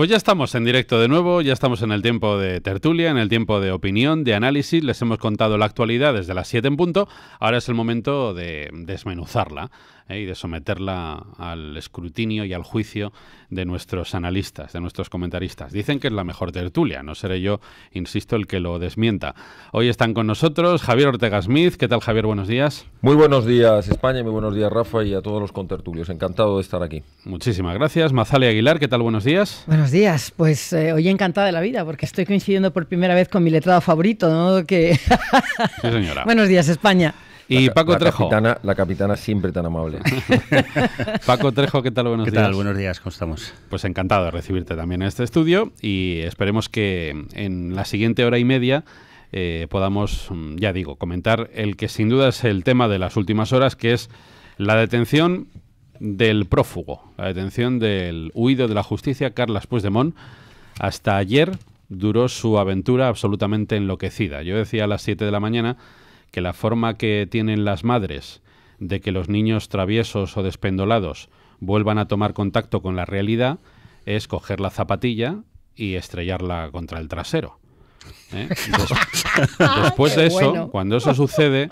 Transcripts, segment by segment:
Pues ya estamos en directo de nuevo, ya estamos en el tiempo de tertulia, en el tiempo de opinión, de análisis, les hemos contado la actualidad desde las 7 en punto, ahora es el momento de desmenuzarla. ¿eh? y de someterla al escrutinio y al juicio de nuestros analistas, de nuestros comentaristas. Dicen que es la mejor tertulia, no seré yo, insisto, el que lo desmienta. Hoy están con nosotros Javier Ortega Smith. ¿Qué tal, Javier? Buenos días. Muy buenos días, España, muy buenos días, Rafa, y a todos los contertulios. Encantado de estar aquí. Muchísimas gracias. Mazale Aguilar, ¿qué tal? Buenos días. Buenos días. Pues eh, hoy encantada de la vida, porque estoy coincidiendo por primera vez con mi letrado favorito, ¿no? Que... sí, señora. buenos días, España. Y Paco Trejo. la capitana siempre tan amable. Paco Trejo, ¿qué tal? Buenos días. ¿Qué tal? Buenos días, ¿cómo estamos? Pues encantado de recibirte también en este estudio y esperemos que en la siguiente hora y media eh, podamos, mm, ya digo, comentar el que sin duda es el tema de las últimas horas, que es la detención del prófugo, la detención del huido de la justicia, Carlos Puigdemont. Hasta ayer duró su aventura absolutamente enloquecida. Yo decía a las 7 de la mañana que la forma que tienen las madres de que los niños traviesos o despendolados vuelvan a tomar contacto con la realidad es coger la zapatilla y estrellarla contra el trasero. ¿eh? después de eso, cuando eso sucede,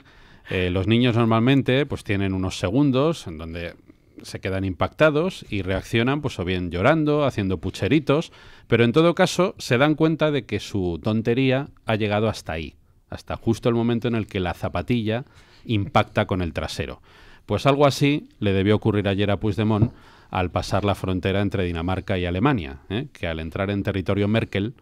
eh, los niños normalmente pues tienen unos segundos en donde se quedan impactados y reaccionan pues o bien llorando, haciendo pucheritos, pero en todo caso se dan cuenta de que su tontería ha llegado hasta ahí hasta justo el momento en el que la zapatilla impacta con el trasero. Pues algo así le debió ocurrir ayer a Puigdemont al pasar la frontera entre Dinamarca y Alemania, ¿eh? que al entrar en territorio Merkel,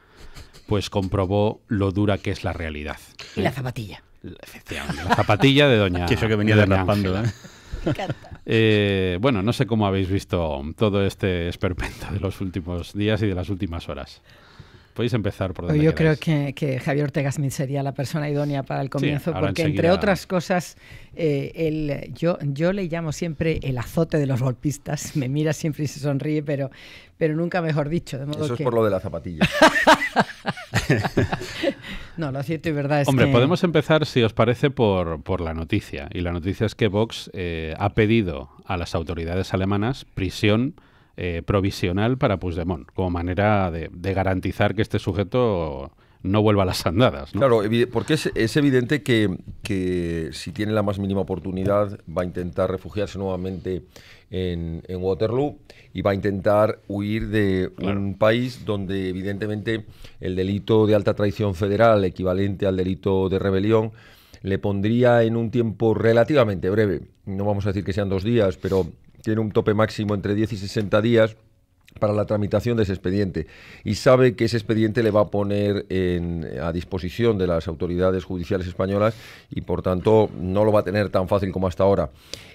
pues comprobó lo dura que es la realidad. Y la ¿eh? zapatilla. Efectivamente, la zapatilla de Doña. Que que venía de ¿eh? bueno, no sé cómo habéis visto todo este esperpento de los últimos días y de las últimas horas. Podéis empezar por pues donde Yo creo que, Javier Ortega sería la persona idónea para el comienzo, porque entre otras cosas, eh, yo, yo le llamo siempre el azote de los golpistas. Me mira siempre y se sonríe, pero, pero nunca mejor dicho. Eso es por lo de la zapatilla. no, lo cierto y verdad es Hombre, podemos empezar, si os parece, por, la noticia. Y la noticia es que Vox eh, ha pedido a las autoridades alemanas prisión eh, provisional para Puigdemont, como manera de, garantizar que este sujeto no vuelva a las andadas. Claro, porque es, evidente que, que, si tiene la más mínima oportunidad va a intentar refugiarse nuevamente en, Waterloo y va a intentar huir de un país donde evidentemente el delito de alta traición federal, equivalente al delito de rebelión, le pondría en un tiempo relativamente breve, no vamos a decir que sean dos días, pero tiene un tope máximo entre 10 y 60 días para la tramitación de ese expediente y sabe que ese expediente le va a poner a disposición de las autoridades judiciales españolas y por tanto no lo va a tener tan fácil como hasta ahora.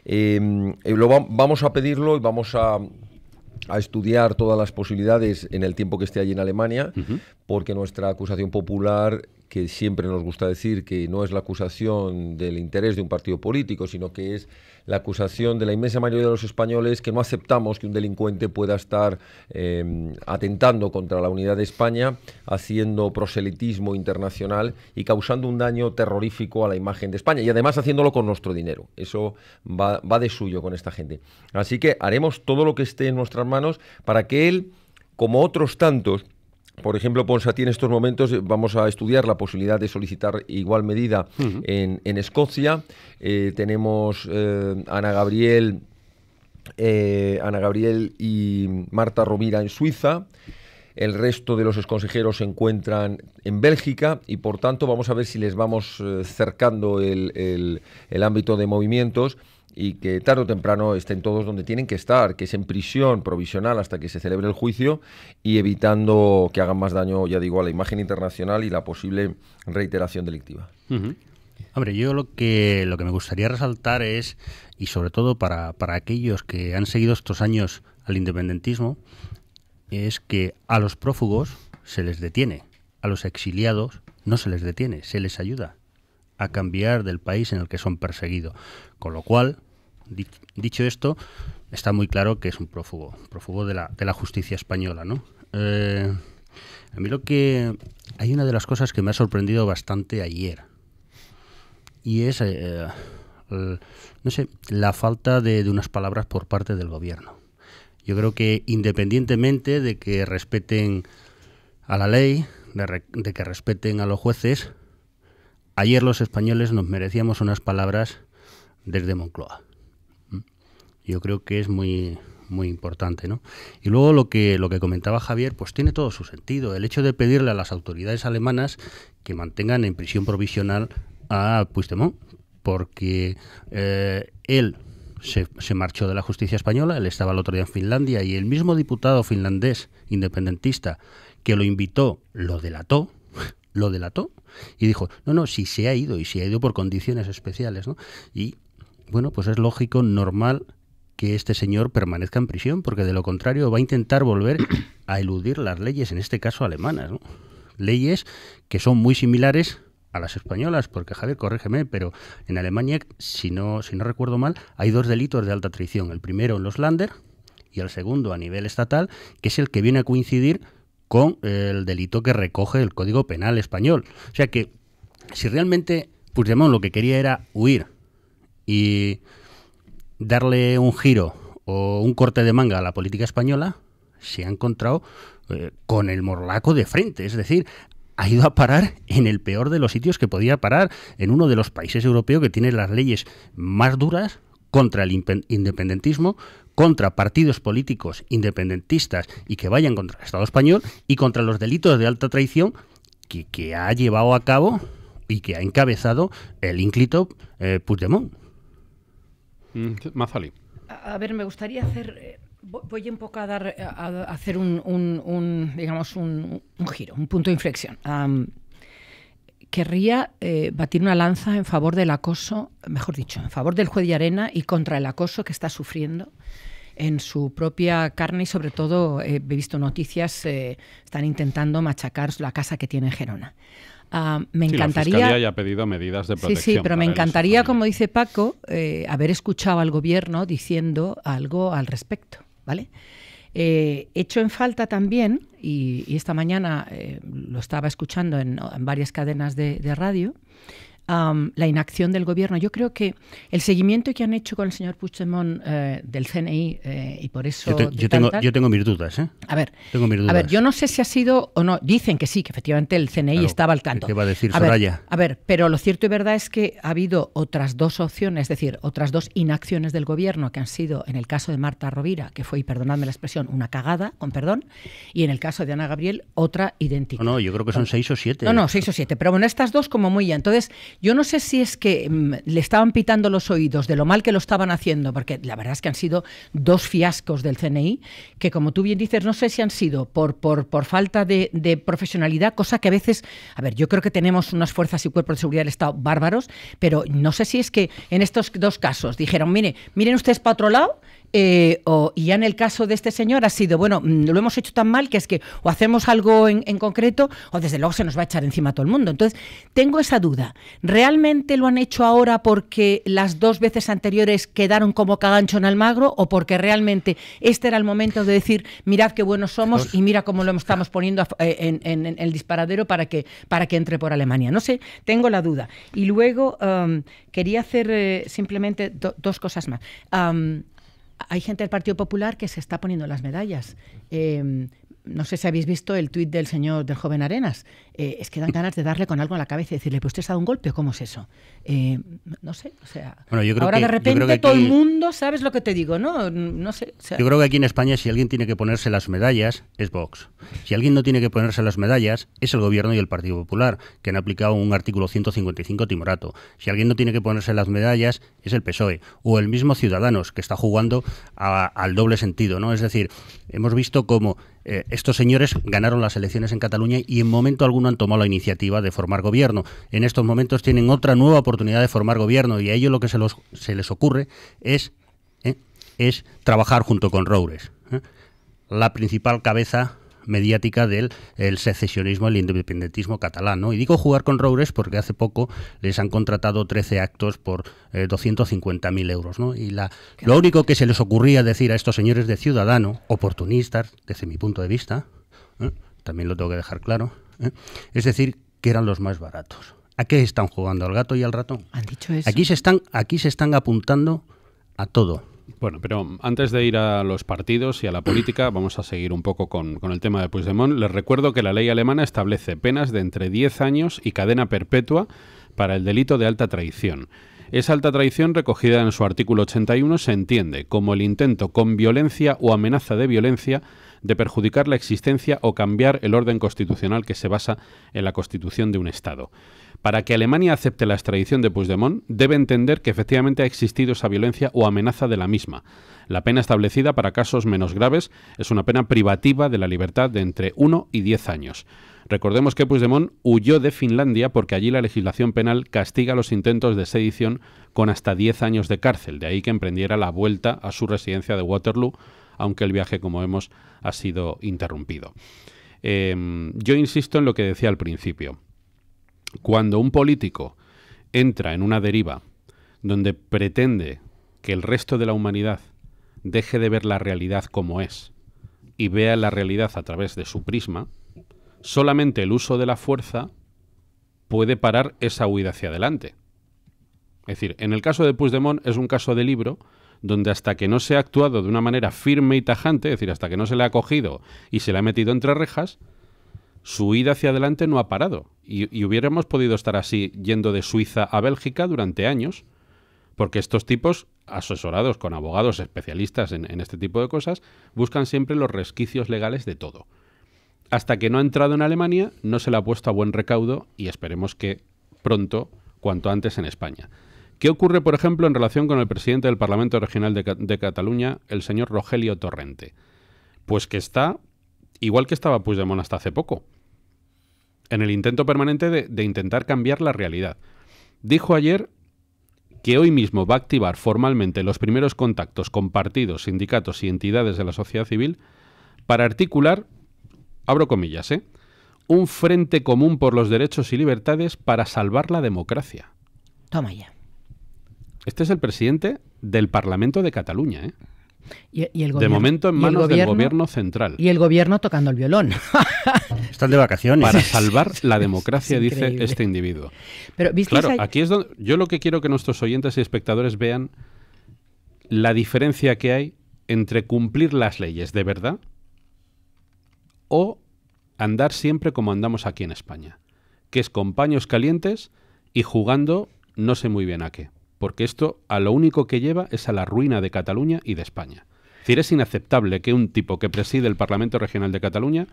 Em, eh, lo vamos a pedirlo y vamos a estudiar todas las posibilidades en el tiempo que esté allí en Alemania, porque nuestra acusación popular que siempre nos gusta decir que no es la acusación del interés de un partido político, sino que es la acusación de la inmensa mayoría de los españoles que no aceptamos que un delincuente pueda estar em, atentando contra la unidad de España, haciendo proselitismo internacional y causando un daño terrorífico a la imagen de España, y además haciéndolo con nuestro dinero. Eso va, va de suyo con esta gente. Así que haremos todo lo que esté en nuestras manos para que él, como otros tantos, por ejemplo, Ponsatí en estos momentos eh, vamos a estudiar la posibilidad de solicitar igual medida en, Escocia. Eh, tenemos eh, Ana Gabriel, y Marta Romira en Suiza. El resto de los consejeros se encuentran en Bélgica y por tanto vamos a ver si les vamos cercando el ámbito de movimientos y que tarde o temprano estén todos donde tienen que estar, que es en prisión provisional hasta que se celebre el juicio y evitando que hagan más daño, ya digo, a la imagen internacional y la posible reiteración delictiva. Hombre, yo lo que, lo que me gustaría resaltar es, y sobre todo para, para aquellos que han seguido estos años al independentismo, es que a los prófugos se les detiene, a los exiliados no se les detiene, se les ayuda a cambiar del país en el que son perseguidos. Con lo cual, dicho esto, está muy claro que es un prófugo, prófugo de la, justicia española, ¿no? Eh, a mí lo que hay una de las cosas que me ha sorprendido bastante ayer y es, eh, no sé, la falta de, unas palabras por parte del gobierno. Yo creo que independientemente de que respeten a la ley, de que respeten a los jueces, ayer los españoles nos merecíamos unas palabras desde Moncloa. Yo creo que es muy, muy importante, ¿no? Y luego lo que lo que comentaba Javier, pues tiene todo su sentido. El hecho de pedirle a las autoridades alemanas que mantengan en prisión provisional a Puigdemont, porque eh, él se, se, marchó de la justicia española, él estaba el otro día en Finlandia y el mismo diputado finlandés independentista que lo invitó lo delató, lo delató y dijo, no, no, si se ha ido y se ha ido por condiciones especiales, ¿no? Y bueno, pues es lógico, normal que este señor permanezca en prisión, porque de lo contrario va a intentar volver a eludir las leyes, en este caso alemanas, Leyes que son muy similares a las españolas, porque Javier, corrígeme, pero en Alemania, si no, si no recuerdo mal, hay dos delitos de alta traición. El primero en los Lander y el segundo a nivel estatal, que es el que viene a coincidir con el delito que recoge el Código Penal español. O sea que si realmente Puigdemont lo que quería era huir y darle un giro o un corte de manga a la política española, se ha encontrado eh, con el morlaco de frente. Es decir, ha ido a parar en el peor de los sitios que podía parar, en uno de los países europeos que tiene las leyes más duras contra el independentismo, contra partidos políticos independentistas y que vayan contra el Estado español y contra los delitos de alta traición que, ha llevado a cabo y que ha encabezado el ínclito eh, Puigdemont. Mm, a, ver, me gustaría hacer... Eh, voy un poco a, dar, eh, a, hacer un, digamos, un, giro, un punto de inflexión querría eh, batir una lanza en favor del acoso, mejor dicho, en favor del juez de arena y contra el acoso que está sufriendo en su propia carne y sobre todo eh, he visto noticias, eh, están intentando machacar la casa que tiene en Gerona. Ah, me sí, encantaría. La ya ha pedido medidas de protección. Sí, sí, pero me encantaría, como dice Paco, haber escuchado al gobierno diciendo algo al respecto, ¿vale? hecho eh, en falta también, y, esta mañana eh, lo estaba escuchando en, varias cadenas de radio, la inacción del gobierno. Yo creo que el seguimiento que han hecho con el señor Puigdemont eh, del CNI eh, y por eso... Yo, tengo, mis dudas, ¿eh? A ver, yo no sé si ha sido o no. Dicen que sí, que efectivamente el CNI estaba al tanto. ¿Qué va a decir Soraya? a ver, pero lo cierto y verdad es que ha habido otras dos opciones, es decir, otras dos inacciones del gobierno que han sido, en el caso de Marta Rovira, que fue, y perdonadme la expresión, una cagada, con perdón, y en el caso de Ana Gabriel, otra idéntica. No, no yo creo que son seis o siete. No, no, seis o siete. Pero bueno, estas dos como muy ya. Entonces, yo no sé si es que mm, le estaban pitando los oídos de lo mal que lo estaban haciendo, porque la verdad es que han sido dos fiascos del CNI, que como tú bien dices, no sé si han sido por, por, por falta de, profesionalidad, cosa que a veces, a ver, yo creo que tenemos unas fuerzas y cuerpos de seguridad del Estado bárbaros, pero no sé si es que en estos dos casos dijeron, mire, miren ustedes para otro lado eh, y ya en el caso de este señor ha sido, bueno, mm, lo hemos hecho tan mal que es que o hacemos algo en, concreto o desde luego se nos va a echar encima a todo el mundo. Entonces, tengo esa duda. ¿Realmente lo han hecho ahora porque las dos veces anteriores quedaron como cagancho en Almagro o porque realmente este era el momento de decir, mirad qué buenos somos y mira cómo lo estamos poniendo eh, en, el disparadero para que, para que entre por Alemania? No sé, tengo la duda. Y luego quería hacer eh, simplemente dos cosas más hay gente del Partido Popular que se está poniendo las medallas. Em, no sé si habéis visto el tuit del señor del joven Arenas, eh, es que dan ganas de darle con algo en la cabeza y decirle, pues usted ha dado un golpe, ¿cómo es eso? Eh, no sé, o ahora de repente todo el mundo, ¿sabes lo que te digo? No, no sé. yo creo que aquí en España si alguien tiene que ponerse las medallas es Vox. Si alguien no tiene que ponerse las medallas es el gobierno y el Partido Popular, que han aplicado un artículo 155 timorato. Si alguien no tiene que ponerse las medallas es el PSOE o el mismo Ciudadanos, que está jugando al doble sentido, ¿no? Es decir, hemos visto cómo eh, estos señores ganaron las elecciones en Cataluña y en momento alguno han tomado la iniciativa de formar gobierno. En estos momentos tienen otra nueva oportunidad de formar gobierno y a ellos lo que se, les ocurre es, eh, es trabajar junto con Roures, ¿eh? la principal cabeza mediática del secesionismo, el independentismo catalán. ¿no? Y digo jugar con Roures porque hace poco les han contratado 13 actos por 250.000 eh, euros. ¿no? Y la, lo único que se les ocurría decir a estos señores de Ciudadano, oportunistas, desde mi punto de vista, ¿eh? también lo tengo que dejar claro, ¿eh? es decir, que eran los más baratos. ¿A qué están jugando? ¿Al gato y al ratón? Han dicho eso. Aquí se están, aquí se están apuntando a todo bueno, pero antes de ir a los partidos y a la política, vamos a seguir un poco con, el tema de Puigdemont. Les recuerdo que la ley alemana establece penas de entre 10 años y cadena perpetua para el delito de alta traición. Esa alta traición recogida en su artículo 81 se entiende como el intento con violencia o amenaza de violencia de perjudicar la existencia o cambiar el orden constitucional que se basa en la constitución de un Estado. Para que Alemania acepte la extradición de Puigdemont, debe entender que efectivamente ha existido esa violencia o amenaza de la misma. La pena establecida para casos menos graves es una pena privativa de la libertad de entre 1 y 10 años. Recordemos que Puigdemont huyó de Finlandia porque allí la legislación penal castiga los intentos de sedición con hasta 10 años de cárcel, de ahí que emprendiera la vuelta a su residencia de Waterloo, aunque el viaje, como vemos, ha sido interrumpido. Em, yo insisto en lo que decía al principio. Cuando un político entra en una deriva donde pretende que el resto de la humanidad deje de ver la realidad como es y vea la realidad a través de su prisma, solamente el uso de la fuerza puede parar esa huida hacia adelante. Es decir, en el caso de Puigdemont es un caso de libro donde hasta que no se ha actuado de una manera firme y tajante, es decir, hasta que no se le ha cogido y se le ha metido entre rejas, su ida hacia adelante no ha parado. Y, hubiéramos podido estar así yendo de Suiza a Bélgica durante años, porque estos tipos, asesorados con abogados especialistas en, este tipo de cosas, buscan siempre los resquicios legales de todo. Hasta que no ha entrado en Alemania, no se le ha puesto a buen recaudo y esperemos que pronto, cuanto antes en España. ¿Qué ocurre, por ejemplo, en relación con el presidente del Parlamento Regional de, de Cataluña, el señor Rogelio Torrente? Pues que está Igual que estaba Puigdemont hasta hace poco. En el intento permanente de, intentar cambiar la realidad. Dijo ayer que hoy mismo va a activar formalmente los primeros contactos con partidos, sindicatos y entidades de la sociedad civil para articular, abro comillas, ¿eh? un frente común por los derechos y libertades para salvar la democracia. Toma ya. Este es el presidente del Parlamento de Cataluña, ¿eh? de momento en manos del gobierno central. Y el gobierno tocando el violón. Están de vacaciones. Para salvar la democracia, dice este individuo. Pero, claro, aquí es donde yo lo que quiero que nuestros oyentes y espectadores vean la diferencia que hay entre cumplir las leyes de verdad o andar siempre como andamos aquí en España, que es con paños calientes y jugando no sé muy bien a qué porque esto a lo único que lleva es a la ruina de Cataluña y de España. Es decir, es inaceptable que un tipo que preside el Parlamento Regional de Cataluña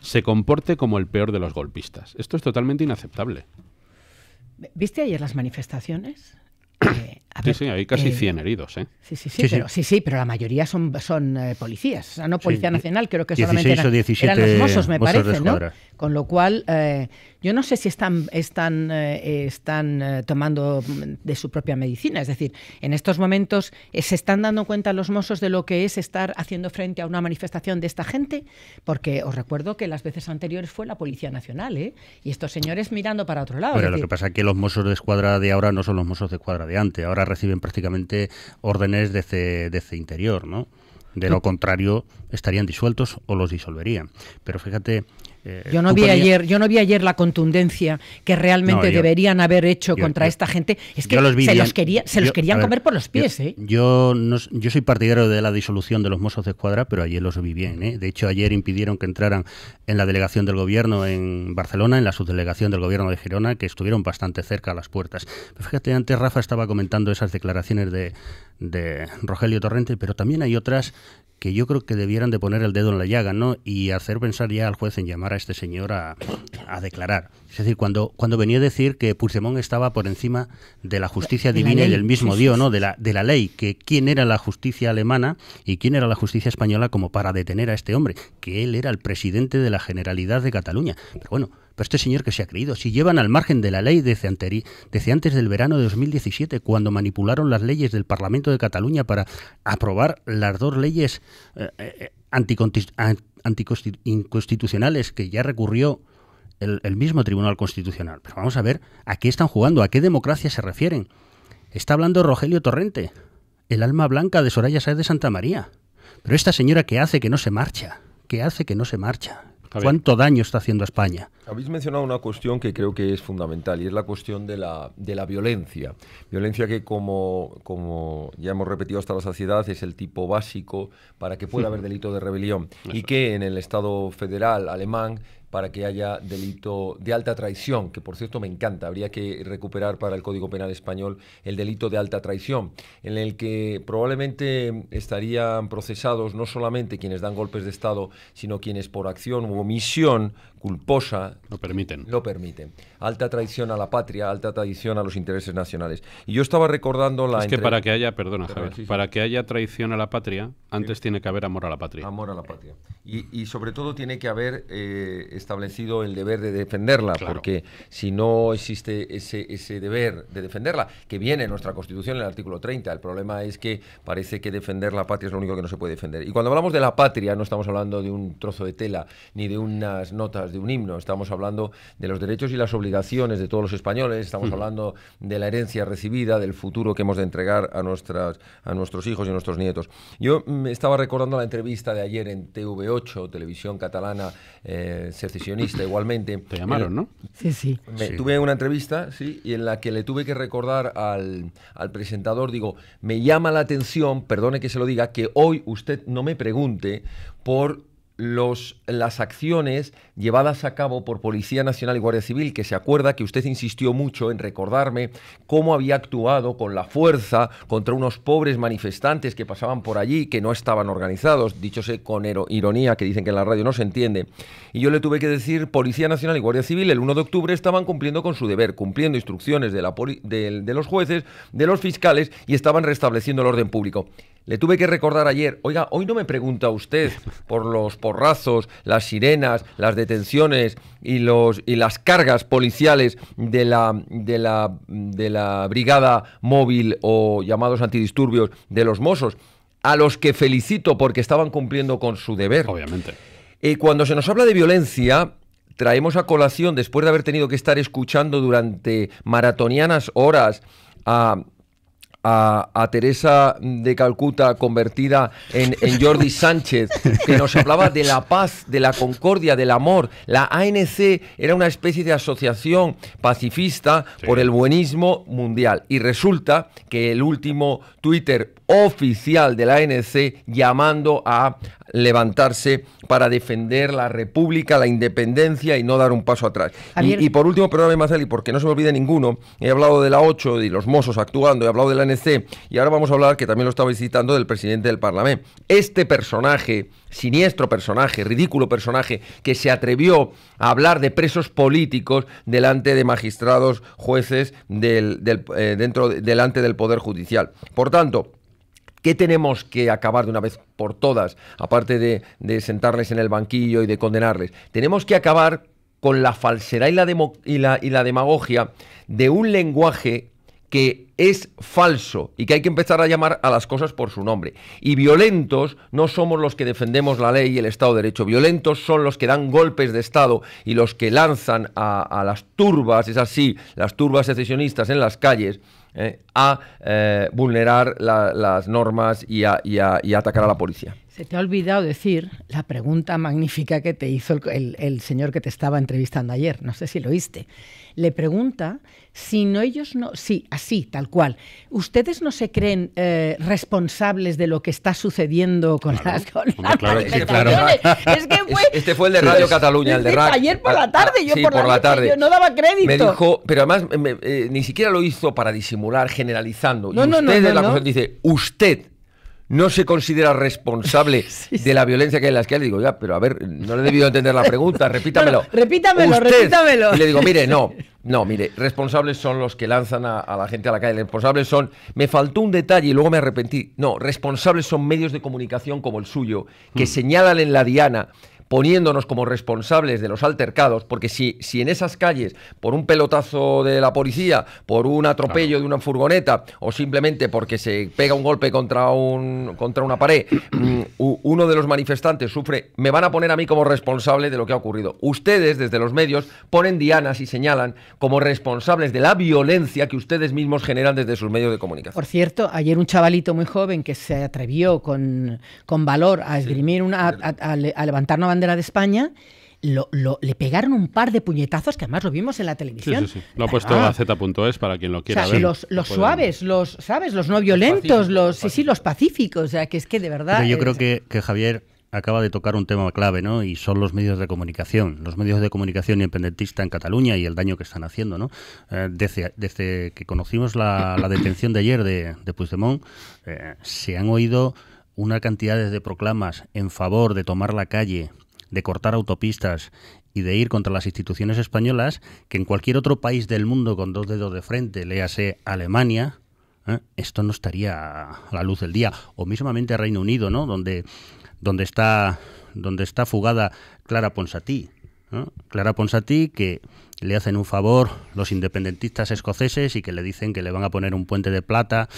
se comporte como el peor de los golpistas. Esto es totalmente inaceptable. ¿Viste ayer las manifestaciones? Eh, sí, sí, hay casi 100 eh, heridos. ¿eh? Sí, sí, sí, pero, sí. pero la mayoría son, son eh, policías. O sea, no Policía Nacional, creo que solamente eran, los mosos, me parece. ¿no? Con lo cual, eh, yo no sé si están, están, están tomando de su propia medicina. Es decir, en estos momentos se están dando cuenta los mozos de lo que es estar haciendo frente a una manifestación de esta gente, porque os recuerdo que las veces anteriores fue la Policía Nacional ¿eh? y estos señores mirando para otro lado. Pero lo que pasa es que los mosos de escuadra de ahora no son los mosos de escuadra de antes. Ahora reciben prácticamente órdenes desde, desde interior, ¿no? De lo contrario, estarían disueltos o los disolverían. Pero fíjate, eh, yo no vi ayer, yo no vi ayer la contundencia que realmente deberían haber hecho contra esta gente. Es que se los, se los querían comer por los pies, ¿eh? Yo no, yo soy partidario de la disolución de los Mossos de Escuadra, pero ayer los vi bien, ¿eh? De hecho, ayer impidieron que entraran en la delegación del gobierno en Barcelona, en la subdelegación del gobierno de Girona, que estuvieron bastante cerca a las puertas. fíjate, antes Rafa estaba comentando esas declaraciones de, de Rogelio Torrente, pero también hay otras que yo creo que debieran de poner el dedo en la llaga, ¿no? Y hacer pensar ya al juez en llamar a este señor a, a declarar. Es decir, cuando, cuando venía a decir que Puigdemont estaba por encima de la justicia divina y del mismo Dios, ¿no? De la, de la ley, que quién era la justicia alemana y quién era la justicia española como para detener a este hombre, que él era el presidente de la Generalidad de Cataluña. Pero bueno, pero este señor que se ha creído, si llevan al margen de la ley desde, desde antes del verano de 2017, cuando manipularon las leyes del Parlamento de Cataluña para aprobar las dos leyes eh, eh, anticonstitucionales que ya recurrió el, mismo Tribunal Constitucional. Pero vamos a ver a qué están jugando, a qué democracia se refieren. Está hablando Rogelio Torrente, el alma blanca de Soraya Sáez de Santa María. Pero esta señora que hace que no se marcha, que hace que no se marcha, ¿Cuánto daño está haciendo España? Habéis mencionado una cuestión que creo que es fundamental y es la cuestión de la, de la violencia. Violencia que, como, como ya hemos repetido hasta la saciedad, es el tipo básico para que pueda haber delito de rebelión y que en el Estado federal alemán para que haya delito de alta traición, que por cierto me encanta, habría que recuperar para el Código Penal español el delito de alta traición, en el que probablemente estarían procesados no solamente quienes dan golpes de Estado, sino quienes por acción u omisión culposa lo permiten. Lo permiten. Alta traición a la patria, alta traición a los intereses nacionales. Y yo estaba recordando la... Es que para que haya, perdona para que haya traición a la patria, antes tiene que haber amor a la patria. Amor a la patria. Y, sobre todo tiene que haber... Eh, establecido el deber de defenderla, porque si no existe ese, ese deber de defenderla, que viene en nuestra Constitución en el artículo 30, el problema es que parece que defender la patria es lo único que no se puede defender. Y cuando hablamos de la patria no estamos hablando de un trozo de tela, ni de unas notas de un himno, estamos hablando de los derechos y las obligaciones de todos los españoles, estamos hablando de la herencia recibida, del futuro que hemos de entregar a, nuestras, a nuestros hijos y a nuestros nietos. Yo me mm, estaba recordando la entrevista de ayer en TV8, Televisión Catalana, eh, se igualmente. Te llamaron, eh, ¿no? Sí, sí. Tuve una entrevista, sí, y en la que le tuve que recordar al, al presentador, digo, me llama la atención, perdone que se lo diga, que hoy usted no me pregunte por los, las acciones llevadas a cabo por Policía Nacional y Guardia Civil, que se acuerda que usted insistió mucho en recordarme cómo había actuado con la fuerza contra unos pobres manifestantes que pasaban por allí, que no estaban organizados, dichose con ironía, que dicen que en la radio no se entiende. Y yo le tuve que decir, Policía Nacional y Guardia Civil el 1 de octubre estaban cumpliendo con su deber, cumpliendo instrucciones de, la de los jueces, de los fiscales y estaban restableciendo el orden público. Le tuve que recordar ayer, oiga, hoy no me pregunta usted por los porrazos, las sirenas, las detenciones y, los, y las cargas policiales de la, de, la, de la brigada móvil o llamados antidisturbios de los Mossos, a los que felicito porque estaban cumpliendo con su deber. Obviamente. Y eh, cuando se nos habla de violencia, traemos a colación, después de haber tenido que estar escuchando durante maratonianas horas a a, Teresa de Calcuta convertida en, Jordi Sánchez, que nos hablaba de la paz, de la concordia, del amor. La ANC era una especie de asociación pacifista por el buenismo mundial. Y resulta que el último Twitter oficial de la ANC llamando a levantarse para defender la república, la independencia y no dar un paso atrás. Y, por último, perdóname Marceli, porque no se me olvide ninguno, he hablado de la 8 y los mozos actuando, he hablado de la este, y ahora vamos a hablar, que también lo estaba visitando, del presidente del Parlamento. Este personaje, siniestro personaje, ridículo personaje, que se atrevió a hablar de presos políticos delante de magistrados, jueces, del, eh, dentro, delante del Poder Judicial. Por tanto, ¿Qué tenemos que acabar de una vez por todas, aparte de, sentarles en el banquillo y de condenarles? Tenemos que acabar con la falsedad y la demagogia de un lenguaje que es falso y que hay que empezar a llamar a las cosas por su nombre. Y violentos no somos los que defendemos la ley y el Estado de Derecho. Violentos son los que dan golpes de Estado y los que lanzan a, las turbas, es así, las turbas secesionistas en las calles. Eh, a eh, vulnerar las normas y a, atacar a la policía. Se te ha olvidado decir la pregunta magnífica que te hizo el, el, señor que te estaba entrevistando ayer. No sé si lo oíste le pregunta si no ellos no, sí, así, tal cual. ¿Ustedes no se creen eh, responsables de lo que está sucediendo con las con claro, es que, claro. fue, Este fue el de Radio Cataluña, el de RAC. Ayer por la tarde, yo por, la, tarde. Yo no daba crédito. Me dijo, pero además eh, ni siquiera lo hizo para disimular, generalizando. No, y usted no, no, la cosa, dice, usted no se considera responsable de la violencia que hay en las calles. Digo, ya, pero a ver, no le he debido entender la pregunta, repítamelo. repítamelo, repítamelo. Y le digo, mire, no, no, mire, responsables son los que lanzan a, la gente a la calle. Responsables son, me faltó un detalle y luego me arrepentí. No, responsables son medios de comunicación como el suyo, que mm. señalan en la diana poniéndonos como responsables de los altercados, porque si, si en esas calles, por un pelotazo de la policía, por un atropello de una furgoneta, o simplemente porque se pega un golpe contra, un, contra una pared, mm, uno de los manifestantes sufre, me van a poner a mí como responsable de lo que ha ocurrido. Ustedes, desde los medios, ponen dianas y señalan como responsables de la violencia que ustedes mismos generan desde sus medios de comunicación. Por cierto, ayer un chavalito muy joven que se atrevió con, con valor a esgrimir una, a, levantar una bandera de España, le pegaron un par de puñetazos que además lo vimos en la televisión. Sí, Lo ha puesto ah, Z.es para quien lo quiera o Los, suaves, los, ¿sabes? Los no violentos, los, sí, sí, los pacíficos. O sea, que es que de verdad. yo creo que, Javier acaba de tocar un tema clave, ¿no? Y son los medios de comunicación, los medios de comunicación independentista en Cataluña y el daño que están haciendo, ¿no? Eh, desde, que conocimos la, detención de ayer de, de Puigdemont, eh, se han oído una cantidad de proclamas en favor de tomar la calle, de cortar autopistas y de ir contra las instituciones españolas que en cualquier otro país del mundo con dos dedos de frente, léase Alemania, ¿eh? esto no estaría a la luz del día. O mismamente Reino Unido, ¿no? Donde, donde, está, donde está fugada Clara Ponsatí. Clara Ponsatí que le hacen un favor los independentistas escoceses y que le dicen que le van a poner un puente de plata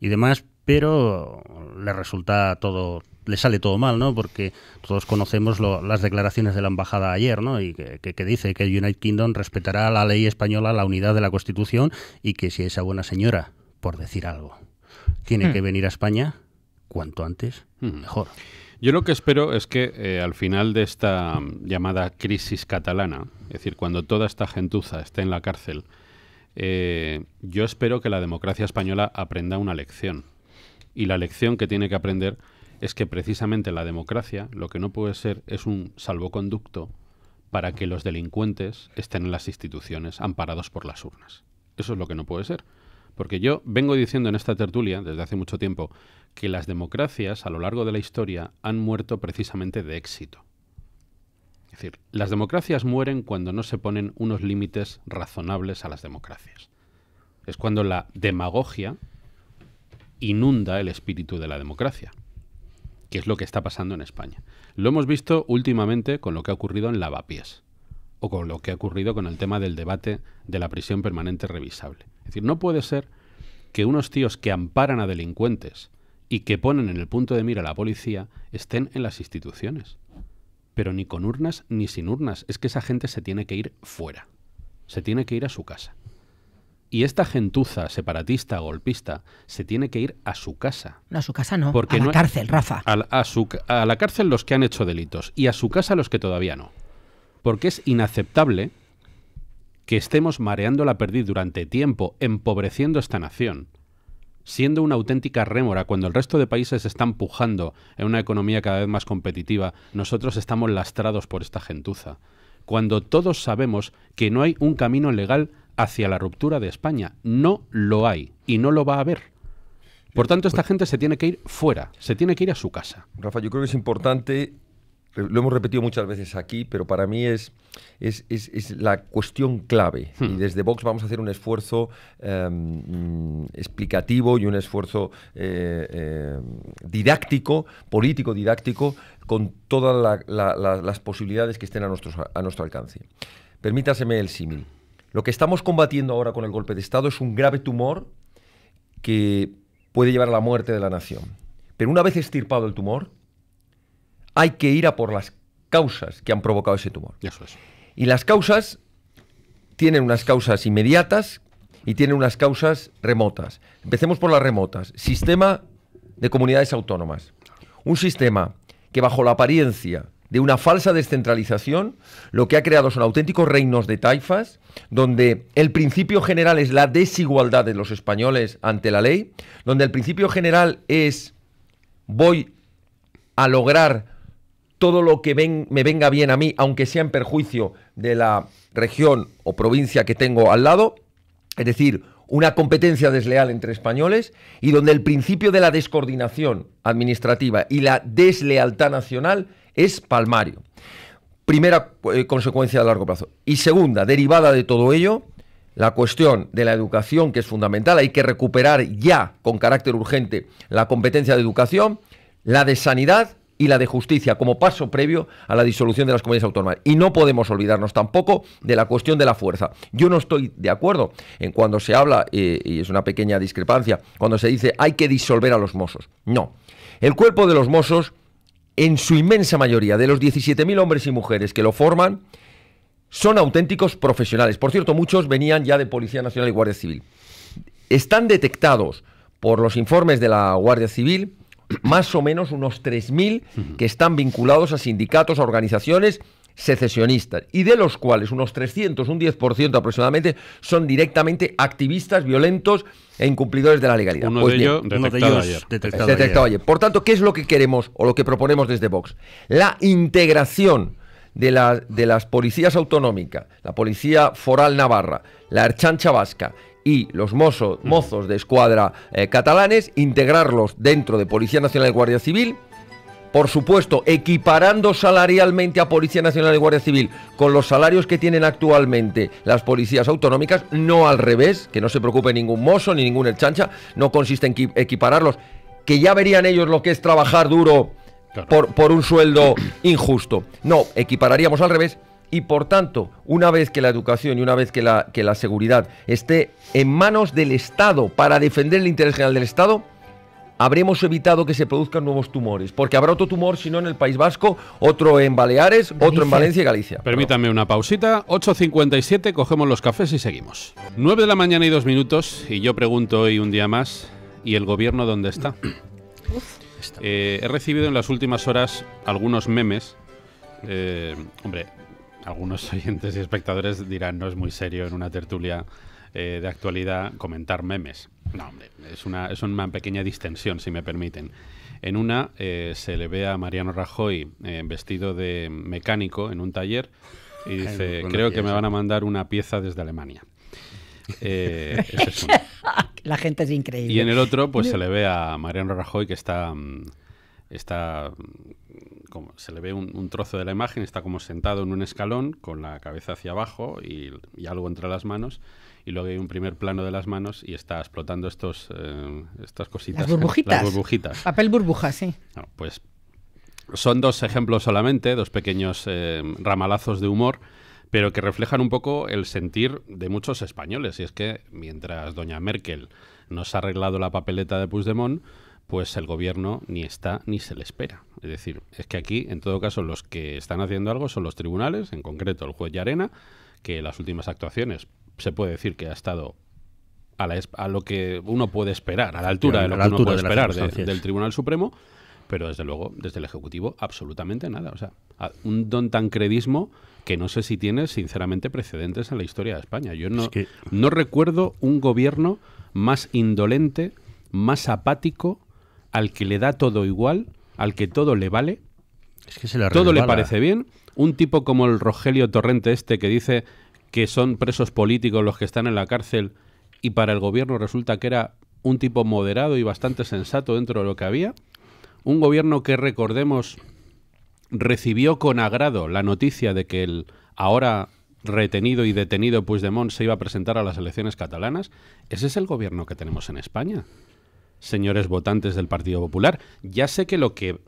y demás, pero le resulta todo le sale todo mal, ¿no? Porque todos conocemos las declaraciones de la embajada ayer, ¿no? Y que, dice que el United Kingdom respetará la ley española, la unidad de la Constitución y que si esa buena señora, por decir algo, tiene que hmm. venir a España, cuanto antes, hmm. mejor. Yo lo que espero es que eh, al final de esta mm, llamada crisis catalana, es decir, cuando toda esta gentuza esté en la cárcel, eh, yo espero que la democracia española aprenda una lección. Y la lección que tiene que aprender es que precisamente la democracia lo que no puede ser es un salvoconducto para que los delincuentes estén en las instituciones amparados por las urnas. Eso es lo que no puede ser. Porque yo vengo diciendo en esta tertulia desde hace mucho tiempo que las democracias a lo largo de la historia han muerto precisamente de éxito. Es decir, las democracias mueren cuando no se ponen unos límites razonables a las democracias. Es cuando la demagogia inunda el espíritu de la democracia que es lo que está pasando en España. Lo hemos visto últimamente con lo que ha ocurrido en Lavapiés o con lo que ha ocurrido con el tema del debate de la prisión permanente revisable. Es decir, no puede ser que unos tíos que amparan a delincuentes y que ponen en el punto de mira a la policía estén en las instituciones. Pero ni con urnas ni sin urnas. Es que esa gente se tiene que ir fuera. Se tiene que ir a su casa. Y esta gentuza separatista, golpista, se tiene que ir a su casa. No, a su casa no. a la cárcel, Rafa. A, la cárcel los que han hecho delitos y a su casa los que todavía no. Porque es inaceptable que estemos mareando la perdiz durante tiempo, empobreciendo esta nación, siendo una auténtica rémora cuando el resto de países están pujando en una economía cada vez más competitiva, nosotros estamos lastrados por esta gentuza. Cuando todos sabemos que no hay un camino legal hacia la ruptura de España. No lo hay y no lo va a haber. Por tanto, esta gente se tiene que ir fuera, se tiene que ir a su casa. Rafa, yo creo que es importante, lo hemos repetido muchas veces aquí, pero para mí es, es, la cuestión clave. Y hmm. desde Vox vamos a hacer un esfuerzo em, explicativo y un esfuerzo eh, eh, didáctico, político didáctico, con todas las posibilidades que estén a, nuestro a nuestro alcance. Permítaseme el símil. Lo que estamos combatiendo ahora con el golpe de Estado es un grave tumor que puede llevar a la muerte de la nación. Pero una vez extirpado el tumor, hay que ir a por las causas que han provocado ese tumor. Y las causas tienen unas causas inmediatas y tienen unas causas remotas. Empecemos por las remotas. Sistema de comunidades autónomas. Un sistema que bajo la apariencia de una falsa descentralización, lo que ha creado son auténticos reinos de taifas, donde el principio general es la desigualdad de los españoles ante la ley, donde el principio general es voy a lograr todo lo que me venga bien a mí, aunque sea en perjuicio de la región o provincia que tengo al lado, es decir, una competencia desleal entre españoles y donde el principio de la descoordinación administrativa y la deslealtad nacional es palmario. Primera eh, consecuencia a largo plazo. Y segunda, derivada de todo ello, la cuestión de la educación, que es fundamental. Hay que recuperar ya, con carácter urgente, la competencia de educación, la de sanidad y la de justicia como paso previo a la disolución de las comunidades autónomas. Y no podemos olvidarnos tampoco de la cuestión de la fuerza. Yo no estoy de acuerdo en cuando se habla, eh, y es una pequeña discrepancia, cuando se dice hay que disolver a los mozos. No. El cuerpo de los mozos en su inmensa mayoría, de los 17.000 hombres y mujeres que lo forman, son auténticos profesionales. Por cierto, muchos venían ya de Policía Nacional y Guardia Civil. Están detectados por los informes de la Guardia Civil más o menos unos 3.000 que están vinculados a sindicatos, a organizaciones secesionistas y de los cuales unos 300, un 10% aproximadamente, son directamente activistas violentos e incumplidores de la legalidad. detectado, Por tanto, ¿qué es lo que queremos o lo que proponemos desde Vox? La integración de, la, de las policías autonómicas, la Policía Foral Navarra, la archancha Vasca y los mozos, mm. mozos de escuadra eh, catalanes, integrarlos dentro de Policía Nacional y Guardia Civil por supuesto, equiparando salarialmente a Policía Nacional y Guardia Civil con los salarios que tienen actualmente las policías autonómicas, no al revés, que no se preocupe ningún mozo ni ningún chancha, no consiste en equipararlos, que ya verían ellos lo que es trabajar duro por, por un sueldo injusto. No, equipararíamos al revés y por tanto, una vez que la educación y una vez que la, que la seguridad esté en manos del Estado para defender el interés general del Estado, habremos evitado que se produzcan nuevos tumores, porque habrá otro tumor, si no en el País Vasco, otro en Baleares, otro en Valencia y Galicia. Permítame una pausita, 8.57, cogemos los cafés y seguimos. 9 de la mañana y dos minutos, y yo pregunto hoy un día más, ¿y el gobierno dónde está? Eh, he recibido en las últimas horas algunos memes, eh, hombre, algunos oyentes y espectadores dirán, no es muy serio en una tertulia eh, de actualidad comentar memes. No, hombre, es una, pequeña distensión, si me permiten. En una eh, se le ve a Mariano Rajoy eh, vestido de mecánico en un taller y dice, creo que me van a mandar una pieza desde Alemania. La gente es increíble. Y en el otro, pues se le ve a Mariano Rajoy que está... Mm, está mm, como, se le ve un, trozo de la imagen, está como sentado en un escalón con la cabeza hacia abajo y, y algo entre las manos y luego hay un primer plano de las manos y está explotando estos, eh, estas cositas. Las burbujitas. Papel burbuja, sí. pues son dos ejemplos solamente, dos pequeños eh, ramalazos de humor pero que reflejan un poco el sentir de muchos españoles. Y es que mientras doña Merkel nos ha arreglado la papeleta de Puigdemont, pues el gobierno ni está ni se le espera. Es decir, es que aquí, en todo caso, los que están haciendo algo son los tribunales, en concreto el juez Llarena, que las últimas actuaciones se puede decir que ha estado a, a lo que uno puede esperar, a la altura de lo que uno puede esperar del Tribunal Supremo, pero desde luego, desde el Ejecutivo, absolutamente nada. O sea, un don tan credismo que no sé si tiene, sinceramente, precedentes en la historia de España. Yo no, no recuerdo un gobierno más indolente, más apático, al que le da todo igual, al que todo le vale, es que se todo le parece bien un tipo como el Rogelio Torrente este que dice que son presos políticos los que están en la cárcel y para el gobierno resulta que era un tipo moderado y bastante sensato dentro de lo que había. Un gobierno que, recordemos, recibió con agrado la noticia de que el ahora retenido y detenido Puigdemont se iba a presentar a las elecciones catalanas. Ese es el gobierno que tenemos en España señores votantes del Partido Popular. Ya sé que lo que,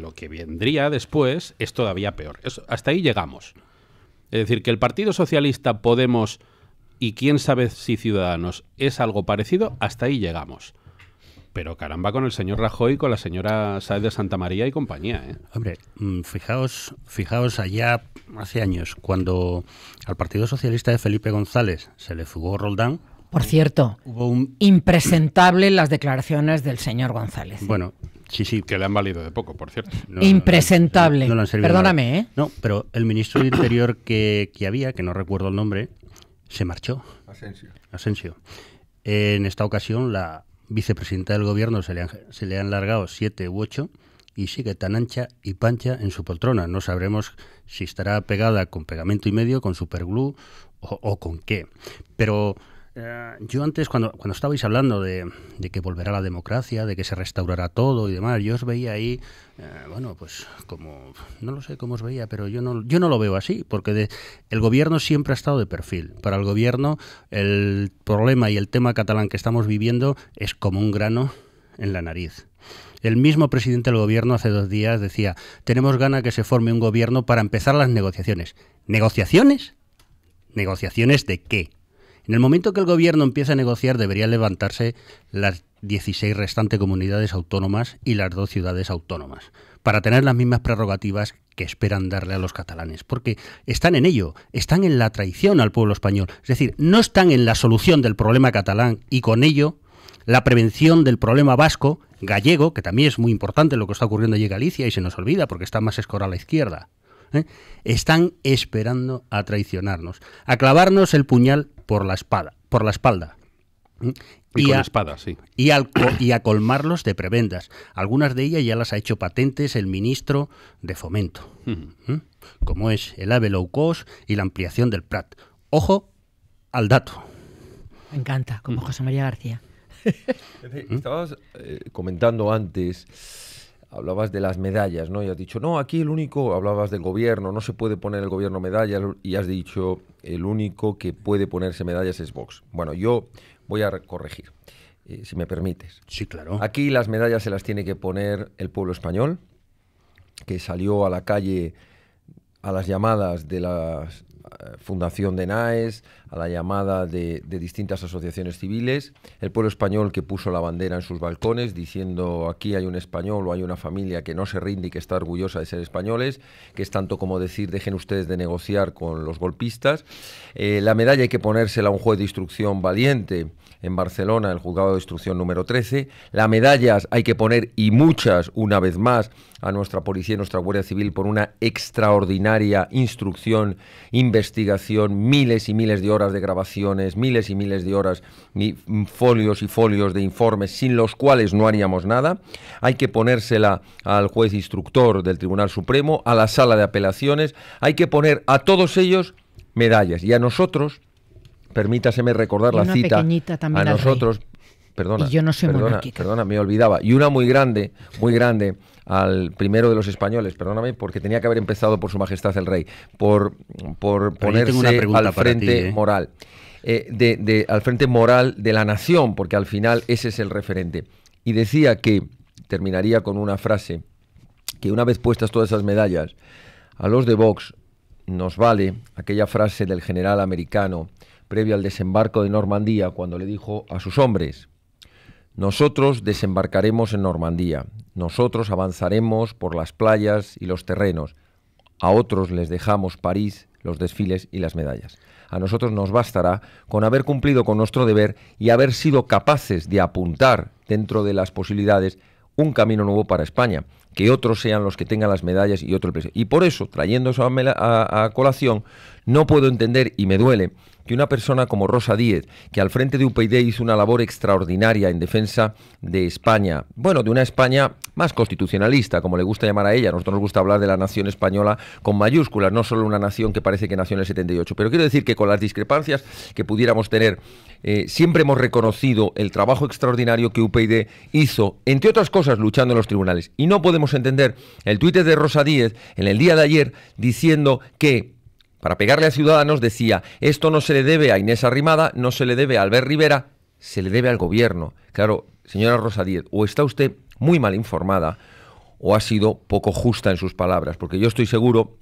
lo que vendría después es todavía peor. hasta ahí llegamos. Es decir, que el Partido Socialista, Podemos y quién sabe si Ciudadanos es algo parecido, hasta ahí llegamos. Pero caramba con el señor Rajoy, con la señora Saez de Santa María y compañía. ¿eh? Hombre, mm, fijaos, fijaos allá hace años, cuando al Partido Socialista de Felipe González se le fugó Roldán, por cierto, Hubo un... impresentable las declaraciones del señor González. Bueno, sí, sí. Que le han valido de poco, por cierto. impresentable. Perdóname, ¿eh? No, pero el ministro de Interior que, había, que no recuerdo el nombre, se marchó. Asensio. Asensio. En esta ocasión, la vicepresidenta del gobierno se le han, largado siete u ocho y sigue tan ancha y pancha en su poltrona. No sabremos si estará pegada con pegamento y medio, con superglue o, o con qué. Pero eh, yo antes, cuando, cuando estabais hablando de, que volverá la democracia, de que se restaurará todo y demás, yo os veía ahí, eh, bueno, pues como, no lo sé cómo os veía, pero yo no, yo no lo veo así, porque el gobierno siempre ha estado de perfil. Para el gobierno, el problema y el tema catalán que estamos viviendo es como un grano en la nariz. El mismo presidente del gobierno hace dos días decía, tenemos gana que se forme un gobierno para empezar las negociaciones. ¿Negociaciones? ¿Negociaciones de qué? En el momento que el gobierno empiece a negociar deberían levantarse las 16 restantes comunidades autónomas y las dos ciudades autónomas, para tener las mismas prerrogativas que esperan darle a los catalanes, porque están en ello, están en la traición al pueblo español, es decir, no están en la solución del problema catalán y con ello la prevención del problema vasco, gallego, que también es muy importante lo que está ocurriendo allí en Galicia y se nos olvida porque está más escorada a la izquierda. ¿eh? Están esperando a traicionarnos, a clavarnos el puñal por la espada, por la espalda. Y, con a, y, y, a, colmarlos de prebendas. Algunas de ellas ya las ha hecho patentes el ministro de Fomento, como es el AVE low cost y la ampliación del Prat. Ojo al dato. Me encanta, como José María García. Estabas eh, comentando antes hablabas de las medallas, ¿no? Y has dicho, no, aquí el único, hablabas del gobierno, no se puede poner el gobierno medallas, y has dicho, el único que puede ponerse medallas es Vox. Bueno, yo voy a corregir, eh, si me permites. Sí, claro. Aquí las medallas se las tiene que poner el pueblo español, que salió a la calle a las llamadas de las eh, fundación de NAES, a la llamada de, distintas asociaciones civiles, el pueblo español que puso la bandera en sus balcones diciendo aquí hay un español o hay una familia que no se rinde y que está orgullosa de ser españoles, que es tanto como decir dejen ustedes de negociar con los golpistas. Eh, la medalla hay que ponérsela a un juez de instrucción valiente en Barcelona, el juzgado de instrucción número 13. ...las medallas hay que poner, y muchas, una vez más, a nuestra policía y nuestra Guardia Civil por una extraordinaria instrucción, investigación, miles y miles de horas de grabaciones, miles y miles de horas, mm, folios y folios de informes, sin los cuales no haríamos nada. Hay que ponérsela al juez instructor del Tribunal Supremo, a la sala de apelaciones, hay que poner a todos ellos medallas y a nosotros permítaseme recordar la cita a nosotros. Perdona, yo no soy me olvidaba. Y una muy grande, muy grande al primero de los españoles, perdóname, porque tenía que haber empezado por su majestad el rey, por, por ponerse al frente ¿eh? moral. Eh, de, al frente moral de la nación, porque al final ese es el referente. Y decía que, terminaría con una frase, que una vez puestas todas esas medallas, a los de Vox nos vale aquella frase del general americano previo al desembarco de Normandía, cuando le dijo a sus hombres, nosotros desembarcaremos en Normandía, nosotros avanzaremos por las playas y los terrenos, a otros les dejamos París, los desfiles y las medallas. A nosotros nos bastará con haber cumplido con nuestro deber y haber sido capaces de apuntar dentro de las posibilidades un camino nuevo para España, que otros sean los que tengan las medallas y otro el Y por eso, trayendo a colación, no puedo entender y me duele que una persona como Rosa Díez, que al frente de UPyD hizo una labor extraordinaria en defensa de España, bueno, de una España más constitucionalista, como le gusta llamar a ella, nosotros nos gusta hablar de la nación española con mayúsculas, no solo una nación que parece que nació en el 78, pero quiero decir que con las discrepancias que pudiéramos tener, eh, siempre hemos reconocido el trabajo extraordinario que UPyD hizo, entre otras cosas, luchando en los tribunales. Y no podemos entender el Twitter de Rosa Díez en el día de ayer diciendo que para pegarle a Ciudadanos decía, esto no se le debe a Inés Arrimada, no se le debe a Albert Rivera, se le debe al gobierno. Claro, señora Rosa o está usted muy mal informada o ha sido poco justa en sus palabras, porque yo estoy seguro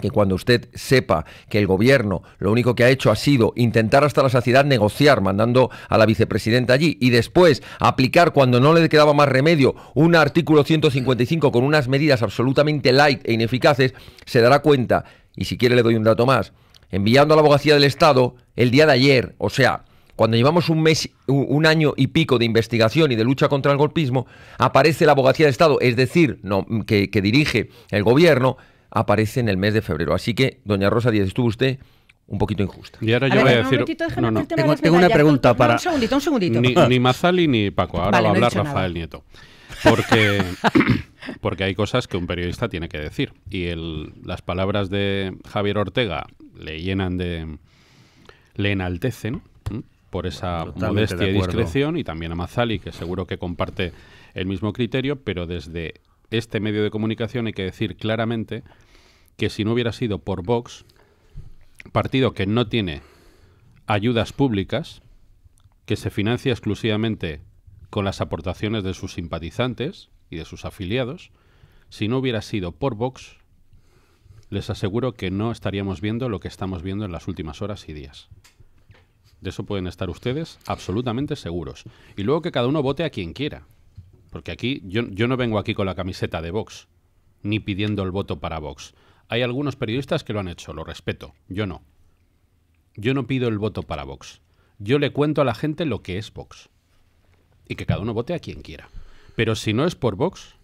que cuando usted sepa que el gobierno lo único que ha hecho ha sido intentar hasta la saciedad negociar, mandando a la vicepresidenta allí, y después aplicar cuando no le quedaba más remedio un artículo 155 con unas medidas absolutamente light e ineficaces, se dará cuenta, y si quiere le doy un dato más, enviando a la abogacía del Estado el día de ayer, o sea, cuando llevamos un mes, un año y pico de investigación y de lucha contra el golpismo, aparece la abogacía del Estado, es decir, no, que dirige el gobierno, aparece en el mes de febrero. Así que, doña Rosa Díaz, estuvo usted un poquito injusta. Y ahora yo voy a decir... Tengo, una pregunta para... un segundito, un segundito. Ni, ni, Mazali ni Paco, ahora va a hablar Rafael Nieto. Porque, porque hay cosas que un periodista tiene que decir. Y las palabras de Javier Ortega le llenan de... le enaltecen por esa modestia y discreción, y también a Mazali, que seguro que comparte el mismo criterio, pero desde este medio de comunicación hay que decir claramente que si no hubiera sido por Vox, partido que no tiene ayudas públicas, que se financia exclusivamente con las aportaciones de sus simpatizantes y de sus afiliados, si no hubiera sido por Vox, les aseguro que no estaríamos viendo lo que estamos viendo en las últimas horas y días. De eso pueden estar ustedes absolutamente seguros. Y luego que cada uno vote a quien quiera. Porque aquí yo, no vengo aquí con la camiseta de Vox, ni pidiendo el voto para Vox. Hay algunos periodistas que lo han hecho, lo respeto, yo no. Yo no pido el voto para Vox. Yo le cuento a la gente lo que es Vox. Y que cada uno vote a quien quiera. Pero si no es por Vox,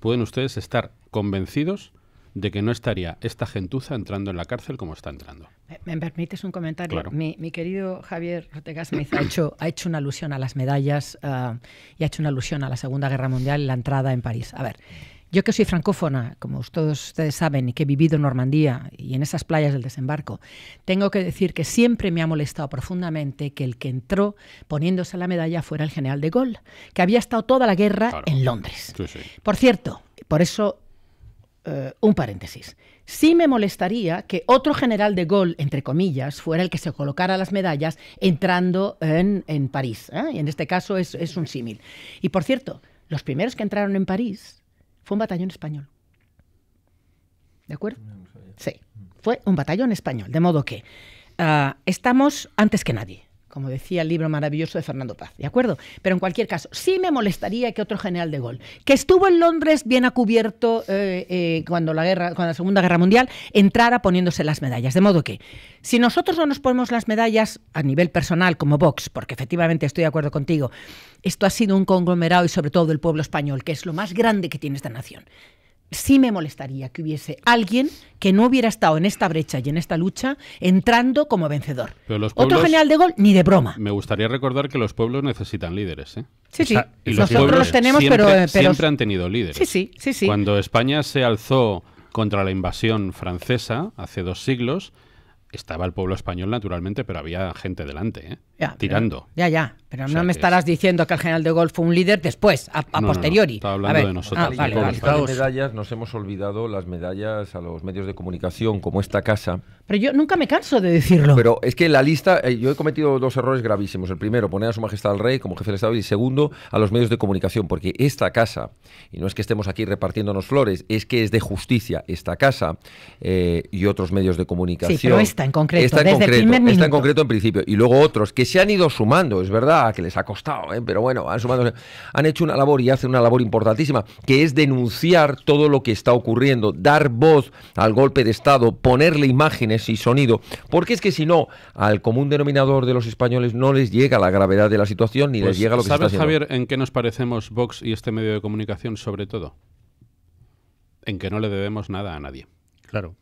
pueden ustedes estar convencidos de que no estaría esta gentuza entrando en la cárcel como está entrando. ¿Me, permites un comentario? Claro. Mi, querido Javier Ortega me ha hecho, ha hecho una alusión a las medallas ah, y ha hecho una alusión a la Segunda Guerra Mundial y la entrada en París. A ver, yo que soy francófona, como todos ustedes saben, y que he vivido en Normandía y en esas playas del desembarco, tengo que decir que siempre me ha molestado profundamente que el que entró poniéndose la medalla fuera el general de Gaulle, que había estado toda la guerra en Londres. Por cierto, por eso eh, un paréntesis. Sí me molestaría que otro general de gol, entre comillas, fuera el que se colocara las medallas entrando en, en París. ¿eh? Y en este caso es, un símil. Y por cierto, los primeros que entraron en París fue un batallón español. ¿De acuerdo? Sí, fue un batallón español. De modo que ah, estamos antes que nadie como decía el libro maravilloso de Fernando Paz, ¿de acuerdo? Pero en cualquier caso, sí me molestaría que otro general de Gaulle, que estuvo en Londres bien a cubierto eh, eh, cuando, la guerra, cuando la Segunda Guerra Mundial, entrara poniéndose las medallas. De modo que, si nosotros no nos ponemos las medallas a nivel personal como Vox, porque efectivamente estoy de acuerdo contigo, esto ha sido un conglomerado y sobre todo el pueblo español, que es lo más grande que tiene esta nación sí me molestaría que hubiese alguien que no hubiera estado en esta brecha y en esta lucha entrando como vencedor. Otro general de gol, ni de broma. Me gustaría recordar que los pueblos necesitan líderes. ¿eh? Sí, sí. los Nosotros los tenemos, eh, pero, Siempre han tenido líderes. Sí, sí, sí, sí. Cuando España se alzó contra la invasión francesa hace dos siglos, estaba el pueblo español naturalmente, pero había gente delante, ¿eh? tirando. ya, ya. Pero no me estarás diciendo que el general de golf fue un líder después, a, posteriori. hablando de nosotros. nos hemos olvidado las medallas a los medios de comunicación, como esta casa. Pero yo nunca me canso de decirlo. Pero es que la lista, eh, yo he cometido dos errores gravísimos. El primero, poner a su majestad el rey como jefe de Estado y segundo, a los medios de comunicación, porque esta casa, y no es que estemos aquí repartiéndonos flores, es que es de justicia esta casa eh, y otros medios de comunicación. Sí, pero esta en concreto, en concreto en principio. Y luego otros que se han ido sumando, es verdad que les ha costado, ¿eh? pero bueno, han, sumado, han hecho una labor y hacen una labor importantísima, que es denunciar todo lo que está ocurriendo, dar voz al golpe de Estado, ponerle imágenes y sonido, porque es que si no, al común denominador de los españoles no les llega la gravedad de la situación ni les pues, llega lo que ¿Sabes, ¿Sabes, Javier, en qué nos parecemos Vox y este medio de comunicación sobre todo? En que no le debemos nada a nadie. Claro.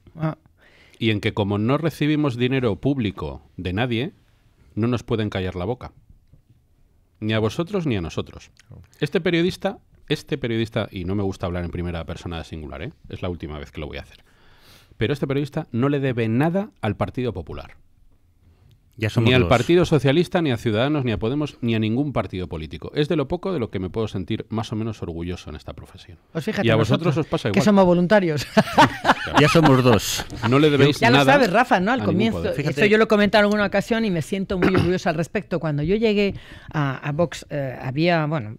Y en que como no recibimos dinero público de nadie, no nos pueden callar la boca ni a vosotros ni a nosotros. Oh. Este periodista, este periodista, y no me gusta hablar en primera persona de singular, ¿eh? es la última vez que lo voy a hacer, pero este periodista no le debe nada al Partido Popular ni al Partido Socialista, ni a Ciudadanos, ni a Podemos, ni a ningún partido político. Es de lo poco de lo que me puedo sentir más o menos orgulloso en esta profesión. y a vosotros os pasa igual. Que somos voluntarios. ya somos dos. No le debéis ya nada. Ya lo sabes, Rafa, ¿no? Al comienzo. Esto yo lo comenté en alguna ocasión y me siento muy orgulloso al respecto. Cuando yo llegué a, Vox, eh, había, bueno,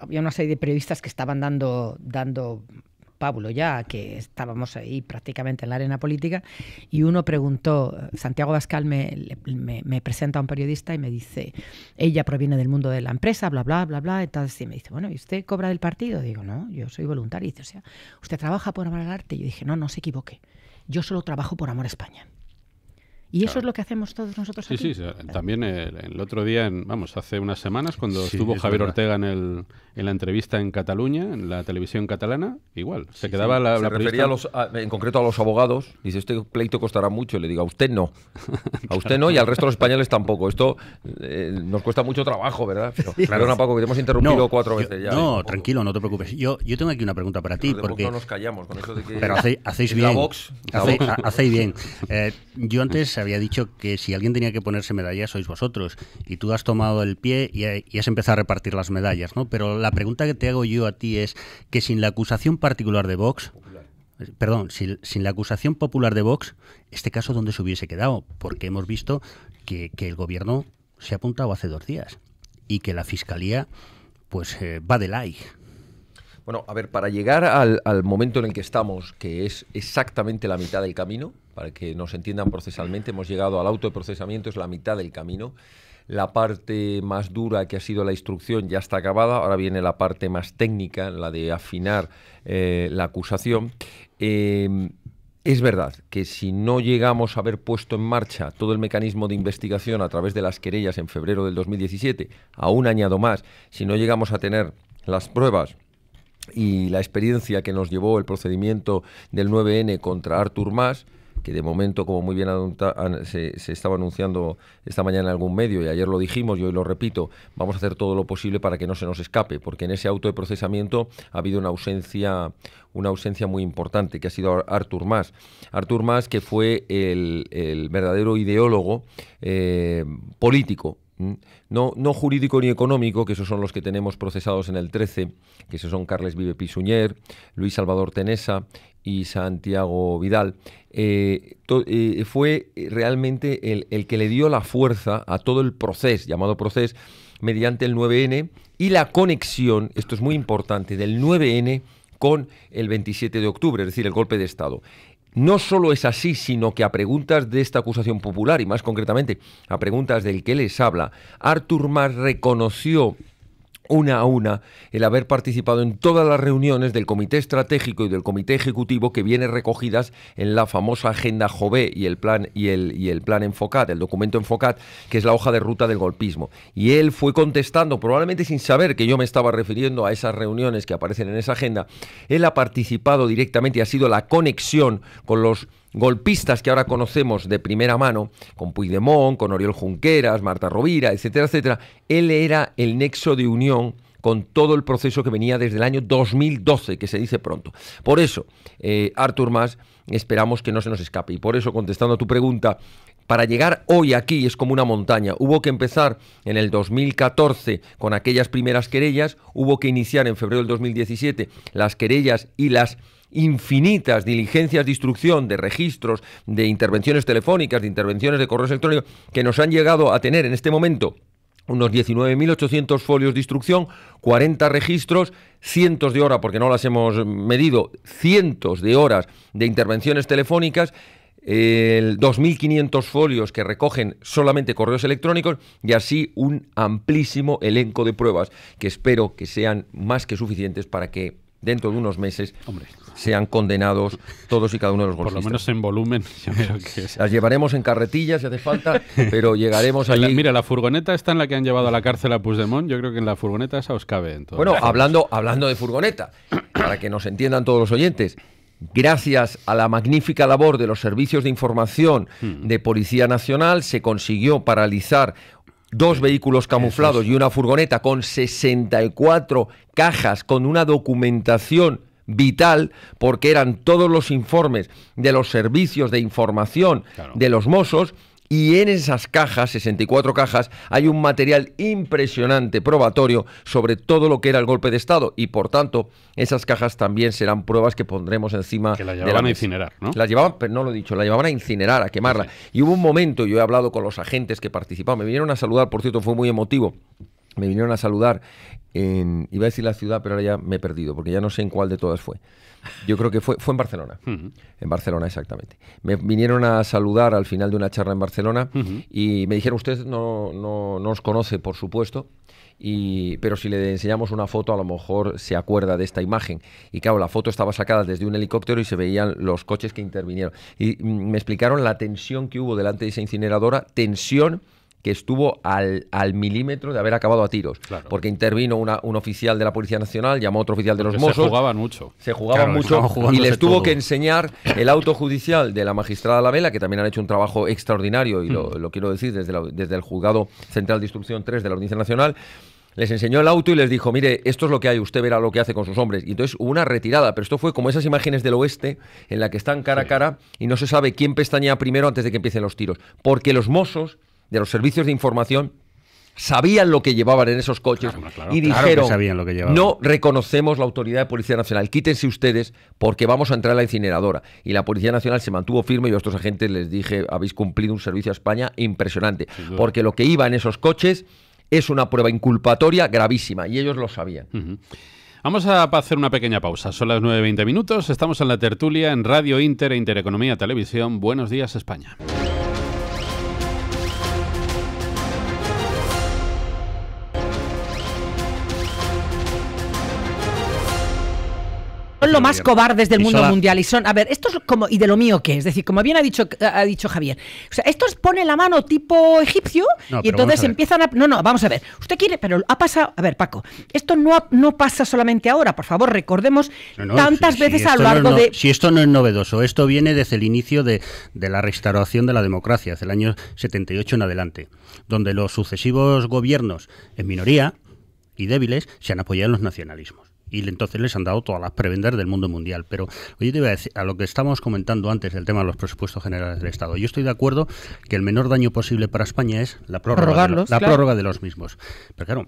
había una serie de periodistas que estaban dando, dando Pablo, ya, que estábamos ahí prácticamente en la arena política, y uno preguntó, Santiago Bascal me, presenta a un periodista y me dice, ella proviene del mundo de la empresa, bla, bla, bla, bla, entonces y me dice, bueno, ¿y usted cobra del partido? Digo, no, yo soy voluntario. Y dice, o sea, ¿usted trabaja por amor al arte? Yo dije, no, no se equivoque, yo solo trabajo por amor a España. Y eso es lo que hacemos todos nosotros aquí. Sí, sí. También eh, el, otro día, vamos, hace unas semanas, cuando estuvo Javier Ortega en, el, en la entrevista en Cataluña, en la televisión catalana, igual. Se quedaba la, se refería en concreto a los abogados. Dice, este pleito costará mucho. le digo, a usted no. A usted no y al resto de los españoles tampoco. Esto eh, nos cuesta mucho trabajo, ¿verdad? Pero, Perdona, Paco, que te hemos interrumpido cuatro veces ya. No, ¿eh? tranquilo, no te preocupes. Yo, yo tengo aquí una pregunta para ti. porque no nos callamos con eso de que... Pero hacéis, bien. hacéis, hacéis, bien. yo antes había dicho que si alguien tenía que ponerse medallas sois vosotros y tú has tomado el pie y, has empezado a repartir las medallas, ¿no? Pero la pregunta que te hago yo a ti es que sin la acusación particular de Vox, eh, perdón, sin, la acusación popular de Vox, este caso dónde se hubiese quedado, porque hemos visto que, que el gobierno se ha apuntado hace dos días y que la fiscalía pues eh, va de like bueno, a ver, para llegar al, momento en el que estamos, que es exactamente la mitad del camino, para que nos entiendan procesalmente, hemos llegado al auto de procesamiento, es la mitad del camino. La parte más dura que ha sido la instrucción ya está acabada, ahora viene la parte más técnica, la de afinar eh, la acusación. Em, es verdad que si no llegamos a haber puesto en marcha todo el mecanismo de investigación a través de las querellas en febrero del 2017, aún añado más, si no llegamos a tener las pruebas y la experiencia que nos llevó el procedimiento del 9N contra Artur Mas, que de momento, como muy bien se, estaba anunciando esta mañana en algún medio, y ayer lo dijimos y hoy lo repito, vamos a hacer todo lo posible para que no se nos escape, porque en ese auto de procesamiento ha habido una ausencia, una ausencia muy importante, que ha sido Artur Mas. Artur Mas, que fue el, verdadero ideólogo eh, político Mm. no, no jurídico ni económico, que esos son los que tenemos procesados en el 13, que esos son Carles Vive Pisuñer, Luis Salvador Tenesa y Santiago Vidal, eh, eh, fue realmente el, el, que le dio la fuerza a todo el proceso, llamado proceso, mediante el 9N y la conexión, esto es muy importante, del 9N con el 27 de octubre, es decir, el golpe de Estado. No solo es así, sino que a preguntas de esta acusación popular, y más concretamente a preguntas del que les habla, Artur Mas reconoció una a una el haber participado en todas las reuniones del Comité Estratégico y del Comité Ejecutivo que vienen recogidas en la famosa Agenda Jové y el plan y el plan Enfocat, el documento Enfocat, que es la hoja de ruta del golpismo. Y él fue contestando, probablemente sin saber que yo me estaba refiriendo a esas reuniones que aparecen en esa agenda, él ha participado directamente y ha sido la conexión con los golpistas que ahora conocemos de primera mano, con Puigdemont, con Oriol Junqueras, Marta Rovira, etcétera, etcétera, él era el nexo de unión con todo el proceso que venía desde el año 2012, que se dice pronto. Por eso, eh, Artur Mas, esperamos que no se nos escape. Y por eso, contestando a tu pregunta, para llegar hoy aquí es como una montaña. Hubo que empezar en el 2014 con aquellas primeras querellas, hubo que iniciar en febrero del 2017 las querellas y las infinitas diligencias de instrucción, de registros, de intervenciones telefónicas, de intervenciones de correos electrónicos, que nos han llegado a tener en este momento unos 19.800 folios de instrucción, 40 registros, cientos de horas, porque no las hemos medido, cientos de horas de intervenciones telefónicas, 2.500 folios que recogen solamente correos electrónicos y así un amplísimo elenco de pruebas que espero que sean más que suficientes para que dentro de unos meses sean condenados todos y cada uno de los golpes. Por lo menos en volumen. Yo creo que Las llevaremos en carretillas si hace falta, pero llegaremos allí. mira, la furgoneta está en la que han llevado a la cárcel a Puigdemont. Yo creo que en la furgoneta esa os cabe. En bueno, hablando, hablando de furgoneta, para que nos entiendan todos los oyentes, gracias a la magnífica labor de los servicios de información hmm. de Policía Nacional, se consiguió paralizar dos vehículos camuflados y una furgoneta con 64 cajas con una documentación vital porque eran todos los informes de los servicios de información de los Mossos y en esas cajas, 64 cajas, hay un material impresionante probatorio sobre todo lo que era el golpe de Estado y por tanto esas cajas también serán pruebas que pondremos encima. Que la llevaban a incinerar, ¿no? La llevaban, pero no lo he dicho, la llevaban a incinerar, a quemarla. Y hubo un momento, yo he hablado con los agentes que participaban, me vinieron a saludar, por cierto, fue muy emotivo me vinieron a saludar iba a decir la ciudad, pero ahora ya me he perdido, porque ya no sé en cuál de todas fue. Yo creo que fue, fue en Barcelona, en Barcelona exactamente. Me vinieron a saludar al final de una charla en Barcelona y me dijeron, usted no, no, os conoce, por supuesto, y, pero si le enseñamos una foto a lo mejor se acuerda de esta imagen. Y claro, la foto estaba sacada desde un helicóptero y se veían los coches que intervinieron. Y mm, me explicaron la tensión que hubo delante de esa incineradora, tensión que estuvo al, al milímetro de haber acabado a tiros. Porque intervino un oficial de la Policía Nacional, llamó a otro oficial de los mozos, Se jugaban mucho. Se jugaban mucho y les tuvo que enseñar el auto judicial de la magistrada La Vela que también han hecho un trabajo extraordinario, y lo, hmm. quiero decir desde, desde el Juzgado Central de Instrucción 3 de la Audiencia Nacional les enseñó el auto y les dijo, mire, esto es lo que hay, usted verá lo que hace con sus hombres. Y entonces hubo una retirada, pero esto fue como esas imágenes del oeste en la que están cara a cara y no se sabe quién pestañea primero antes de que empiecen los tiros. Porque los mozos de los servicios de información sabían lo que llevaban en esos coches y dijeron, no reconocemos la autoridad de Policía Nacional, quítense ustedes porque vamos a entrar a la incineradora. Y la Policía Nacional se mantuvo firme y a estos agentes les dije, habéis cumplido un servicio a España impresionante, porque lo que iba en esos coches es una prueba inculpatoria gravísima y ellos lo sabían. Vamos a hacer una pequeña pausa. Son las 9.20 minutos. Estamos en la tertulia en Radio Inter e Intereconomía Televisión. Buenos días, España. lo más cobardes del mundo mundial y son, a ver, esto es como y de lo mío que es decir, como bien ha dicho eh, ha dicho Javier, o sea, estos pone la mano tipo egipcio y entonces empiezan a no, no, vamos a ver. Usted quiere, pero ha pasado, a ver, Paco, esto no no pasa solamente ahora, por favor, recordemos tantas veces a lo largo de Si esto no es novedoso, esto viene desde el inicio de, de la restauración de la democracia, desde el año 78 en adelante, donde los sucesivos gobiernos en minoría y débiles se han apoyado en los nacionalismos y entonces les han dado todas las prebendas del mundo mundial. Pero oye, te iba a, decir, a lo que estábamos comentando antes del tema de los presupuestos generales del Estado, yo estoy de acuerdo que el menor daño posible para España es la prórroga, de, la prórroga de los mismos. Pero claro,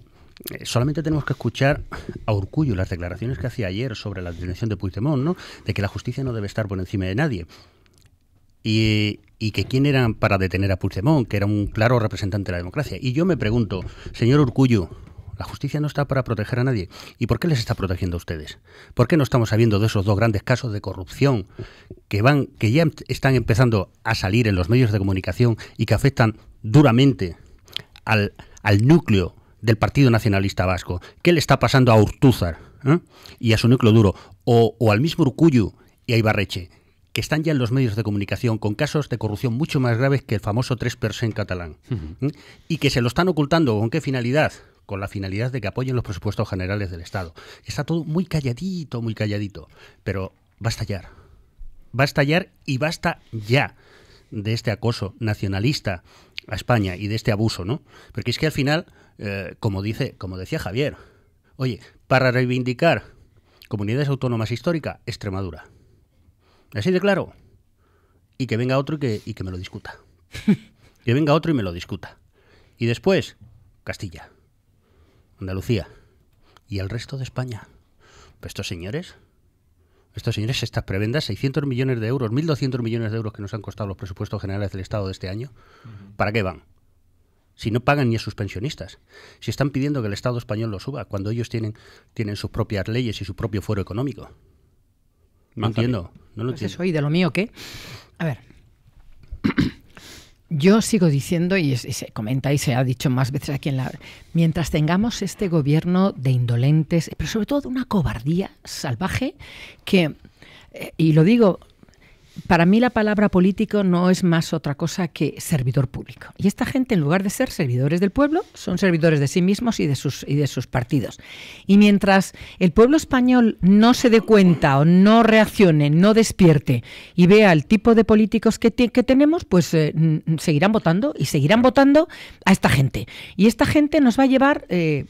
eh, solamente tenemos que escuchar a Urcullo las declaraciones que hacía ayer sobre la detención de Puigdemont, ¿no? de que la justicia no debe estar por encima de nadie. Y, y, que quién eran para detener a Puigdemont, que era un claro representante de la democracia. Y yo me pregunto, señor Urcullo, la justicia no está para proteger a nadie. ¿Y por qué les está protegiendo a ustedes? ¿Por qué no estamos sabiendo de esos dos grandes casos de corrupción que van, que ya em-, están empezando a salir en los medios de comunicación y que afectan duramente al, núcleo del Partido Nacionalista Vasco? ¿Qué le está pasando a Urtúzar ¿eh? y a su núcleo duro? O, al mismo Urcuyu y a Ibarreche, que están ya en los medios de comunicación con casos de corrupción mucho más graves que el famoso 3% catalán. Uh ¿eh? catalán Y que se lo están ocultando. ¿Con qué finalidad? con la finalidad de que apoyen los presupuestos generales del Estado. Está todo muy calladito, muy calladito, pero va a estallar. Va a estallar y basta ya de este acoso nacionalista a España y de este abuso, ¿no? Porque es que al final, eh, como dice, como decía Javier, oye, para reivindicar comunidades autónomas históricas, Extremadura. Así de claro. Y que venga otro y que, y que me lo discuta. que venga otro y me lo discuta. Y después, Castilla. Andalucía y el resto de España. Pues estos señores, estos señores, estas prebendas, 600 millones de euros, 1.200 millones de euros que nos han costado los presupuestos generales del Estado de este año, ¿para qué van? Si no pagan ni a sus pensionistas, si están pidiendo que el Estado español lo suba, cuando ellos tienen, tienen sus propias leyes y su propio fuero económico. No entiendo. No lo pues entiendo. de lo mío qué? A ver. Yo sigo diciendo, y, se comenta y se ha dicho más veces aquí en la... Mientras tengamos este gobierno de indolentes, pero sobre todo de una cobardía salvaje que, eh, y lo digo para mí la palabra político no es más otra cosa que servidor público. Y esta gente, en lugar de ser servidores del pueblo, son servidores de sí mismos y de sus, y de sus partidos. Y mientras el pueblo español no se dé cuenta o no reaccione, no despierte y vea el tipo de políticos que, tenemos, pues eh, seguirán votando y seguirán votando a esta gente. Y esta gente nos va a llevar... Eh,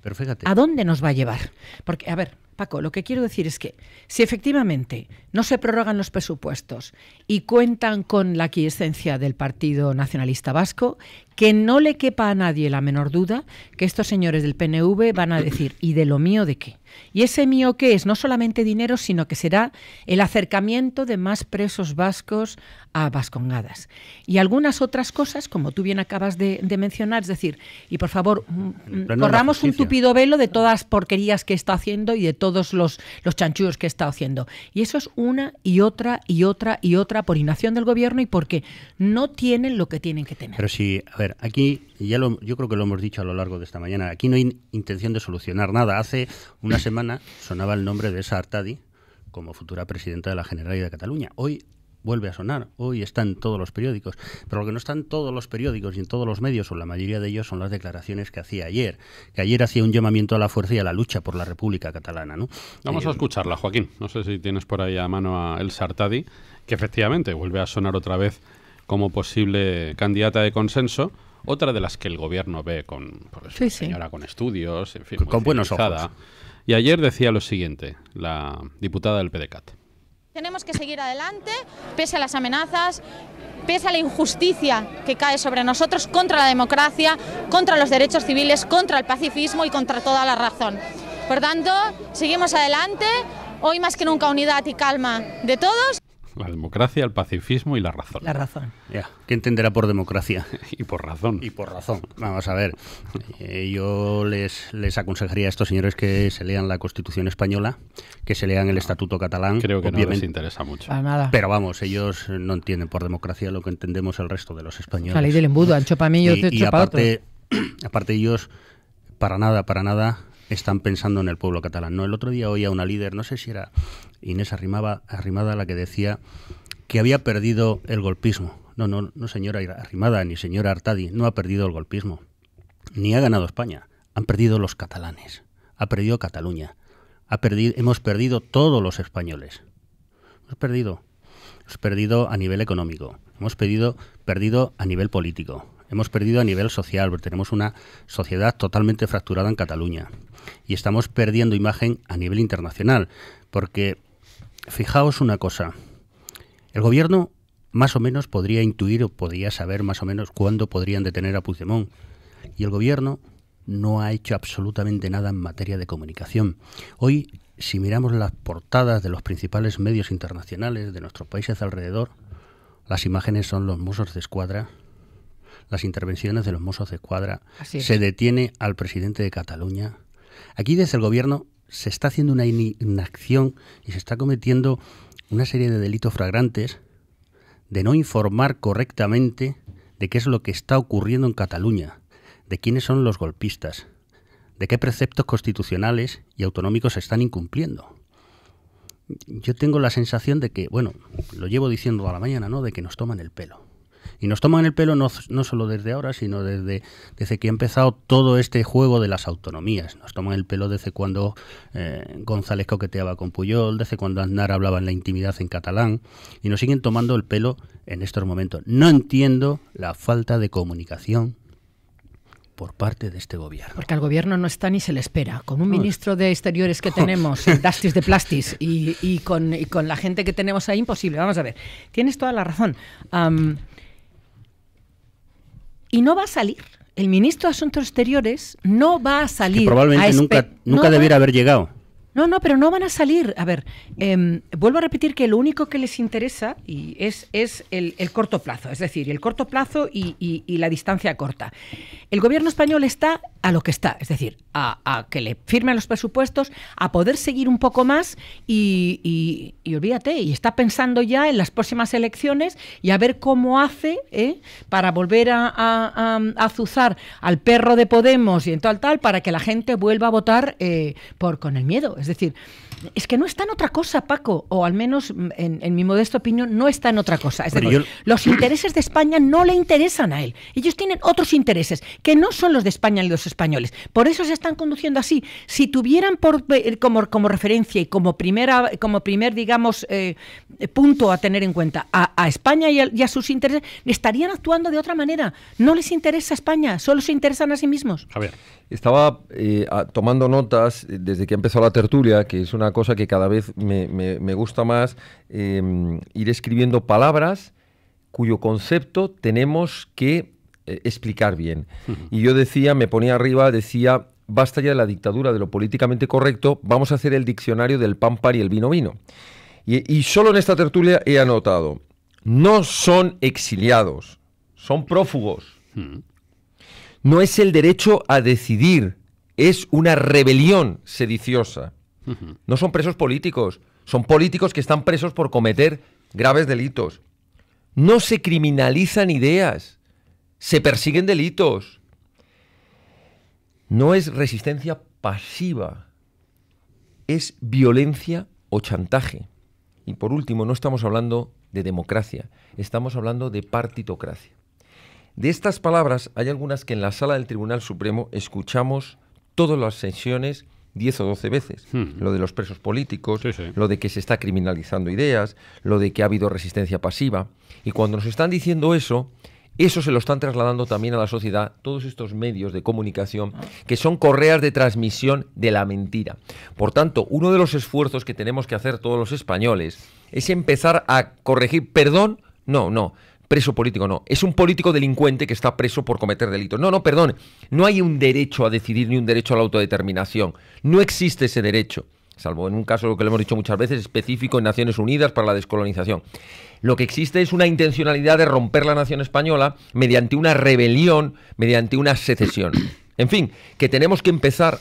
pero fíjate. ¿A dónde nos va a llevar? Porque, a ver, Paco, lo que quiero decir es que si efectivamente no se prorrogan los presupuestos y cuentan con la quiescencia del Partido Nacionalista Vasco, que no le quepa a nadie la menor duda que estos señores del PNV van a decir, ¿y de lo mío de qué? Y ese mío qué es no solamente dinero, sino que será el acercamiento de más presos vascos a vascongadas. Y algunas otras cosas, como tú bien acabas de, mencionar, es decir, y por favor, mm, mm, corramos un tupido velo de todas las porquerías que está haciendo y de todos los, los chanchullos que está haciendo. Y eso es una y otra y otra y otra por inacción del gobierno y porque no tienen lo que tienen que tener. Pero a ver, aquí ya yo creo que lo hemos dicho a lo largo de esta mañana. Aquí no hay intención de solucionar nada. Hace una semana sonaba el nombre de Sartadi como futura presidenta de la Generalidad de Cataluña. Hoy vuelve a sonar. Hoy está en todos los periódicos. Pero lo que no están todos los periódicos y en todos los medios, o la mayoría de ellos, son las declaraciones que hacía ayer. Que ayer hacía un llamamiento a la fuerza y a la lucha por la República Catalana. Vamos a eh, escucharla, Joaquín. No sé si tienes por ahí a mano a El Sartadi, que efectivamente vuelve a sonar otra vez como posible candidata de consenso. Otra de las que el gobierno ve con pues, con estudios, con buenos ojos. Y ayer decía lo siguiente, la diputada del PDCAT. Tenemos que seguir adelante, pese a las amenazas, pese a la injusticia que cae sobre nosotros contra la democracia, contra los derechos civiles, contra el pacifismo y contra toda la razón. Por tanto, seguimos adelante, hoy más que nunca unidad y calma de todos. La democracia, el pacifismo y la razón. La razón. Ya. ¿Qué entenderá por democracia? y por razón. Y por razón. Vamos a ver. Eh, yo les, les aconsejaría a estos señores que se lean la Constitución española, que se lean el Estatuto catalán. Creo que no les interesa mucho. nada. Pero vamos, ellos no entienden por democracia lo que entendemos el resto de los españoles. La ley del embudo, ancho para mí y, aparte, aparte ellos, para nada, para nada, están pensando en el pueblo catalán. No, el otro día oía una líder, no sé si era Inés arrimaba, Arrimada la que decía que había perdido el golpismo. No, no, no señora Arrimada ni señora Artadi, no ha perdido el golpismo. Ni ha ganado España, han perdido los catalanes, ha perdido Cataluña, ha perdido, hemos perdido todos los españoles. Hemos perdido. Hemos perdido a nivel económico, hemos perdido, perdido a nivel político, hemos perdido a nivel social, tenemos una sociedad totalmente fracturada en Cataluña. Y estamos perdiendo imagen a nivel internacional, porque Fijaos una cosa. El gobierno más o menos podría intuir o podría saber más o menos cuándo podrían detener a Puigdemont. Y el gobierno no ha hecho absolutamente nada en materia de comunicación. Hoy, si miramos las portadas de los principales medios internacionales de nuestros países alrededor, las imágenes son los musos de escuadra, las intervenciones de los musos de escuadra. Se detiene al presidente de Cataluña. Aquí desde el gobierno se está haciendo una inacción y se está cometiendo una serie de delitos fragrantes de no informar correctamente de qué es lo que está ocurriendo en Cataluña, de quiénes son los golpistas, de qué preceptos constitucionales y autonómicos se están incumpliendo. Yo tengo la sensación de que, bueno, lo llevo diciendo a la mañana, ¿no? De que nos toman el pelo. Y nos toman el pelo no, solo desde ahora, sino desde, desde que ha empezado todo este juego de las autonomías. Nos toman el pelo desde cuando eh, González coqueteaba con Puyol, desde cuando Aznar hablaba en la intimidad en catalán, y nos siguen tomando el pelo en estos momentos. No entiendo la falta de comunicación por parte de este gobierno. Porque al gobierno no está ni se le espera. Con un ministro de Exteriores que tenemos, Dastis de Plastis, y, con, con, la gente que tenemos ahí, imposible. Vamos a ver, tienes toda la razón y no va a salir. El ministro de Asuntos Exteriores no va a salir. probablemente nunca, nunca debiera haber llegado. No, no, pero no van a salir. A ver, em, vuelvo a repetir que lo único que les interesa y es, es el, corto plazo, es decir, el corto plazo y, la distancia corta. El gobierno español está a lo que está, es decir, a, que le firmen los presupuestos, a poder seguir un poco más y, olvídate, y está pensando ya en las próximas elecciones y a ver cómo hace ¿eh? para volver a, a, azuzar al perro de Podemos y en tal tal para que la gente vuelva a votar eh, por con el miedo, es decir. Es que no está en otra cosa, Paco, o al menos mm, en, mi modesta opinión, no está en otra cosa. Es decir, los intereses de España no le interesan a él. Ellos tienen otros intereses que no son los de España ni los españoles. Por eso se están conduciendo así. Si tuvieran por, eh, como, referencia y como, primera, como primer, digamos, eh, eh, punto a tener en cuenta a, España y a, sus intereses, estarían actuando de otra manera. No les interesa España, solo se interesan a sí mismos. ver, Estaba tomando notas desde que empezó la tertulia, que es una una cosa que cada vez me, gusta más, em, ir escribiendo palabras cuyo concepto tenemos que eh, explicar bien. Y yo decía, me ponía arriba, decía, basta ya de la dictadura de lo políticamente correcto, vamos a hacer el diccionario del par y el vino vino. Y, solo en esta tertulia he anotado, no son exiliados, son prófugos. No es el derecho a decidir, es una rebelión sediciosa. No son presos políticos, son políticos que están presos por cometer graves delitos. No se criminalizan ideas, se persiguen delitos. No es resistencia pasiva, es violencia o chantaje. Y por último, no estamos hablando de democracia, estamos hablando de partitocracia. De estas palabras hay algunas que en la sala del Tribunal Supremo escuchamos todas las sesiones 10 o 12 veces. Hmm. Lo de los presos políticos, lo de que se está criminalizando ideas, lo de que ha habido resistencia pasiva. Y cuando nos están diciendo eso, eso se lo están trasladando también a la sociedad, todos estos medios de comunicación, que son correas de transmisión de la mentira. Por tanto, uno de los esfuerzos que tenemos que hacer todos los españoles es empezar a corregir, perdón, no, no, preso político, no. Es un político delincuente que está preso por cometer delitos. No, no, perdón. No hay un derecho a decidir ni un derecho a la autodeterminación. No existe ese derecho. Salvo en un caso, lo que le hemos dicho muchas veces, específico en Naciones Unidas para la descolonización. Lo que existe es una intencionalidad de romper la nación española mediante una rebelión, mediante una secesión. En fin, que tenemos que empezar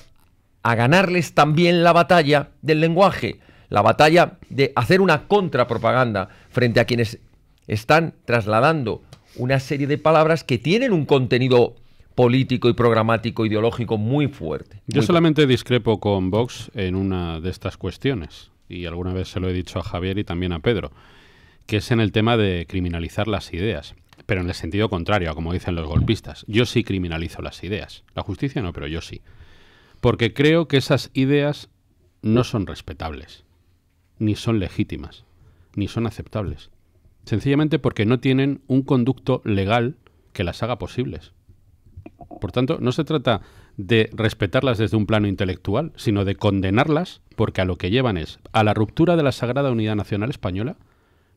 a ganarles también la batalla del lenguaje, la batalla de hacer una contrapropaganda frente a quienes están trasladando una serie de palabras que tienen un contenido político y programático ideológico muy fuerte. Yo solamente discrepo con Vox en una de estas cuestiones, y alguna vez se lo he dicho a Javier y también a Pedro, que es en el tema de criminalizar las ideas, pero en el sentido contrario a como dicen los golpistas. Yo sí criminalizo las ideas, la justicia no, pero yo sí, porque creo que esas ideas no son respetables, ni son legítimas, ni son aceptables. Sencillamente porque no tienen un conducto legal que las haga posibles. Por tanto, no se trata de respetarlas desde un plano intelectual, sino de condenarlas porque a lo que llevan es a la ruptura de la Sagrada Unidad Nacional Española.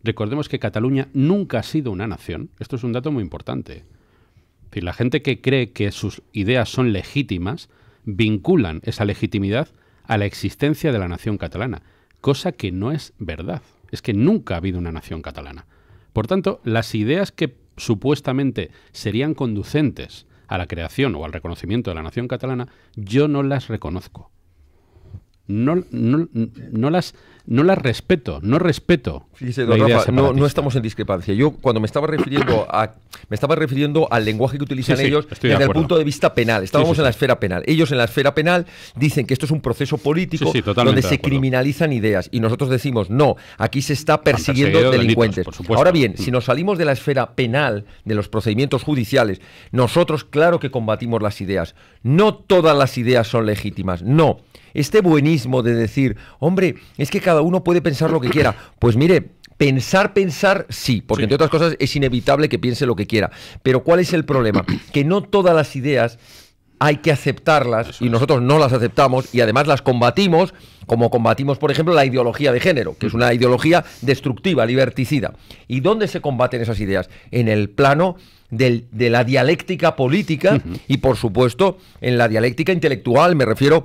Recordemos que Cataluña nunca ha sido una nación. Esto es un dato muy importante. la gente que cree que sus ideas son legítimas vinculan esa legitimidad a la existencia de la nación catalana, cosa que no es verdad. Es que nunca ha habido una nación catalana. Por tanto, las ideas que supuestamente serían conducentes a la creación o al reconocimiento de la nación catalana, yo no las reconozco no, las, no las respeto, no respeto. no, estamos en discrepancia. Yo cuando me estaba refiriendo a me estaba refiriendo al lenguaje que utilizan ellos desde el punto de vista penal. Estábamos en la esfera penal. Ellos en la esfera penal dicen que esto es un proceso político donde se criminalizan ideas y nosotros decimos, "No, aquí se está persiguiendo delincuentes." Ahora bien, mm. si nos salimos de la esfera penal de los procedimientos judiciales, nosotros claro que combatimos las ideas. No todas las ideas son legítimas. No este buenismo de decir, hombre, es que cada uno puede pensar lo que quiera. Pues mire, Pensar, pensar, sí, porque entre otras cosas es inevitable que piense lo que quiera. Pero ¿cuál es el problema? Que no todas las ideas hay que aceptarlas y nosotros no las aceptamos y además las combatimos, como combatimos, por ejemplo, la ideología de género, que es una ideología destructiva, liberticida. ¿Y dónde se combaten esas ideas? En el plano de la dialéctica política y, por supuesto, en la dialéctica intelectual, me refiero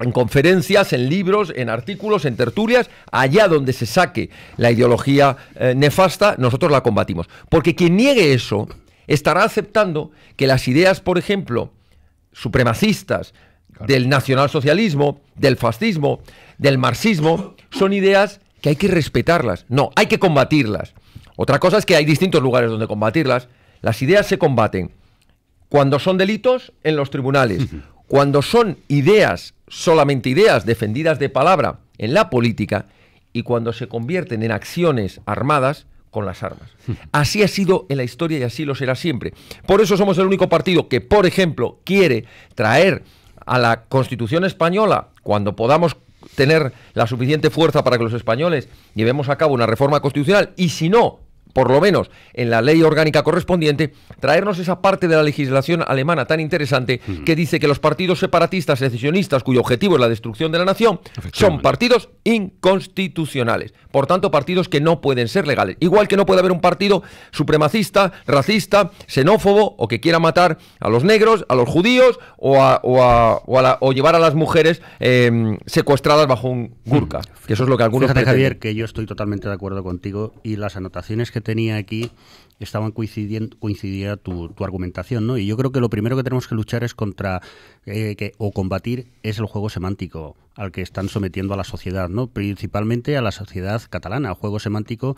en conferencias, en libros, en artículos, en tertulias, allá donde se saque la ideología eh, nefasta, nosotros la combatimos. Porque quien niegue eso estará aceptando que las ideas, por ejemplo, supremacistas, del nacionalsocialismo, del fascismo, del marxismo, son ideas que hay que respetarlas. No, hay que combatirlas. Otra cosa es que hay distintos lugares donde combatirlas. Las ideas se combaten cuando son delitos en los tribunales, cuando son ideas solamente ideas defendidas de palabra en la política y cuando se convierten en acciones armadas con las armas. Así ha sido en la historia y así lo será siempre. Por eso somos el único partido que, por ejemplo, quiere traer a la Constitución española, cuando podamos tener la suficiente fuerza para que los españoles llevemos a cabo una reforma constitucional, y si no, por lo menos en la ley orgánica correspondiente, traernos esa parte de la legislación alemana tan interesante que dice que los partidos separatistas secesionistas cuyo objetivo es la destrucción de la nación son partidos inconstitucionales. Por tanto, partidos que no pueden ser legales. Igual que no puede haber un partido supremacista, racista, xenófobo o que quiera matar a los negros, a los judíos o, a, o, llevar a las mujeres em, secuestradas bajo un gurka. Que eso es lo que algunos... Fíjate, Javier, que yo estoy totalmente de acuerdo contigo y las anotaciones que tenía aquí estaban coincidiendo, coincidía tu, argumentación, ¿no? Y yo creo que lo primero que tenemos que luchar es contra eh, que, o combatir es el juego semántico al que están sometiendo a la sociedad, ¿no? Principalmente a la sociedad catalana, juego semántico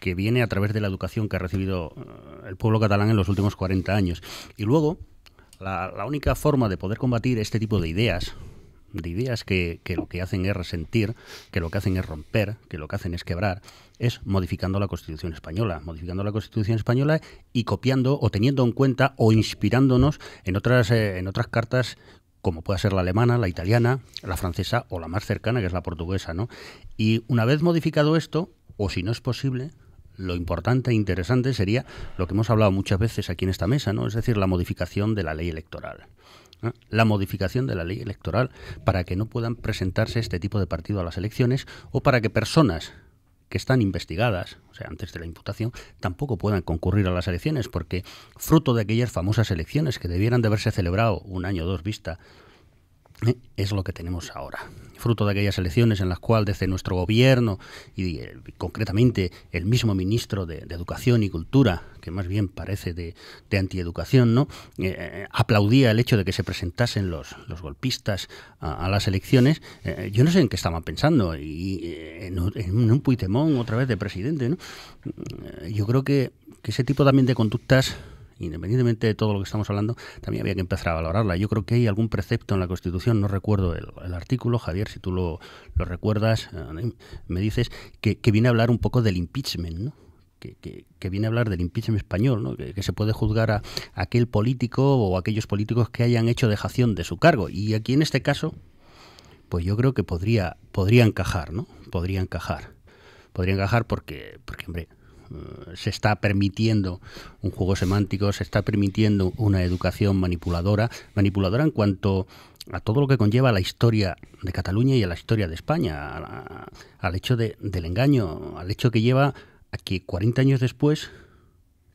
que viene a través de la educación que ha recibido eh, el pueblo catalán en los últimos 40 años. Y luego, la, la única forma de poder combatir este tipo de ideas, de ideas que, que lo que hacen es resentir, que lo que hacen es romper, que lo que hacen es quebrar, es modificando la Constitución española, modificando la Constitución española y copiando o teniendo en cuenta o inspirándonos en otras, eh, en otras cartas como pueda ser la alemana, la italiana, la francesa o la más cercana, que es la portuguesa, ¿no? Y una vez modificado esto, o si no es posible, lo importante e interesante sería lo que hemos hablado muchas veces aquí en esta mesa, ¿no? Es decir, la modificación de la ley electoral. La modificación de la ley electoral para que no puedan presentarse este tipo de partido a las elecciones o para que personas que están investigadas, o sea, antes de la imputación, tampoco puedan concurrir a las elecciones, porque fruto de aquellas famosas elecciones que debieran de haberse celebrado un año o dos vista, es lo que tenemos ahora. Fruto de aquellas elecciones en las cuales desde nuestro gobierno y eh, concretamente el mismo ministro de, Educación y Cultura, que más bien parece de, de antieducación, ¿no? Eh, eh, aplaudía el hecho de que se presentasen los, golpistas a, las elecciones. yo no sé en qué estaban pensando, y en, un puitemón otra vez de presidente. ¿no? Mm, yo creo que, que ese tipo también de conductas independientemente de todo lo que estamos hablando, también había que empezar a valorarla. Yo creo que hay algún precepto en la Constitución, no recuerdo el, artículo, Javier, si tú lo, recuerdas, eh, me dices, que, viene a hablar un poco del impeachment, ¿no? Que, viene a hablar del impeachment español, ¿no? que, se puede juzgar a, aquel político o a aquellos políticos que hayan hecho dejación de su cargo. Y aquí en este caso, pues yo creo que podría, podría encajar, ¿no? Podría encajar. Podría encajar porque, porque hombre, eh, se está permitiendo un juego semántico, se está permitiendo una educación manipuladora, manipuladora en cuanto a todo lo que conlleva la historia de Cataluña y a la historia de España, al hecho del engaño, al hecho que lleva a que 40 años después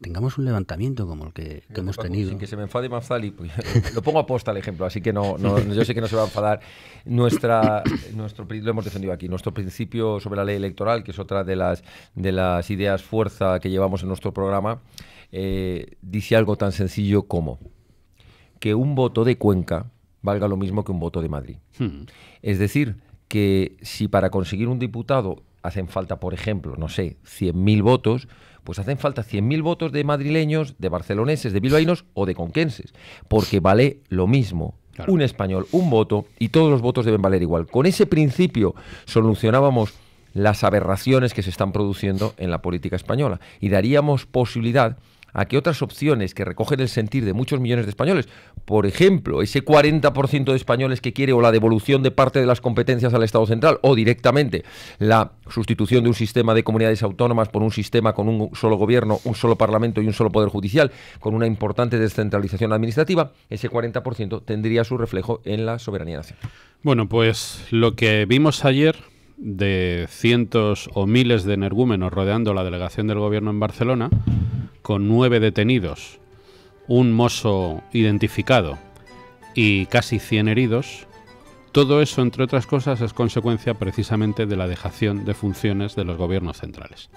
tengamos un levantamiento como el que, hemos tenido. Sin que se me enfade Manzali, pues, lo pongo a posta el ejemplo, así que no, yo sé que no se va a enfadar. Nuestra, nuestro, lo hemos defendido aquí, nuestro principio sobre la ley electoral, que es otra de las, de las ideas fuerza que llevamos en nuestro programa, eh, dice algo tan sencillo como que un voto de Cuenca valga lo mismo que un voto de Madrid. Hmm. Es decir, que si para conseguir un diputado hacen falta, por ejemplo, no sé, 100.000 votos, pues hacen falta 100.000 votos de madrileños, de barceloneses, de bilbaínos o de conquenses, porque vale lo mismo. Un español, un voto, y todos los votos deben valer igual. Con ese principio solucionábamos las aberraciones que se están produciendo en la política española y daríamos posibilidad a que otras opciones que recogen el sentir de muchos millones de españoles, por ejemplo, ese 40% de españoles que quiere o la devolución de parte de las competencias al Estado central o directamente la sustitución de un sistema de comunidades autónomas por un sistema con un solo gobierno, un solo parlamento y un solo poder judicial, con una importante descentralización administrativa, ese 40% tendría su reflejo en la soberanía nacional. Bueno, pues lo que vimos ayer de cientos o miles de energúmenos rodeando la delegación del gobierno en Barcelona, con nueve detenidos, un mozo identificado y casi 100 heridos, todo eso, entre otras cosas, es consecuencia precisamente de la dejación de funciones de los gobiernos centrales.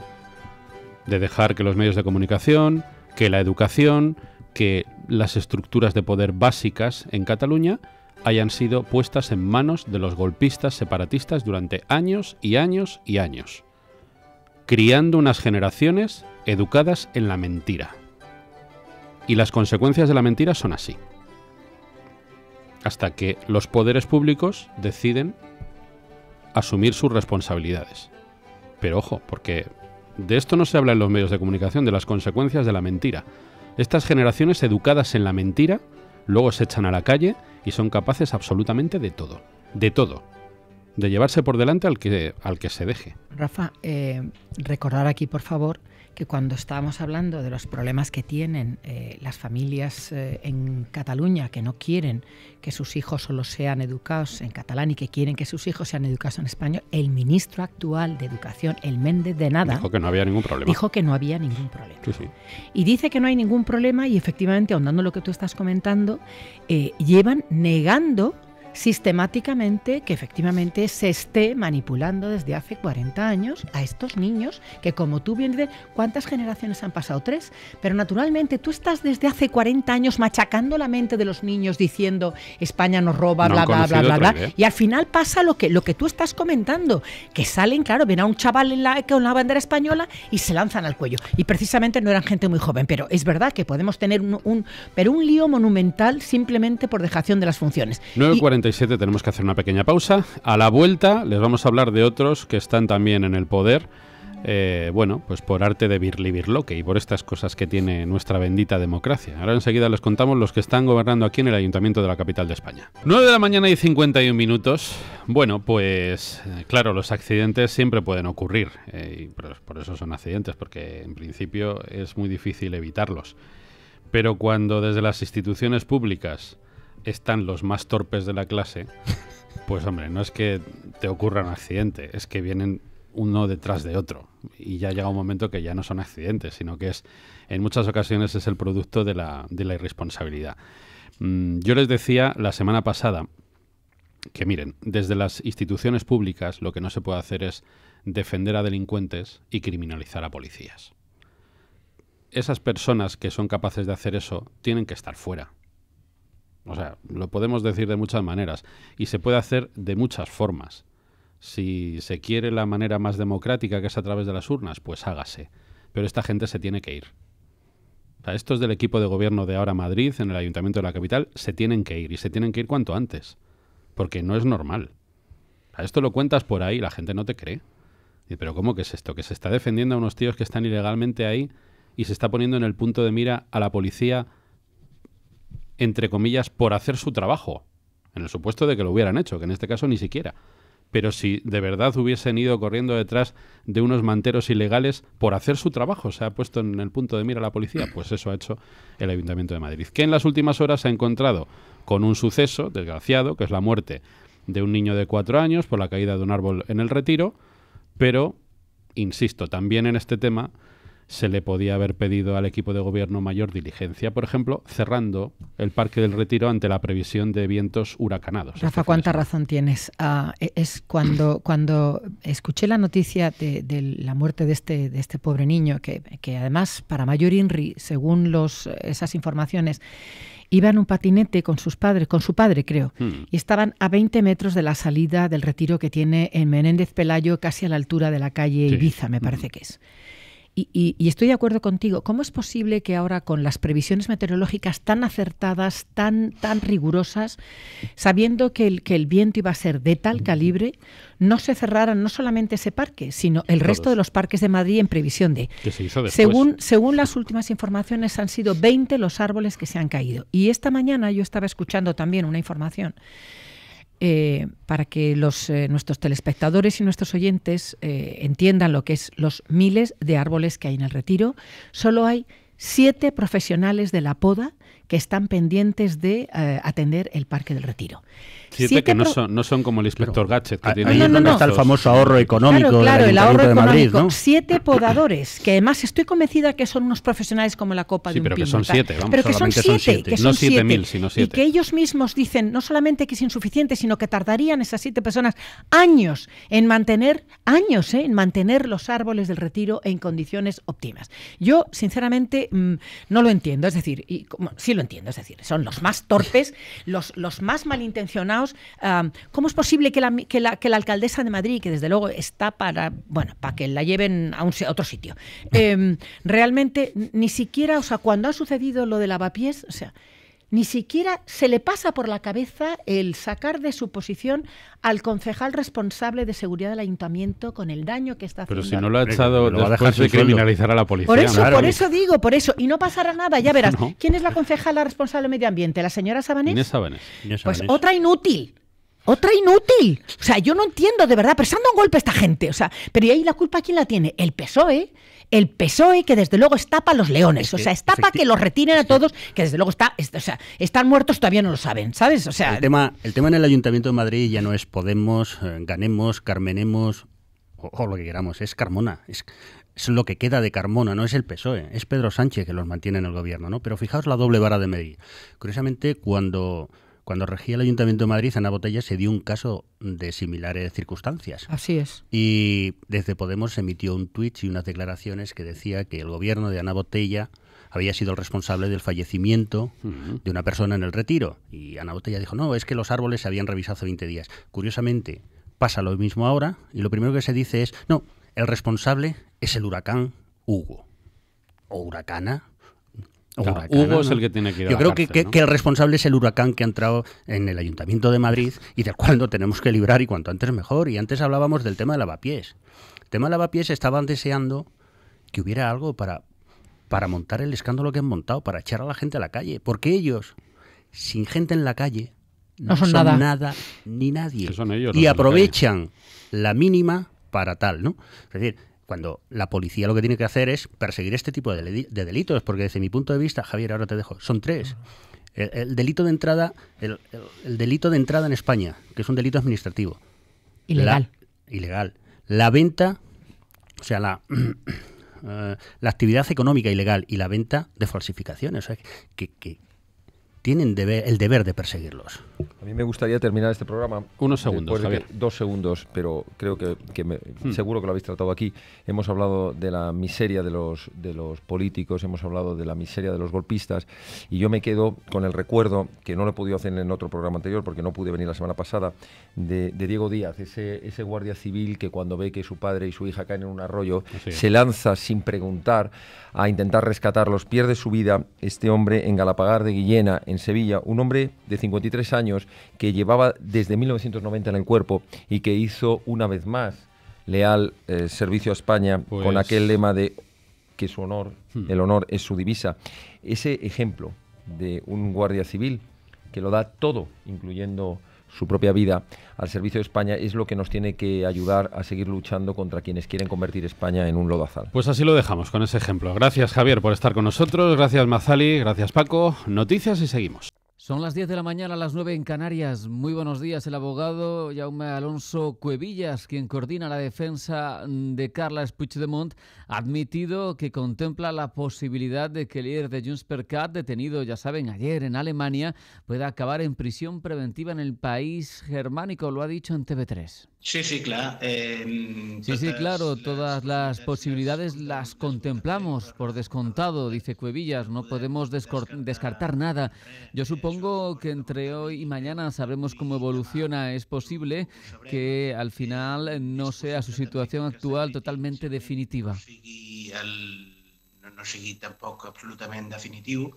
De dejar que los medios de comunicación, que la educación, que las estructuras de poder básicas en Cataluña hayan sido puestas en manos de los golpistas separatistas durante años y años y años, criando unas generaciones educadas en la mentira. Y las consecuencias de la mentira son así. Hasta que los poderes públicos deciden asumir sus responsabilidades. Pero ojo, porque de esto no se habla en los medios de comunicación, de las consecuencias de la mentira. Estas generaciones educadas en la mentira luego se echan a la calle y son capaces absolutamente de todo. De todo de llevarse por delante al que, al que se deje. Rafa, eh, recordar aquí, por favor, que cuando estábamos hablando de los problemas que tienen eh, las familias eh, en Cataluña que no quieren que sus hijos solo sean educados en catalán y que quieren que sus hijos sean educados en español, el ministro actual de Educación, el Méndez de Nada, dijo que no había ningún problema. Dijo que no había ningún problema. Y dice que no hay ningún problema y efectivamente, ahondando lo que tú estás comentando, llevan negando sistemáticamente que efectivamente se esté manipulando desde hace 40 años a estos niños que como tú bien de ¿cuántas generaciones han pasado? Tres, pero naturalmente tú estás desde hace 40 años machacando la mente de los niños diciendo España nos roba, bla, bla, bla, bla, y al final pasa lo que, lo que tú estás comentando, que salen, claro, ven a un chaval en la, con la bandera española y se lanzan al cuello. Y precisamente no eran gente muy joven, pero es verdad que podemos tener un, pero un lío monumental simplemente por dejación de las funciones tenemos que hacer una pequeña pausa. A la vuelta les vamos a hablar de otros que están también en el poder. Eh, bueno, pues por arte de Birli Birloque y por estas cosas que tiene nuestra bendita democracia. Ahora enseguida les contamos los que están gobernando aquí en el Ayuntamiento de la capital de España. 9 de la mañana y 51 minutos. Bueno, pues eh, claro, los accidentes siempre pueden ocurrir, eh, y por eso son accidentes, porque en principio es muy difícil evitarlos. Pero cuando desde las instituciones públicas están los más torpes de la clase, pues hombre, no es que te ocurra un accidente, es que vienen uno detrás de otro. Y ya llega un momento que ya no son accidentes, sino que es, en muchas ocasiones es el producto de la, irresponsabilidad. Mm, yo les decía la semana pasada que miren, desde las instituciones públicas lo que no se puede hacer es defender a delincuentes y criminalizar a policías. Esas personas que son capaces de hacer eso tienen que estar fuera. O sea, lo podemos decir de muchas maneras y se puede hacer de muchas formas. Si se quiere la manera más democrática, que es a través de las urnas, pues hágase. Pero esta gente se tiene que ir. A estos del equipo de gobierno de ahora Madrid, en el ayuntamiento de la capital, se tienen que ir y se tienen que ir cuanto antes. Porque no es normal. A esto lo cuentas por ahí y la gente no te cree. Pero ¿cómo que es esto? Que se está defendiendo a unos tíos que están ilegalmente ahí y se está poniendo en el punto de mira a la policía entre comillas, por hacer su trabajo, en el supuesto de que lo hubieran hecho, que en este caso ni siquiera. Pero si de verdad hubiesen ido corriendo detrás de unos manteros ilegales por hacer su trabajo, se ha puesto en el punto de mira la policía, pues eso ha hecho el Ayuntamiento de Madrid, que en las últimas horas se ha encontrado con un suceso desgraciado, que es la muerte de un niño de cuatro años por la caída de un árbol en el retiro, pero, insisto, también en este tema se le podía haber pedido al equipo de gobierno mayor diligencia, por ejemplo, cerrando el Parque del Retiro ante la previsión de vientos huracanados. Rafa, ¿cuánta razón tienes? Ah, es cuando, cuando escuché la noticia de, la muerte de este, de este pobre niño, que, además para Mayor INRI, según los, esas informaciones, iba en un patinete con sus padres, con su padre creo, hmm. y estaban a 20 metros de la salida del retiro que tiene en Menéndez Pelayo, casi a la altura de la calle Ibiza, me hmm. parece que es. Y, estoy de acuerdo contigo. ¿Cómo es posible que ahora con las previsiones meteorológicas tan acertadas, tan, tan rigurosas, sabiendo que el, que el viento iba a ser de tal calibre, no se cerraran no solamente ese parque, sino el resto de los parques de Madrid en previsión de... según, según las últimas informaciones, han sido 20 los árboles que se han caído. Y esta mañana yo estaba escuchando también una información eh, para que los, eh, nuestros telespectadores y nuestros oyentes eh, entiendan lo que es los miles de árboles que hay en el retiro, solo hay siete profesionales de la poda que están pendientes de eh, atender el Parque del Retiro. Siete, que no son, como el inspector Gatchet que tiene ahí está el famoso ahorro económico claro, el ahorro de Madrid, económico. Siete podadores, que además estoy convencida que son unos profesionales como la copa del de Sí, pero que son siete, vamos, pero que son siete, no siete, mil, sino siete. Y que ellos mismos dicen no solamente que es insuficiente, sino que tardarían esas siete personas años en mantener, años eh, en mantener los árboles del retiro en condiciones óptimas. Yo, sinceramente, mm, no lo entiendo. Es decir, y, como, sí lo entiendo, es decir, son los más torpes, los, los más malintencionados. ¿Cómo es posible que la, que, la, que la, alcaldesa de Madrid, que desde luego está para, bueno, para que la lleven a, un, otro sitio, em, realmente ni siquiera, o sea, cuando ha sucedido lo de lavapiés, o sea, ni siquiera se le pasa por la cabeza el sacar de su posición al concejal responsable de seguridad del ayuntamiento con el daño que está haciendo. Pero si no lo ha echado, lo criminalizar a la policía. Por eso, por eso digo, por eso. Y no pasará nada, ya verás. ¿Quién es la concejala responsable de medio ambiente? ¿La señora Sabanés? Sabanés. Sabanés. Pues otra inútil. Otra inútil. O sea, yo no entiendo, de verdad, pero se un golpe esta gente. O sea, pero ¿y ahí la culpa quién la tiene? El PSOE. El PSOE que desde luego estapa a los leones. o sea, estapa que los retiren a todos, que desde luego está, o sea, están muertos, todavía no lo saben, ¿sabes? O sea, el tema, el tema en el Ayuntamiento de Madrid ya no es Podemos, eh, ganemos, carmenemos, o, lo que queramos, es Carmona. Es, es lo que queda de Carmona, no es el PSOE, es Pedro Sánchez que los mantiene en el gobierno, ¿no? Pero fijaos la doble vara de medir. Curiosamente, cuando cuando regía el Ayuntamiento de Madrid, Ana Botella se dio un caso de similares circunstancias. Así es. Y desde Podemos se emitió un tweet y unas declaraciones que decía que el gobierno de Ana Botella había sido el responsable del fallecimiento de una persona en el retiro. Y Ana Botella dijo, no, es que los árboles se habían revisado 20 días. Curiosamente, pasa lo mismo ahora y lo primero que se dice es, no, el responsable es el huracán Hugo. O huracana, Hugo es el que tiene que ir Yo creo que, que, el responsable es el huracán que ha entrado en el Ayuntamiento de Madrid y del cual no tenemos que librar y cuanto antes mejor. Y antes hablábamos del tema de lavapiés. El tema de lavapiés estaban deseando que hubiera algo para, para montar el escándalo que han montado, para echar a la gente a la calle. Porque ellos, sin gente en la calle, no, son, nada. ni nadie. y aprovechan la, la mínima para tal, ¿no? Es decir, cuando la policía lo que tiene que hacer es perseguir este tipo de, delitos, porque desde mi punto de vista, Javier, ahora te dejo, son tres. El, delito de entrada, el, delito de entrada en España, que es un delito administrativo. Ilegal. ilegal. La venta, o sea, la, eh, la actividad económica ilegal y la venta de falsificaciones. O que, que, tienen el deber de perseguirlos. A mí me gustaría terminar este programa. Unos segundos. dos segundos, pero creo que, hmm. seguro que lo habéis tratado aquí. Hemos hablado de la miseria de los, de los políticos, hemos hablado de la miseria de los golpistas, y yo me quedo con el recuerdo, que no lo he podido hacer en otro programa anterior porque no pude venir la semana pasada, de, Diego Díaz, ese, ese guardia civil que cuando ve que su padre y su hija caen en un arroyo, se lanza sin preguntar a intentar rescatarlos, pierde su vida. Este hombre en Galapagar de Guillena, en Sevilla, un hombre de 53 años que llevaba desde 1990 en el cuerpo y que hizo una vez más leal eh, servicio a España con pues aquel lema de que su honor, hmm. el honor es su divisa. Ese ejemplo de un guardia civil que lo da todo, incluyendo su propia vida al servicio de España es lo que nos tiene que ayudar a seguir luchando contra quienes quieren convertir España en un lodazal. Pues así lo dejamos con ese ejemplo. Gracias Javier por estar con nosotros, gracias Mazali, gracias Paco. Noticias y seguimos. Son las 10 de la mañana, las 9 en Canarias. Muy buenos días, el abogado Jaume Alonso Cuevillas, quien coordina la defensa de Carla Puigdemont, ha admitido que contempla la posibilidad de que el líder de Junts per Cat, detenido, ya saben, ayer en Alemania, pueda acabar en prisión preventiva en el país germánico. Lo ha dicho en TV3. Sí, sí, claro. Eh, sí, sí, claro. Todas las posibilidades las contemplamos por descontado, dice Cuevillas. No podemos descartar nada. Yo eh, supongo Supongo que entre hoy y mañana sabemos cómo evoluciona. Es posible que al final no sea su situación actual totalmente definitiva. No sigui tampoco absolutamente definitivo.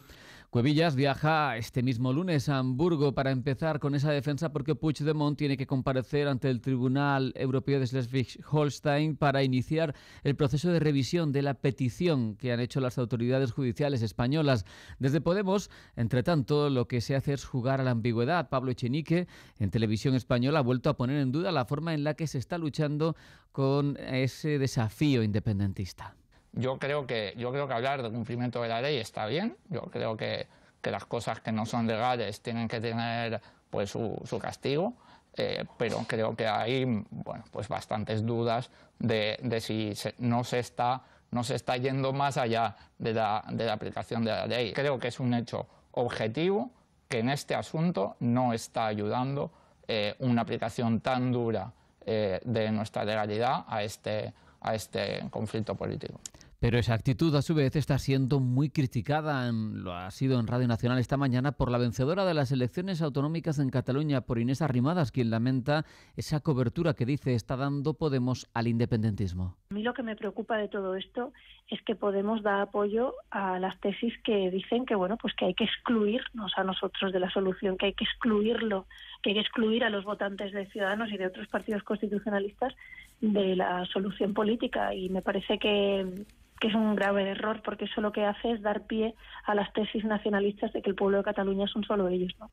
Cuevillas viaja este mismo lunes a Hamburgo para empezar con esa defensa porque Puigdemont tiene que comparecer ante el Tribunal Europeo de Schleswig-Holstein para iniciar el proceso de revisión de la petición que han hecho las autoridades judiciales españolas. Desde Podemos, entre tanto, lo que se hace es jugar a la ambigüedad. Pablo Echenique, en televisión española, ha vuelto a poner en duda la forma en la que se está luchando con ese desafío independentista. Yo creo que, yo creo que hablar de cumplimiento de la ley está bien, yo creo que, las cosas que no son legales tienen que tener pues su, castigo, eh, pero creo que hay bueno, pues bastantes dudas de, de si no, se está, no se está yendo más allá de la, de la aplicación de la ley. Creo que es un hecho objetivo que en este asunto no está ayudando eh, una aplicación tan dura eh, de nuestra legalidad a este, a este conflicto político. Pero esa actitud, a su vez, está siendo muy criticada, en, lo ha sido en Radio Nacional esta mañana, por la vencedora de las elecciones autonómicas en Cataluña, por Inés Arrimadas, quien lamenta esa cobertura que dice está dando Podemos al independentismo. A mí lo que me preocupa de todo esto es que Podemos da apoyo a las tesis que dicen que, bueno, pues que hay que excluirnos a nosotros de la solución, que hay que excluirlo que excluir a los votantes de Ciudadanos y de otros partidos constitucionalistas de la solución política. Y me parece que, que es un grave error, porque eso lo que hace es dar pie a las tesis nacionalistas de que el pueblo de Cataluña son solo ellos. ¿no?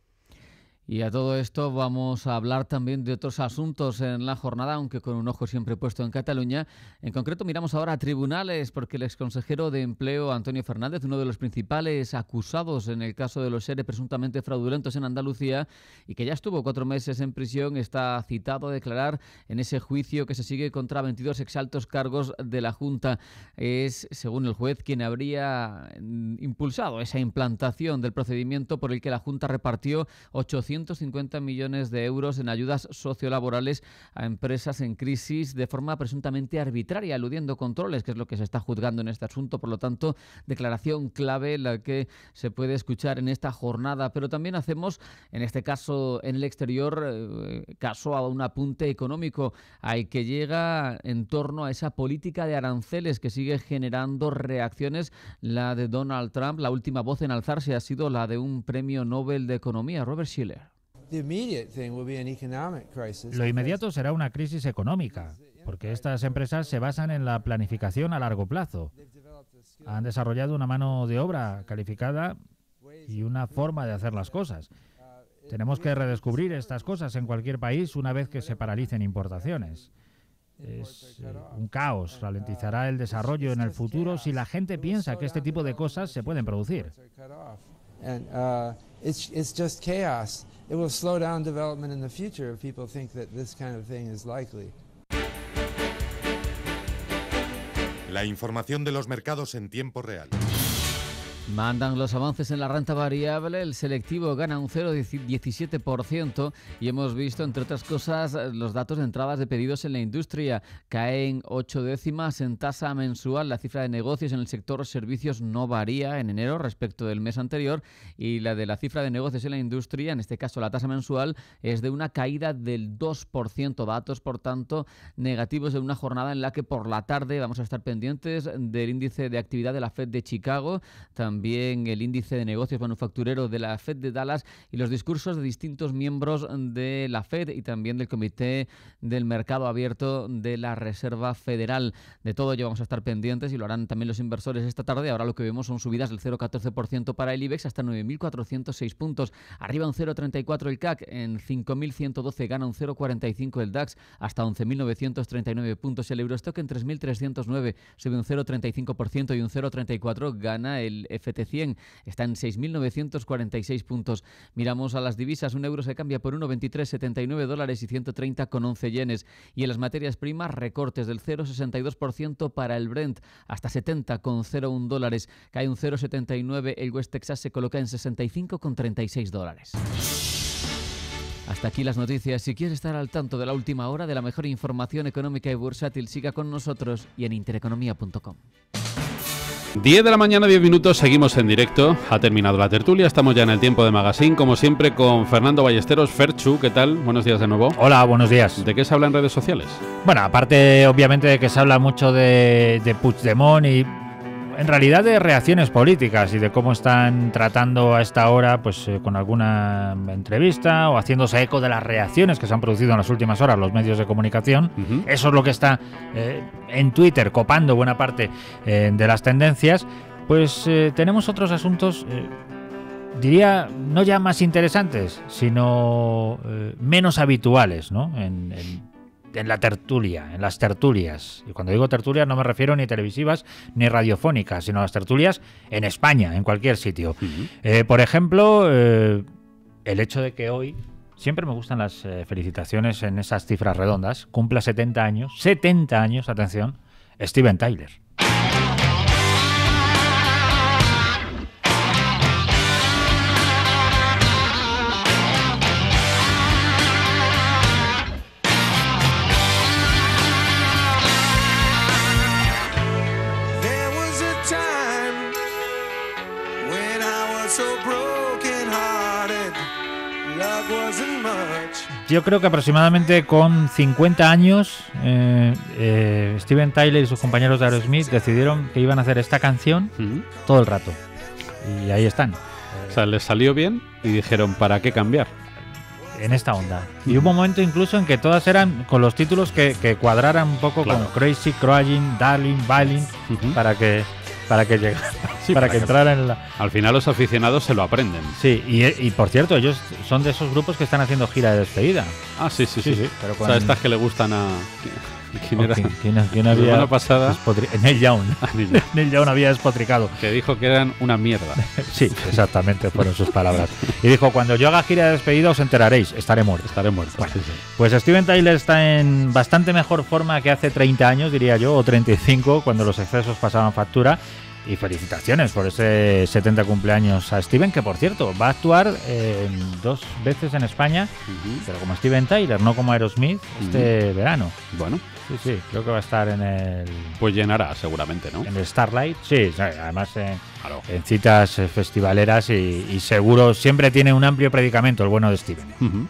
Y a todo esto vamos a hablar también de otros asuntos en la jornada, aunque con un ojo siempre puesto en Cataluña. En concreto miramos ahora a tribunales, porque el exconsejero de Empleo, Antonio Fernández, uno de los principales acusados en el caso de los seres presuntamente fraudulentos en Andalucía y que ya estuvo cuatro meses en prisión, está citado a declarar en ese juicio que se sigue contra 22 exaltos cargos de la Junta. Es, según el juez, quien habría mm, impulsado esa implantación del procedimiento por el que la Junta repartió 800 550 millones de euros en ayudas sociolaborales a empresas en crisis de forma presuntamente arbitraria, eludiendo controles, que es lo que se está juzgando en este asunto. Por lo tanto, declaración clave la que se puede escuchar en esta jornada. Pero también hacemos, en este caso en el exterior, eh, caso a un apunte económico, Hay que llega en torno a esa política de aranceles que sigue generando reacciones. La de Donald Trump, la última voz en alzarse ha sido la de un premio Nobel de Economía, Robert Schiller. Lo inmediato será una crisis económica, porque estas empresas se basan en la planificación a largo plazo. Han desarrollado una mano de obra calificada y una forma de hacer las cosas. Tenemos que redescubrir estas cosas en cualquier país una vez que se paralicen importaciones. Es eh, un caos, ralentizará el desarrollo en el futuro si la gente piensa que este tipo de cosas se pueden producir. And uh, it's, it's just chaos. It will slow down development in the future if people think that this kind of thing is likely. La información de los mercados en tiempo real. Mandan los avances en la renta variable, el selectivo gana un 0,17% y hemos visto, entre otras cosas, los datos de entradas de pedidos en la industria. Caen ocho décimas en tasa mensual, la cifra de negocios en el sector servicios no varía en enero respecto del mes anterior y la de la cifra de negocios en la industria, en este caso la tasa mensual, es de una caída del 2%, datos por tanto negativos de una jornada en la que por la tarde vamos a estar pendientes del índice de actividad de la Fed de Chicago, también también el índice de negocios manufactureros de la FED de Dallas y los discursos de distintos miembros de la FED y también del Comité del Mercado Abierto de la Reserva Federal. De todo ello vamos a estar pendientes y lo harán también los inversores esta tarde. Ahora lo que vemos son subidas del 0,14% para el IBEX hasta 9.406 puntos. Arriba un 0,34 el CAC, en 5.112 gana un 0,45 el DAX hasta 11.939 puntos. El Eurostock en 3.309 sube un 0,35% y un 0,34 gana el F 100 está en 6.946 puntos. Miramos a las divisas, un euro se cambia por 1,2379 dólares y 130 yenes. Y en las materias primas, recortes del 0,62% para el Brent hasta 70 dólares. Cae un 0,79, el West Texas se coloca en 65,36 con dólares. Hasta aquí las noticias. Si quieres estar al tanto de la última hora de la mejor información económica y bursátil, siga con nosotros y en intereconomía.com. 10 de la mañana, 10 minutos, seguimos en directo. Ha terminado la tertulia, estamos ya en el tiempo de magazine, como siempre, con Fernando Ballesteros, Ferchu, ¿qué tal? Buenos días de nuevo. Hola, buenos días. ¿De qué se habla en redes sociales? Bueno, aparte, obviamente, de que se habla mucho de, de Puigdemont y en realidad de reacciones políticas y de cómo están tratando a esta hora, pues eh, con alguna entrevista o haciéndose eco de las reacciones que se han producido en las últimas horas los medios de comunicación. Eso es lo que está eh, en Twitter copando buena parte eh, de las tendencias. Pues tenemos otros asuntos diría, no ya más interesantes, sino menos habituales ¿no? en, en la tertulia, en las tertulias. Y cuando digo tertulias no me refiero ni televisivas ni radiofónicas, sino a las tertulias en España, en cualquier sitio. Eh, por ejemplo, eh, el hecho de que hoy, siempre me gustan las eh, felicitaciones en esas cifras redondas, cumpla 70 años, 70 años, atención, Steven Tyler. yo creo que aproximadamente con 50 años, eh, eh, Steven Tyler y sus compañeros de Aerosmith decidieron que iban a hacer esta canción todo el rato. Y ahí están. O sea, les salió bien y dijeron, ¿para qué cambiar? En esta onda. Y hubo un momento incluso en que todas eran con los títulos que, cuadraran un poco como con Crazy, Crying, Darling, Bailing, para que para que llegara, para, que, entrara en la... Al final los aficionados se lo aprenden. Sí, y, por cierto, ellos son de esos grupos que están haciendo gira de despedida. Ah, sí, sí, sí. sí, O sea, estas que le gustan a... ¿Quién era? ¿quién, la había pasada, Neil Young. Neil Young. había despotricado. Que dijo que eran una mierda. sí, exactamente, fueron sus palabras. Y dijo, cuando yo haga gira de despedida os enteraréis, estaré muerto. Estaré muerto. Pues Steven Tyler está en bastante mejor forma que hace 30 años, diría yo, o 35, cuando los excesos pasaban factura y felicitaciones por ese 70 cumpleaños a Steven, que por cierto va a actuar em, dos veces en España, pero como Steven Tyler, no como Aerosmith, este verano. Bueno, Sí, sí, creo que va a estar en el. Pues llenará, seguramente, ¿no? En el Starlight, sí, además en, citas eh, festivaleras y, seguro siempre tiene un amplio predicamento el bueno de Steven.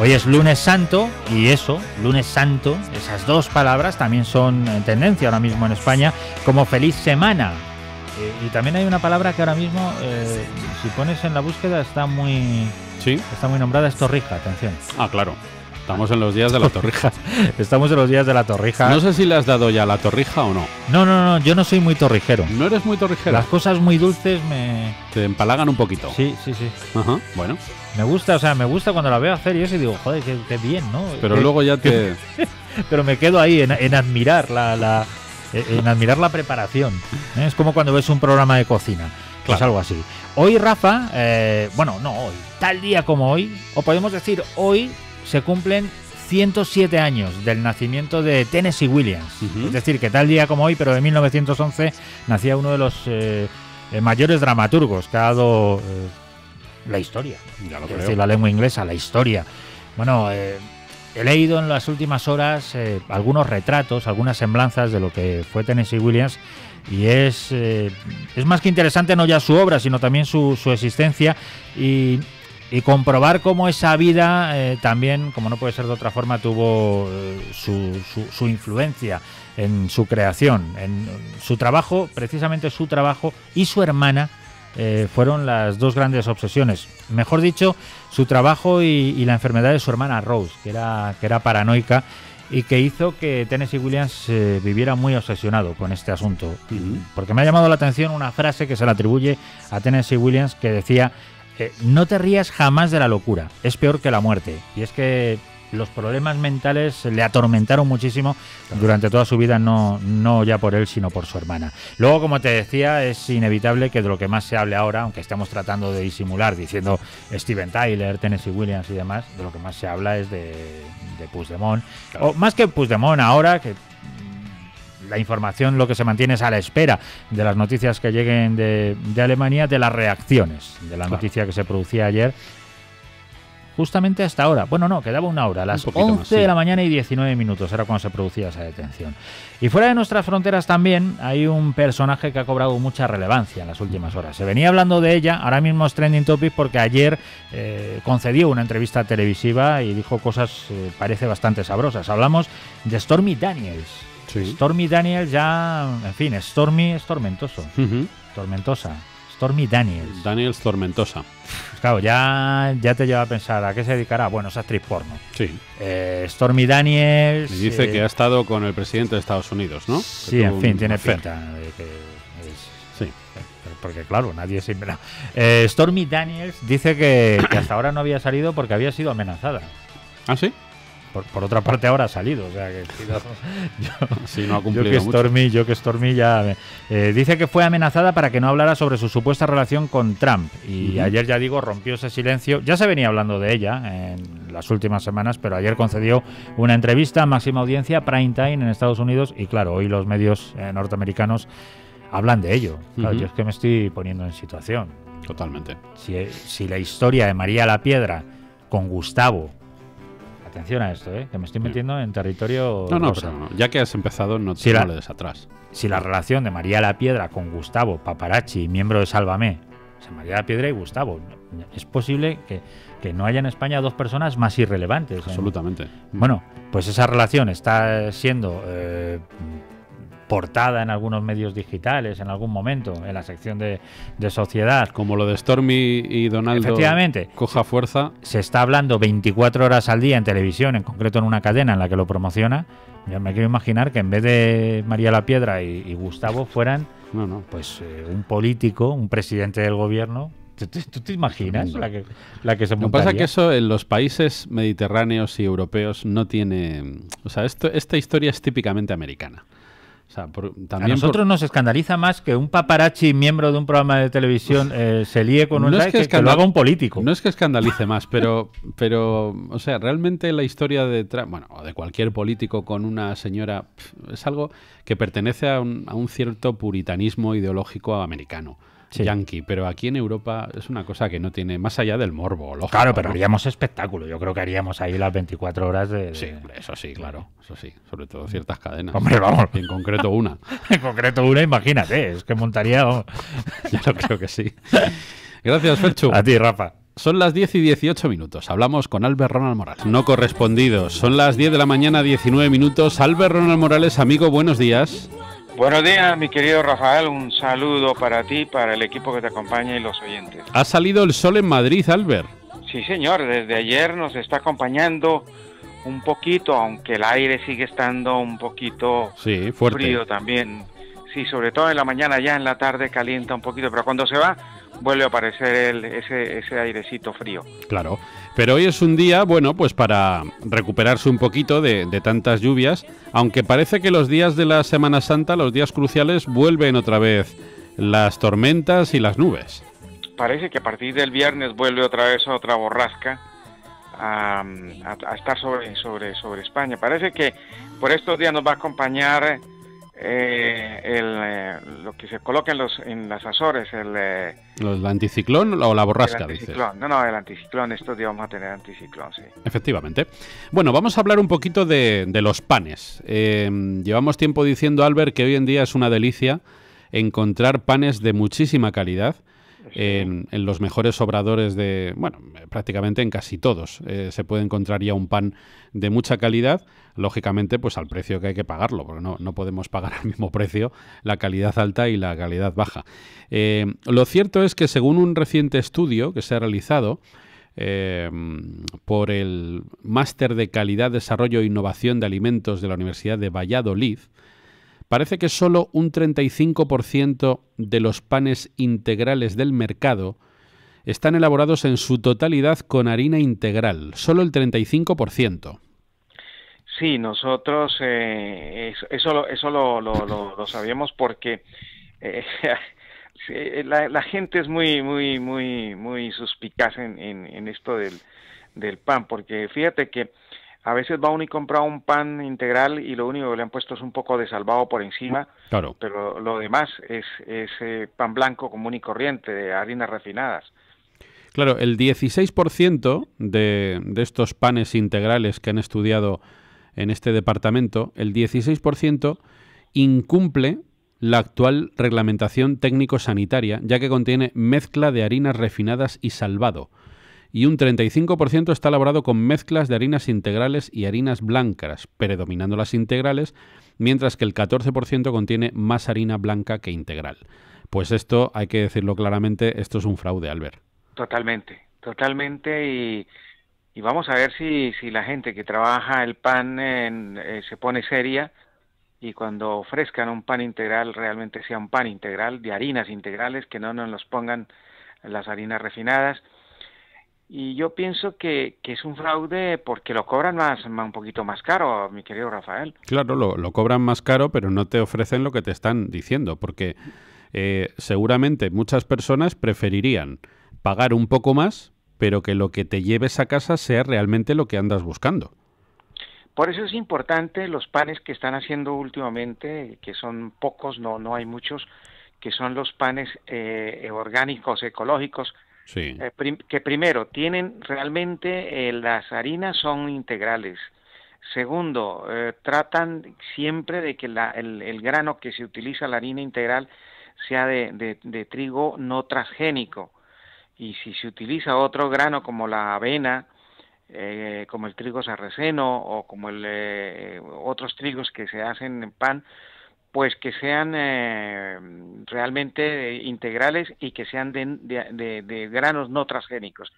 Hoy es lunes santo y eso, lunes santo, esas dos palabras también son en eh, tendencia ahora mismo en España como feliz semana. Eh, y, también hay una palabra que ahora mismo, si pones en la búsqueda, está muy, ¿Sí? está muy nombrada, es torrija, atención. Ah, claro. Estamos en los días de la torrija. Estamos en los días de la torrija. No sé si le has dado ya la torrija o no. No, no, no, yo no soy muy torrijero. No eres muy torrijero. Las cosas muy dulces me... Te empalagan un poquito. Sí, sí, sí. Ajá, bueno. Me gusta, o sea, me gusta cuando la veo hacer y eso y digo, joder, qué, bien, ¿no? Pero eh, luego ya te... Pero me quedo ahí en, admirar la, eh, en admirar la preparación. ¿eh? Es como cuando ves un programa de cocina. Pues claro. algo así. Hoy, Rafa, bueno, no hoy, tal día como hoy, o podemos decir hoy, se cumplen 107 años del nacimiento de Tennessee Williams. Es decir, que tal día como hoy, pero de 1911, nacía uno de los eh, eh, mayores dramaturgos que ha dado eh, la historia. es la lengua inglesa, la historia. Bueno, he leído en las últimas horas algunos retratos, algunas semblanzas de lo que fue Tennessee Williams. Y es, es más que interesante no ya su obra, sino también su, su existencia. Y y comprobar cómo esa vida eh, también, como no puede ser de otra forma, tuvo eh, su, influencia en su creación, en su trabajo, precisamente su trabajo y su hermana eh, fueron las dos grandes obsesiones. Mejor dicho, su trabajo y, la enfermedad de su hermana Rose, que era, que era paranoica y que hizo que Tennessee Williams viviera muy obsesionado con este asunto. Porque me ha llamado la atención una frase que se le atribuye a Tennessee Williams que decía no te rías jamás de la locura, es peor que la muerte. Y es que los problemas mentales le atormentaron muchísimo durante toda su vida, no, no ya por él, sino por su hermana. Luego, como te decía, es inevitable que de lo que más se hable ahora, aunque estamos tratando de disimular diciendo Steven Tyler, Tennessee Williams y demás, de lo que más se habla es de, de Puigdemont. O más que Puigdemont ahora, que la información lo que se mantiene es a la espera de las noticias que lleguen de, Alemania, de las reacciones de la noticia que se producía ayer. Justamente hasta ahora, bueno, no, quedaba una hora, las 11 de la mañana y 19 minutos era cuando se producía esa detención. Y fuera de nuestras fronteras también hay un personaje que ha cobrado mucha relevancia en las últimas horas. Se venía hablando de ella, ahora mismo es trending topic porque ayer eh, concedió una entrevista televisiva y dijo cosas, eh, parece bastante sabrosas. Hablamos de Stormy Daniels Stormy Daniels ya, en fin, Stormy es tormentoso. Tormentosa. Stormy Daniels. Daniels Tormentosa. Claro, ya, ya te lleva a pensar a qué se dedicará. Bueno, es actriz porno. Sí. Eh, Stormy Daniels. Y dice que eh, ha estado con el presidente de Estados Unidos, ¿no? Sí, en fin, tiene pinta sí. Eh, porque claro, nadie se Eh, Stormy Daniels dice que, que hasta ahora no había salido porque había sido amenazada. ¿Ah, sí? por, otra parte ahora ha salido. O sea, que yo, yo que estormí, yo que Stormy ya eh, dice que fue amenazada para que no hablara sobre su supuesta relación con Trump y ayer ya digo rompió ese silencio. Ya se venía hablando de ella en las últimas semanas, pero ayer concedió una entrevista a máxima audiencia prime time en Estados Unidos y claro hoy los medios eh, norteamericanos hablan de ello. Yo es que me estoy poniendo en situación. Totalmente. Si, si la historia de María la Piedra con Gustavo Atención a esto, ¿eh? que me estoy metiendo en territorio. No, no, ya que has empezado, no te si atrás. Si la relación de María la Piedra con Gustavo, paparazzi, miembro de Sálvame, o sea, María la Piedra y Gustavo, es posible que, no haya en España dos personas más irrelevantes. ¿eh? Absolutamente. Bueno, pues esa relación está siendo eh, portada en algunos medios digitales en algún momento, en la sección de, sociedad. Como lo de Stormy y Donald. Efectivamente, coja fuerza. Se está hablando 24 horas al día en televisión, en concreto en una cadena en la que lo promociona. Yo me quiero imaginar que en vez de María la Piedra y, Gustavo fueran pues eh, un político, un presidente del gobierno, ¿Tú, te imaginas la que, se Lo que pasa es que eso en los países mediterráneos y europeos no tiene... O sea, esta historia es típicamente americana a nosotros nos escandaliza más que un paparazzi miembro de un programa de televisión eh, se líe con un no que, lo haga un político. No es que escandalice más, pero, o sea, realmente la historia de bueno, de cualquier político con una señora, es algo que pertenece a un cierto puritanismo ideológico americano yankee, pero aquí en Europa es una cosa que no tiene más allá del morbo. claro, pero haríamos espectáculo. Yo creo que haríamos ahí las 24 horas de, Sí, eso sí, claro. Eso sí. Sobre todo ciertas cadenas. Hombre, vamos. en concreto una. en concreto una, imagínate. Es que montaría. Yo creo que sí. Gracias, Felchu. A ti, Rafa. Son las 10 y 18 minutos. Hablamos con Albert Ronald Morales. No correspondido. Son las 10 de la mañana, 19 minutos. Albert Ronald Morales, amigo, buenos días. Buenos días, mi querido Rafael. Un saludo para ti, para el equipo que te acompaña y los oyentes. Ha salido el sol en Madrid, Albert. Sí, señor. Desde ayer nos está acompañando un poquito, aunque el aire sigue estando un poquito frío también. Sí, sobre todo en la mañana, ya en la tarde calienta un poquito, pero cuando se va vuelve a aparecer ese, ese airecito frío. Claro. Pero hoy es un día, bueno, pues para recuperarse un poquito de, tantas lluvias, aunque parece que los días de la Semana Santa, los días cruciales, vuelven otra vez las tormentas y las nubes. Parece que a partir del viernes vuelve otra vez otra borrasca a, estar sobre, sobre, sobre España. Parece que por estos días nos va a acompañar eh, eh, lo que se coloca en, los, en las Azores, el, eh, anticiclón o la borrasca, el anticiclón. No, no, el anticiclón, esto vamos a tener anticiclón, sí. Efectivamente. Bueno, vamos a hablar un poquito de, de los panes. llevamos tiempo diciendo, Albert, que hoy en día es una delicia encontrar panes de muchísima calidad en, los mejores obradores de, bueno, prácticamente en casi todos eh, se puede encontrar ya un pan de mucha calidad, lógicamente pues al precio que hay que pagarlo, porque no, podemos pagar al mismo precio la calidad alta y la calidad baja. Eh, lo cierto es que según un reciente estudio que se ha realizado, em, por el Máster de Calidad, Desarrollo e Innovación de Alimentos de la Universidad de Valladolid, Parece que solo un 35% de los panes integrales del mercado están elaborados en su totalidad con harina integral, solo el 35%. Sí, nosotros eh, eso, lo, sabíamos porque eh, la, gente es muy, muy, muy, muy suspicaz en, esto del, del pan, porque fíjate que a veces va uno y compra un pan integral y lo único que le han puesto es un poco de salvado por encima, claro. pero lo demás es, eh, pan blanco común y corriente, de harinas refinadas. Claro, el 16% de, de estos panes integrales que han estudiado en este departamento, el 16% incumple la actual reglamentación técnico-sanitaria, ya que contiene mezcla de harinas refinadas y salvado y un 35% está elaborado con mezclas de harinas integrales y harinas blancas, predominando las integrales, mientras que el 14% contiene más harina blanca que integral. Pues esto, hay que decirlo claramente, esto es un fraude, Albert. Totalmente, totalmente y, vamos a ver si, si, la gente que trabaja el pan eh, se pone seria y cuando ofrezcan un pan integral realmente sea un pan integral de harinas integrales que no nos los pongan las harinas refinadas y yo pienso que, es un fraude porque lo cobran más, un poquito más caro, mi querido Rafael. Claro, lo, cobran más caro, pero no te ofrecen lo que te están diciendo, porque eh, seguramente muchas personas preferirían pagar un poco más, pero que lo que te lleves a casa sea realmente lo que andas buscando. Por eso es importante los panes que están haciendo últimamente, que son pocos, no, no hay muchos, que son los panes eh, orgánicos, ecológicos, Sí. Eh, que primero, tienen realmente eh, las harinas son integrales. Segundo, eh, tratan siempre de que la, el, grano que se utiliza, la harina integral, sea de, de, trigo no transgénico. Y si se utiliza otro grano como la avena, como el trigo sarraceno o como el, otros trigos que se hacen en pan, pues que sean eh, realmente integrales y que sean de, de, granos no transgénicos.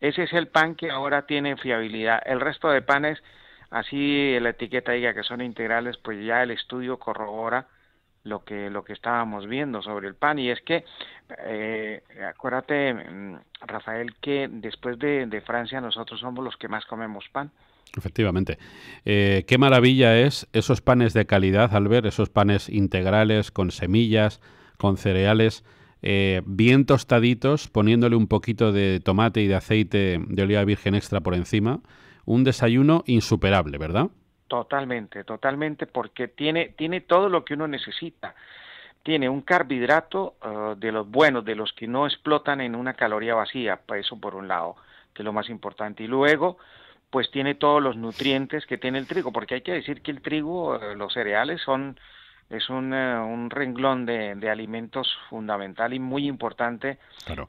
Ese es el pan que ahora tiene fiabilidad. El resto de panes, así la etiqueta diga que son integrales, pues ya el estudio corrobora lo que lo que estábamos viendo sobre el pan y es que eh, acuérdate mm, Rafael que después de Francia nosotros somos los que más comemos pan. Efectivamente. Eh, qué maravilla es esos panes de calidad, al ver esos panes integrales, con semillas, con cereales, eh, bien tostaditos, poniéndole un poquito de tomate y de aceite de oliva virgen extra por encima. Un desayuno insuperable, ¿verdad? Totalmente, totalmente, porque tiene, tiene todo lo que uno necesita. Tiene un carbohidrato eh, de los buenos, de los que no explotan en una caloría vacía, eso por un lado, que es lo más importante. Y luego, pues tiene todos los nutrientes que tiene el trigo, porque hay que decir que el trigo, eh, los cereales son es un, eh, renglón de, alimentos fundamental y muy importante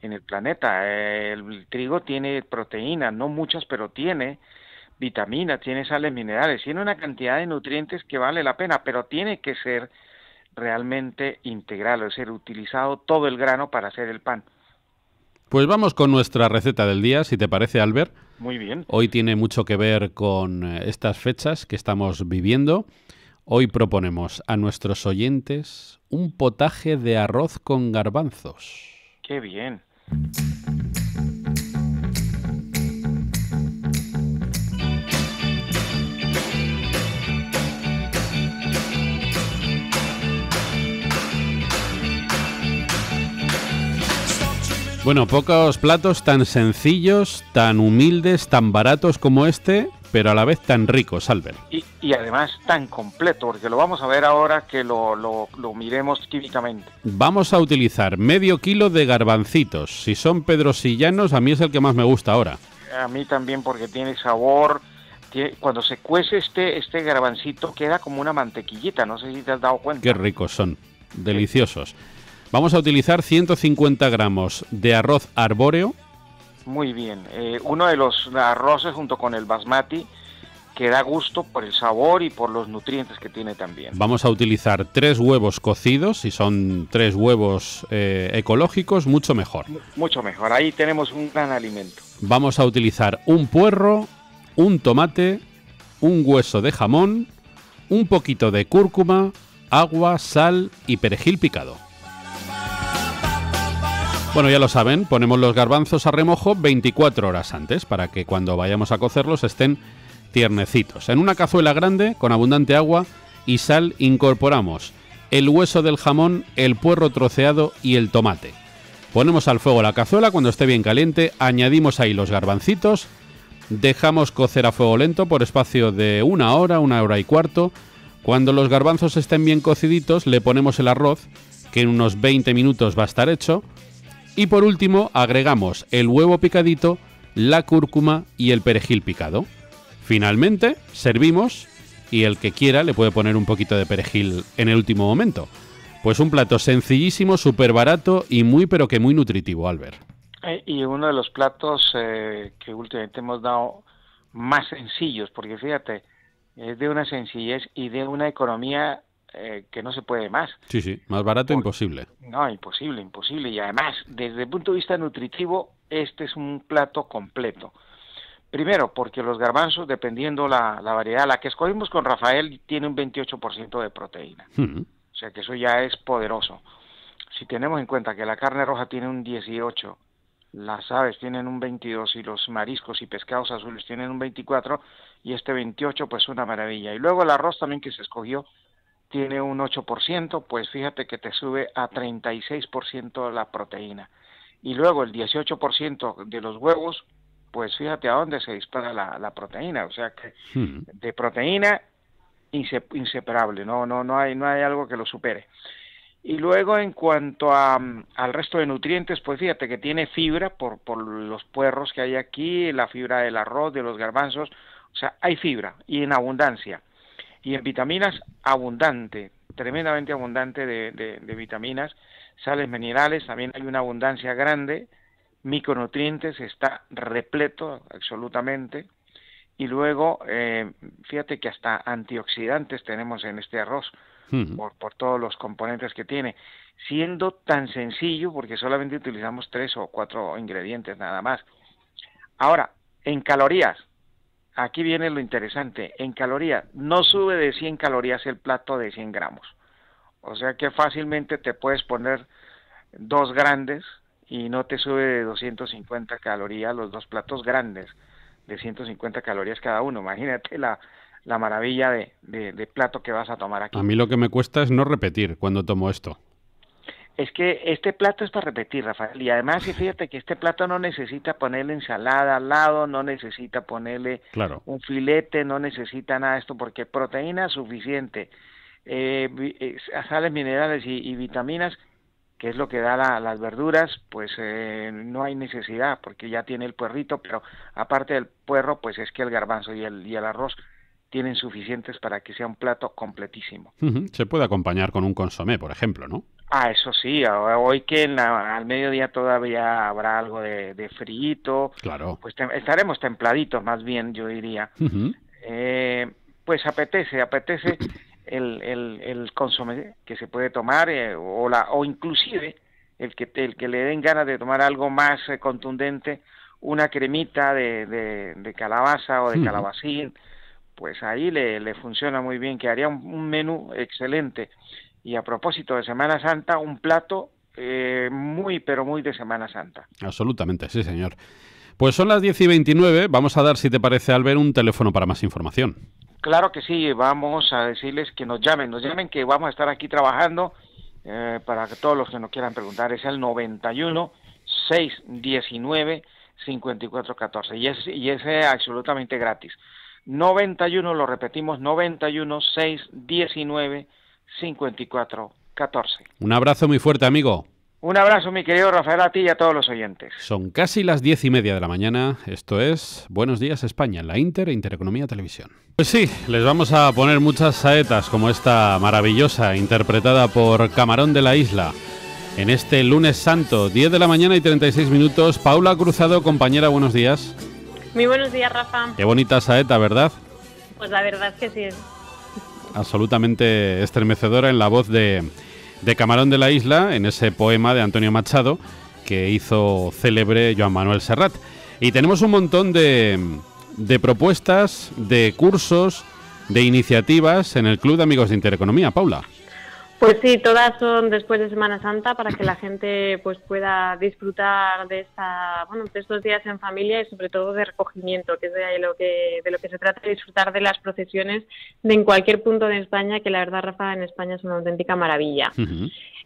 en el planeta. Eh, el, trigo tiene proteínas, no muchas, pero tiene vitaminas, tiene sales minerales, tiene una cantidad de nutrientes que vale la pena, pero tiene que ser realmente integral, es decir, utilizado todo el grano para hacer el pan. Pues vamos con nuestra receta del día, si te parece, Albert. Muy bien. Hoy tiene mucho que ver con eh, estas fechas que estamos viviendo. Hoy proponemos a nuestros oyentes un potaje de arroz con garbanzos. Qué bien. Bueno, pocos platos tan sencillos, tan humildes, tan baratos como este, pero a la vez tan ricos, Albert. Y, y además tan completo, porque lo vamos a ver ahora que lo, miremos químicamente. Vamos a utilizar medio kilo de garbancitos. Si son pedrosillanos, a mí es el que más me gusta ahora. A mí también porque tiene sabor. cuando se cuece este, este garbancito queda como una mantequillita, no sé si te has dado cuenta. Qué ricos son, deliciosos. Vamos a utilizar 150 gramos de arroz arbóreo. Muy bien, eh, uno de los arroces junto con el basmati que da gusto por el sabor y por los nutrientes que tiene también. Vamos a utilizar tres huevos cocidos, si son tres huevos eh, ecológicos, mucho mejor. Mucho mejor, ahí tenemos un gran alimento. Vamos a utilizar un puerro, un tomate, un hueso de jamón, un poquito de cúrcuma, agua, sal y perejil picado. Bueno, ya lo saben, ponemos los garbanzos a remojo 24 horas antes para que cuando vayamos a cocerlos estén tiernecitos. En una cazuela grande, con abundante agua y sal, incorporamos el hueso del jamón, el puerro troceado y el tomate. Ponemos al fuego la cazuela cuando esté bien caliente, añadimos ahí los garbancitos, dejamos cocer a fuego lento por espacio de una hora, una hora y cuarto. Cuando los garbanzos estén bien cociditos, le ponemos el arroz, que en unos 20 minutos va a estar hecho, y por último, agregamos el huevo picadito, la cúrcuma y el perejil picado. Finalmente, servimos y el que quiera le puede poner un poquito de perejil en el último momento. Pues un plato sencillísimo, súper barato y muy pero que muy nutritivo, Albert. Eh, y uno de los platos eh, que últimamente hemos dado más sencillos, porque fíjate, es de una sencillez y de una economía eh, que no se puede más. Sí, sí, más barato imposible. No, imposible, imposible. Y además, desde el punto de vista nutritivo, este es un plato completo. Primero, porque los garbanzos, dependiendo la, la variedad, la que escogimos con Rafael, tiene un 28% de proteína. O sea que eso ya es poderoso. Si tenemos en cuenta que la carne roja tiene un 18%, las aves tienen un 22 y los mariscos y pescados azules tienen un 24 y este 28 pues una maravilla. Y luego el arroz también que se escogió tiene un 8%, pues fíjate que te sube a 36% la proteína. Y luego el 18% de los huevos, pues fíjate a dónde se dispara la, proteína. O sea que hmm. de proteína inseparable, no, no, no, hay, no hay algo que lo supere. Y luego en cuanto a, al resto de nutrientes, pues fíjate que tiene fibra por, por los puerros que hay aquí, la fibra del arroz, de los garbanzos, o sea, hay fibra y en abundancia y en vitaminas abundante, tremendamente abundante de, vitaminas, sales minerales, también hay una abundancia grande, micronutrientes, está repleto absolutamente. Y luego, eh, fíjate que hasta antioxidantes tenemos en este arroz, por todos los componentes que tiene. Siendo tan sencillo, porque solamente utilizamos tres o cuatro ingredientes nada más. Ahora, en calorías, aquí viene lo interesante, en caloría no sube de 100 calorías el plato de 100 gramos. O sea que fácilmente te puedes poner dos grandes y no te sube de 250 calorías los dos platos grandes de 150 calorías cada uno. Imagínate la, maravilla de, de plato que vas a tomar aquí. A mí lo que me cuesta es no repetir cuando tomo esto. Es que este plato es para repetir, Rafael. Y además, fíjate que este plato no necesita ponerle ensalada al lado, no necesita ponerle un filete, no necesita nada de esto, porque proteína suficiente, eh, eh sales minerales y, vitaminas, que es lo que da la, las verduras, pues eh, no hay necesidad, porque ya tiene el puerrito, pero aparte del puerro, pues es que el garbanzo y el, y el arroz tienen suficientes para que sea un plato completísimo. Se puede acompañar con un consomé, por ejemplo, ¿no? Ah, eso sí, hoy que al mediodía todavía habrá algo de, de claro. pues estaremos templaditos más bien, yo diría. Eh, pues apetece, apetece el, el, el consomé que se puede tomar eh, o, la, o inclusive el que, el que le den ganas de tomar algo más eh, contundente, una cremita de, de, calabaza o de calabacín, pues ahí le, le funciona muy bien, que haría un menú excelente y a propósito de Semana Santa, un plato eh, muy, pero muy de Semana Santa. Absolutamente, sí, señor. Pues son las 10 y 29. Vamos a dar, si te parece, ver un teléfono para más información. Claro que sí, vamos a decirles que nos llamen, nos llamen que vamos a estar aquí trabajando eh, para que todos los que nos quieran preguntar. Es el 91 619 5414 y es, y es eh, absolutamente gratis. 91, lo repetimos, 91 619 5414. 54 14. Un abrazo muy fuerte, amigo. Un abrazo, mi querido Rafael, a ti y a todos los oyentes. Son casi las diez y media de la mañana. Esto es Buenos Días España, la Inter e Intereconomía Televisión. Pues sí, les vamos a poner muchas saetas como esta maravillosa, interpretada por Camarón de la Isla. En este lunes santo, 10 de la mañana y 36 minutos, Paula Cruzado, compañera, buenos días. Muy buenos días, Rafa. Qué bonita saeta, ¿verdad? Pues la verdad es que sí absolutamente estremecedora en la voz de, Camarón de la Isla, en ese poema de Antonio Machado que hizo célebre Joan Manuel Serrat. Y tenemos un montón de, de propuestas, de cursos, de iniciativas en el Club de Amigos de Intereconomía, Paula. Pues sí, todas son después de Semana Santa para que la gente pues pueda disfrutar de esta, bueno, de estos días en familia y sobre todo de recogimiento, que es de lo que de lo que se trata, disfrutar de las procesiones de en cualquier punto de España, que la verdad Rafa en España es una auténtica maravilla.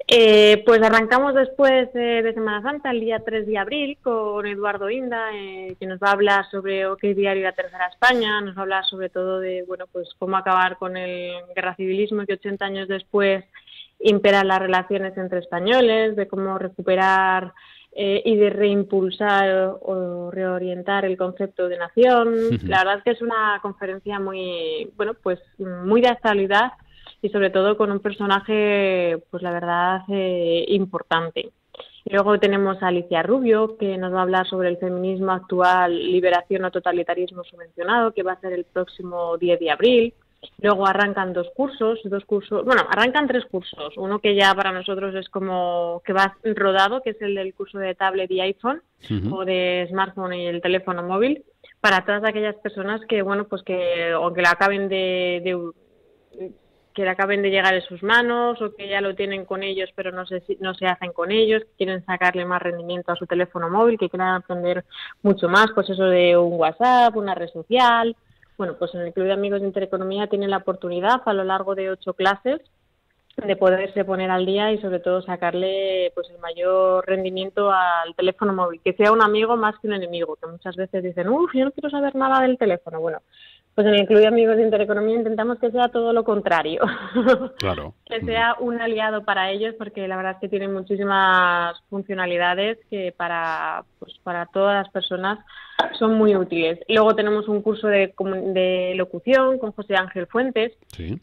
Eh, pues arrancamos después de Semana Santa, el día 3 de abril, con Eduardo Inda, eh, que nos va a hablar sobre OK Diario la Tercera España, nos va a hablar sobre todo de bueno pues cómo acabar con el guerra civilismo que 80 años después imperar las relaciones entre españoles, de cómo recuperar eh, y de reimpulsar o, reorientar el concepto de nación. La verdad es que es una conferencia muy, bueno, pues muy de actualidad y sobre todo con un personaje, pues la verdad, eh, importante. luego tenemos a Alicia Rubio, que nos va a hablar sobre el feminismo actual, liberación o totalitarismo subvencionado, que va a ser el próximo 10 de abril. Luego arrancan dos cursos, dos cursos, bueno, arrancan tres cursos. Uno que ya para nosotros es como que va rodado, que es el del curso de tablet y iPhone o de smartphone y el teléfono móvil, para todas aquellas personas que, bueno, pues que o que la acaben de, de que acaben de llegar en sus manos o que ya lo tienen con ellos pero no se, no se hacen con ellos, que quieren sacarle más rendimiento a su teléfono móvil, que quieran aprender mucho más, pues eso de un WhatsApp, una red social, bueno, pues en el Club de Amigos de Intereconomía tienen la oportunidad a lo largo de ocho clases de poderse poner al día y sobre todo sacarle pues el mayor rendimiento al teléfono móvil, que sea un amigo más que un enemigo, que muchas veces dicen, uff, yo no quiero saber nada del teléfono. Bueno, pues en el Club de Amigos de Intereconomía intentamos que sea todo lo contrario. Claro. que mm. sea un aliado para ellos, porque la verdad es que tienen muchísimas funcionalidades que para, pues para todas las personas son muy útiles. Luego tenemos un curso de, de locución con José Ángel Fuentes,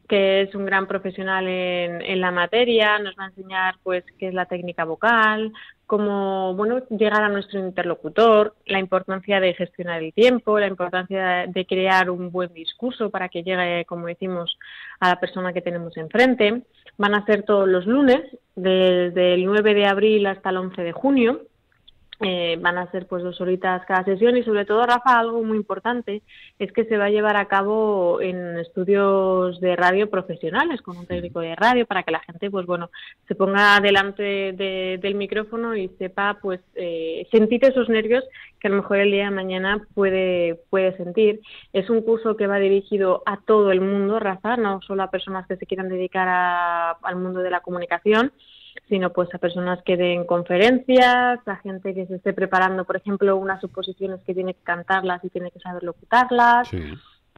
que es un gran profesional en, en la materia, nos va a enseñar pues qué es la técnica vocal, como bueno llegar a nuestro interlocutor, la importancia de gestionar el tiempo, la importancia de crear un buen discurso para que llegue, como decimos, a la persona que tenemos enfrente. Van a ser todos los lunes, desde el 9 de abril hasta el 11 de junio. Eh, van a ser pues dos horitas cada sesión y sobre todo Rafa algo muy importante es que se va a llevar a cabo en estudios de radio profesionales con un técnico de radio para que la gente pues bueno se ponga delante del micrófono y sepa pues eh, sentir esos nervios que a lo mejor el día de mañana puede puede sentir es un curso que va dirigido a todo el mundo Rafa no solo a personas que se quieran dedicar a, al mundo de la comunicación sino pues a personas que den conferencias, a gente que se esté preparando, por ejemplo, unas suposiciones que tiene que cantarlas y tiene que saber locutarlas,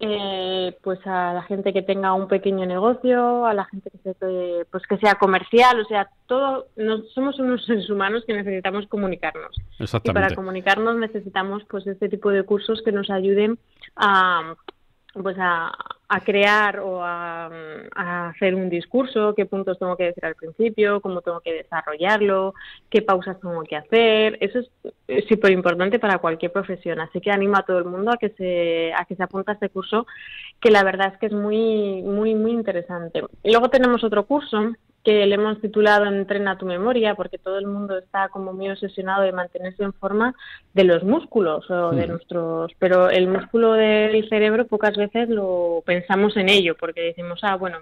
eh, pues a la gente que tenga un pequeño negocio, a la gente que, pues que sea comercial, o sea, todo, somos unos seres humanos que necesitamos comunicarnos. Exactamente. Y para comunicarnos necesitamos pues este tipo de cursos que nos ayuden a pues a, a crear o mm, a, hacer un discurso, qué puntos tengo que decir al principio, cómo tengo que desarrollarlo, qué pausas tengo que hacer. Eso es súper importante para cualquier profesión. Así que animo a todo el mundo a que se, a que se apunte a este curso, que la verdad es que es muy, muy, muy interesante. Y luego tenemos otro curso que le hemos titulado Entrena tu memoria, porque todo el mundo está como muy obsesionado de mantenerse en forma de los músculos o de nuestros, pero el músculo del cerebro pocas veces lo pensamos pensamos en ello, porque decimos, ah, bueno,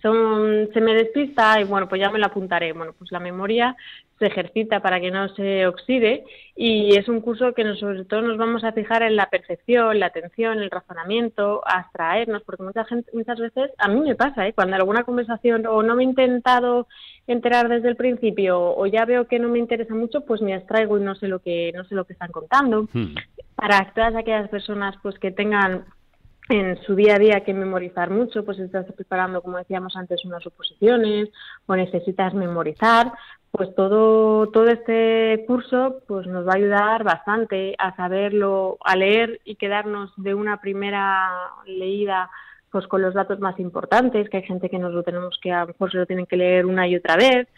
son, se me despista y bueno, pues ya me lo apuntaré. Bueno, pues la memoria se ejercita para que no se oxide y es un curso que nosotros sobre todo nos vamos a fijar en la percepción, la atención, el razonamiento, abstraernos, porque mucha gente, muchas veces, a mí me pasa, ¿eh? cuando alguna conversación o no me he intentado enterar desde el principio o ya veo que no me interesa mucho, pues me abstraigo y no sé lo que, no sé lo que están contando. Hmm. Para todas aquellas personas pues que tengan en su día a día que memorizar mucho, pues estás preparando, como decíamos antes, unas oposiciones o necesitas memorizar, pues todo, todo este curso pues nos va a ayudar bastante a saberlo, a leer y quedarnos de una primera leída pues con los datos más importantes, que hay gente que nos lo tenemos que, a lo mejor se lo tienen que leer una y otra vez,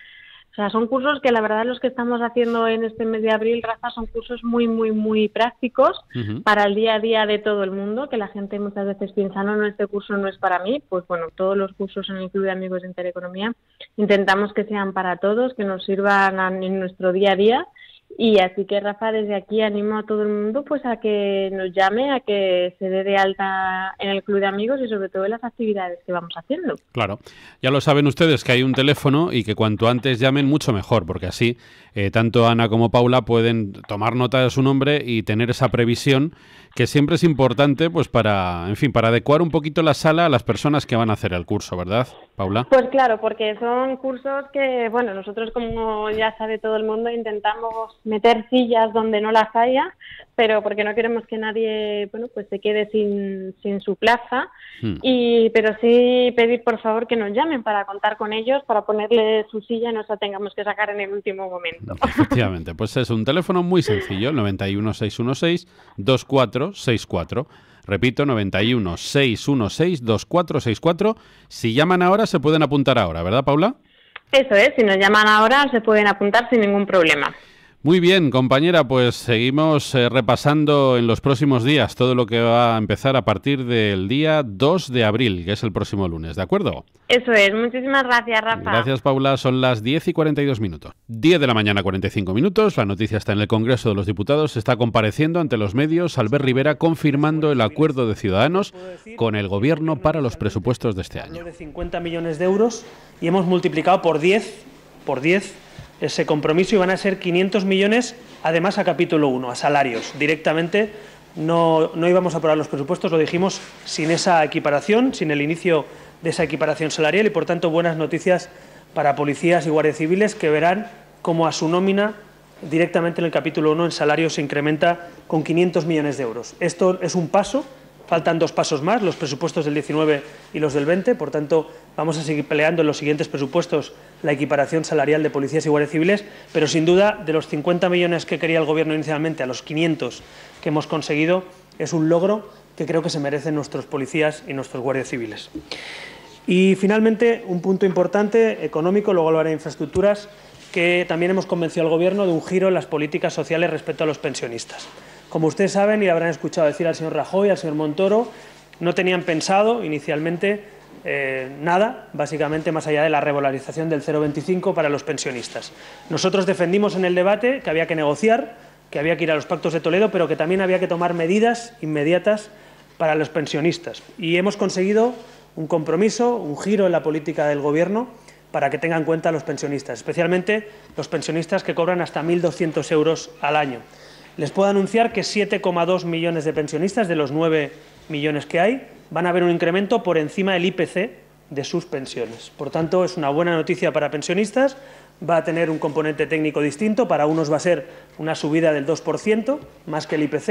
o sea, son cursos que la verdad los que estamos haciendo en este mes de abril, Rafa, son cursos muy, muy, muy prácticos para el día a día de todo el mundo, que la gente muchas veces piensa, no, no, este curso no es para mí. Pues bueno, todos los cursos en el Club de Amigos de Intereconomía intentamos que sean para todos, que nos sirvan en nuestro día a día y así que Rafa, desde aquí animo a todo el mundo pues a que nos llame, a que se dé de alta en el club de amigos y sobre todo en las actividades que vamos haciendo. Claro, ya lo saben ustedes que hay un teléfono y que cuanto antes llamen mucho mejor, porque así eh, tanto Ana como Paula pueden tomar nota de su nombre y tener esa previsión que siempre es importante pues para, en fin, para adecuar un poquito la sala a las personas que van a hacer el curso, ¿verdad, Paula? Pues claro, porque son cursos que, bueno, nosotros como ya sabe todo el mundo intentamos meter sillas donde no las haya, pero porque no queremos que nadie, bueno, pues se quede sin, su plaza hmm. y pero sí pedir por favor que nos llamen para contar con ellos, para ponerle su silla y no la tengamos que sacar en el último momento. Efectivamente, pues es un teléfono muy sencillo, 91616-2464. Repito, 91616-2464. Si llaman ahora, se pueden apuntar ahora, ¿verdad, Paula? Eso es, si nos llaman ahora, se pueden apuntar sin ningún problema. Muy bien, compañera, pues seguimos eh, repasando en los próximos días todo lo que va a empezar a partir del día 2 de abril, que es el próximo lunes, ¿de acuerdo? Eso es, muchísimas gracias, Rafa. Gracias, Paula. Son las 10 y 42 minutos. 10 de la mañana, 45 minutos. La noticia está en el Congreso de los Diputados. Está compareciendo ante los medios Albert Rivera confirmando el acuerdo de Ciudadanos con el Gobierno para los presupuestos de este año. de 50 millones de euros y hemos multiplicado por 10, por 10 ese compromiso iban van a ser 500 millones, además a capítulo 1, a salarios, directamente. No, no íbamos a aprobar los presupuestos, lo dijimos, sin esa equiparación, sin el inicio de esa equiparación salarial y, por tanto, buenas noticias para policías y guardias civiles que verán cómo a su nómina directamente en el capítulo 1 en salario se incrementa con 500 millones de euros. Esto es un paso Faltan dos pasos más, los presupuestos del 19 y los del 20. Por tanto, vamos a seguir peleando en los siguientes presupuestos la equiparación salarial de policías y guardias civiles. Pero, sin duda, de los 50 millones que quería el Gobierno inicialmente a los 500 que hemos conseguido, es un logro que creo que se merecen nuestros policías y nuestros guardias civiles. Y, finalmente, un punto importante económico, luego hablaré de infraestructuras, que también hemos convencido al Gobierno de un giro en las políticas sociales respecto a los pensionistas. Como ustedes saben y habrán escuchado decir al señor Rajoy, al señor Montoro, no tenían pensado inicialmente eh, nada, básicamente más allá de la revalorización del 0,25 para los pensionistas. Nosotros defendimos en el debate que había que negociar, que había que ir a los pactos de Toledo, pero que también había que tomar medidas inmediatas para los pensionistas. Y hemos conseguido un compromiso, un giro en la política del Gobierno para que tengan en cuenta a los pensionistas, especialmente los pensionistas que cobran hasta 1.200 euros al año. Les puedo anunciar que 7,2 millones de pensionistas de los 9 millones que hay van a ver un incremento por encima del IPC de sus pensiones. Por tanto, es una buena noticia para pensionistas, va a tener un componente técnico distinto, para unos va a ser una subida del 2%, más que el IPC,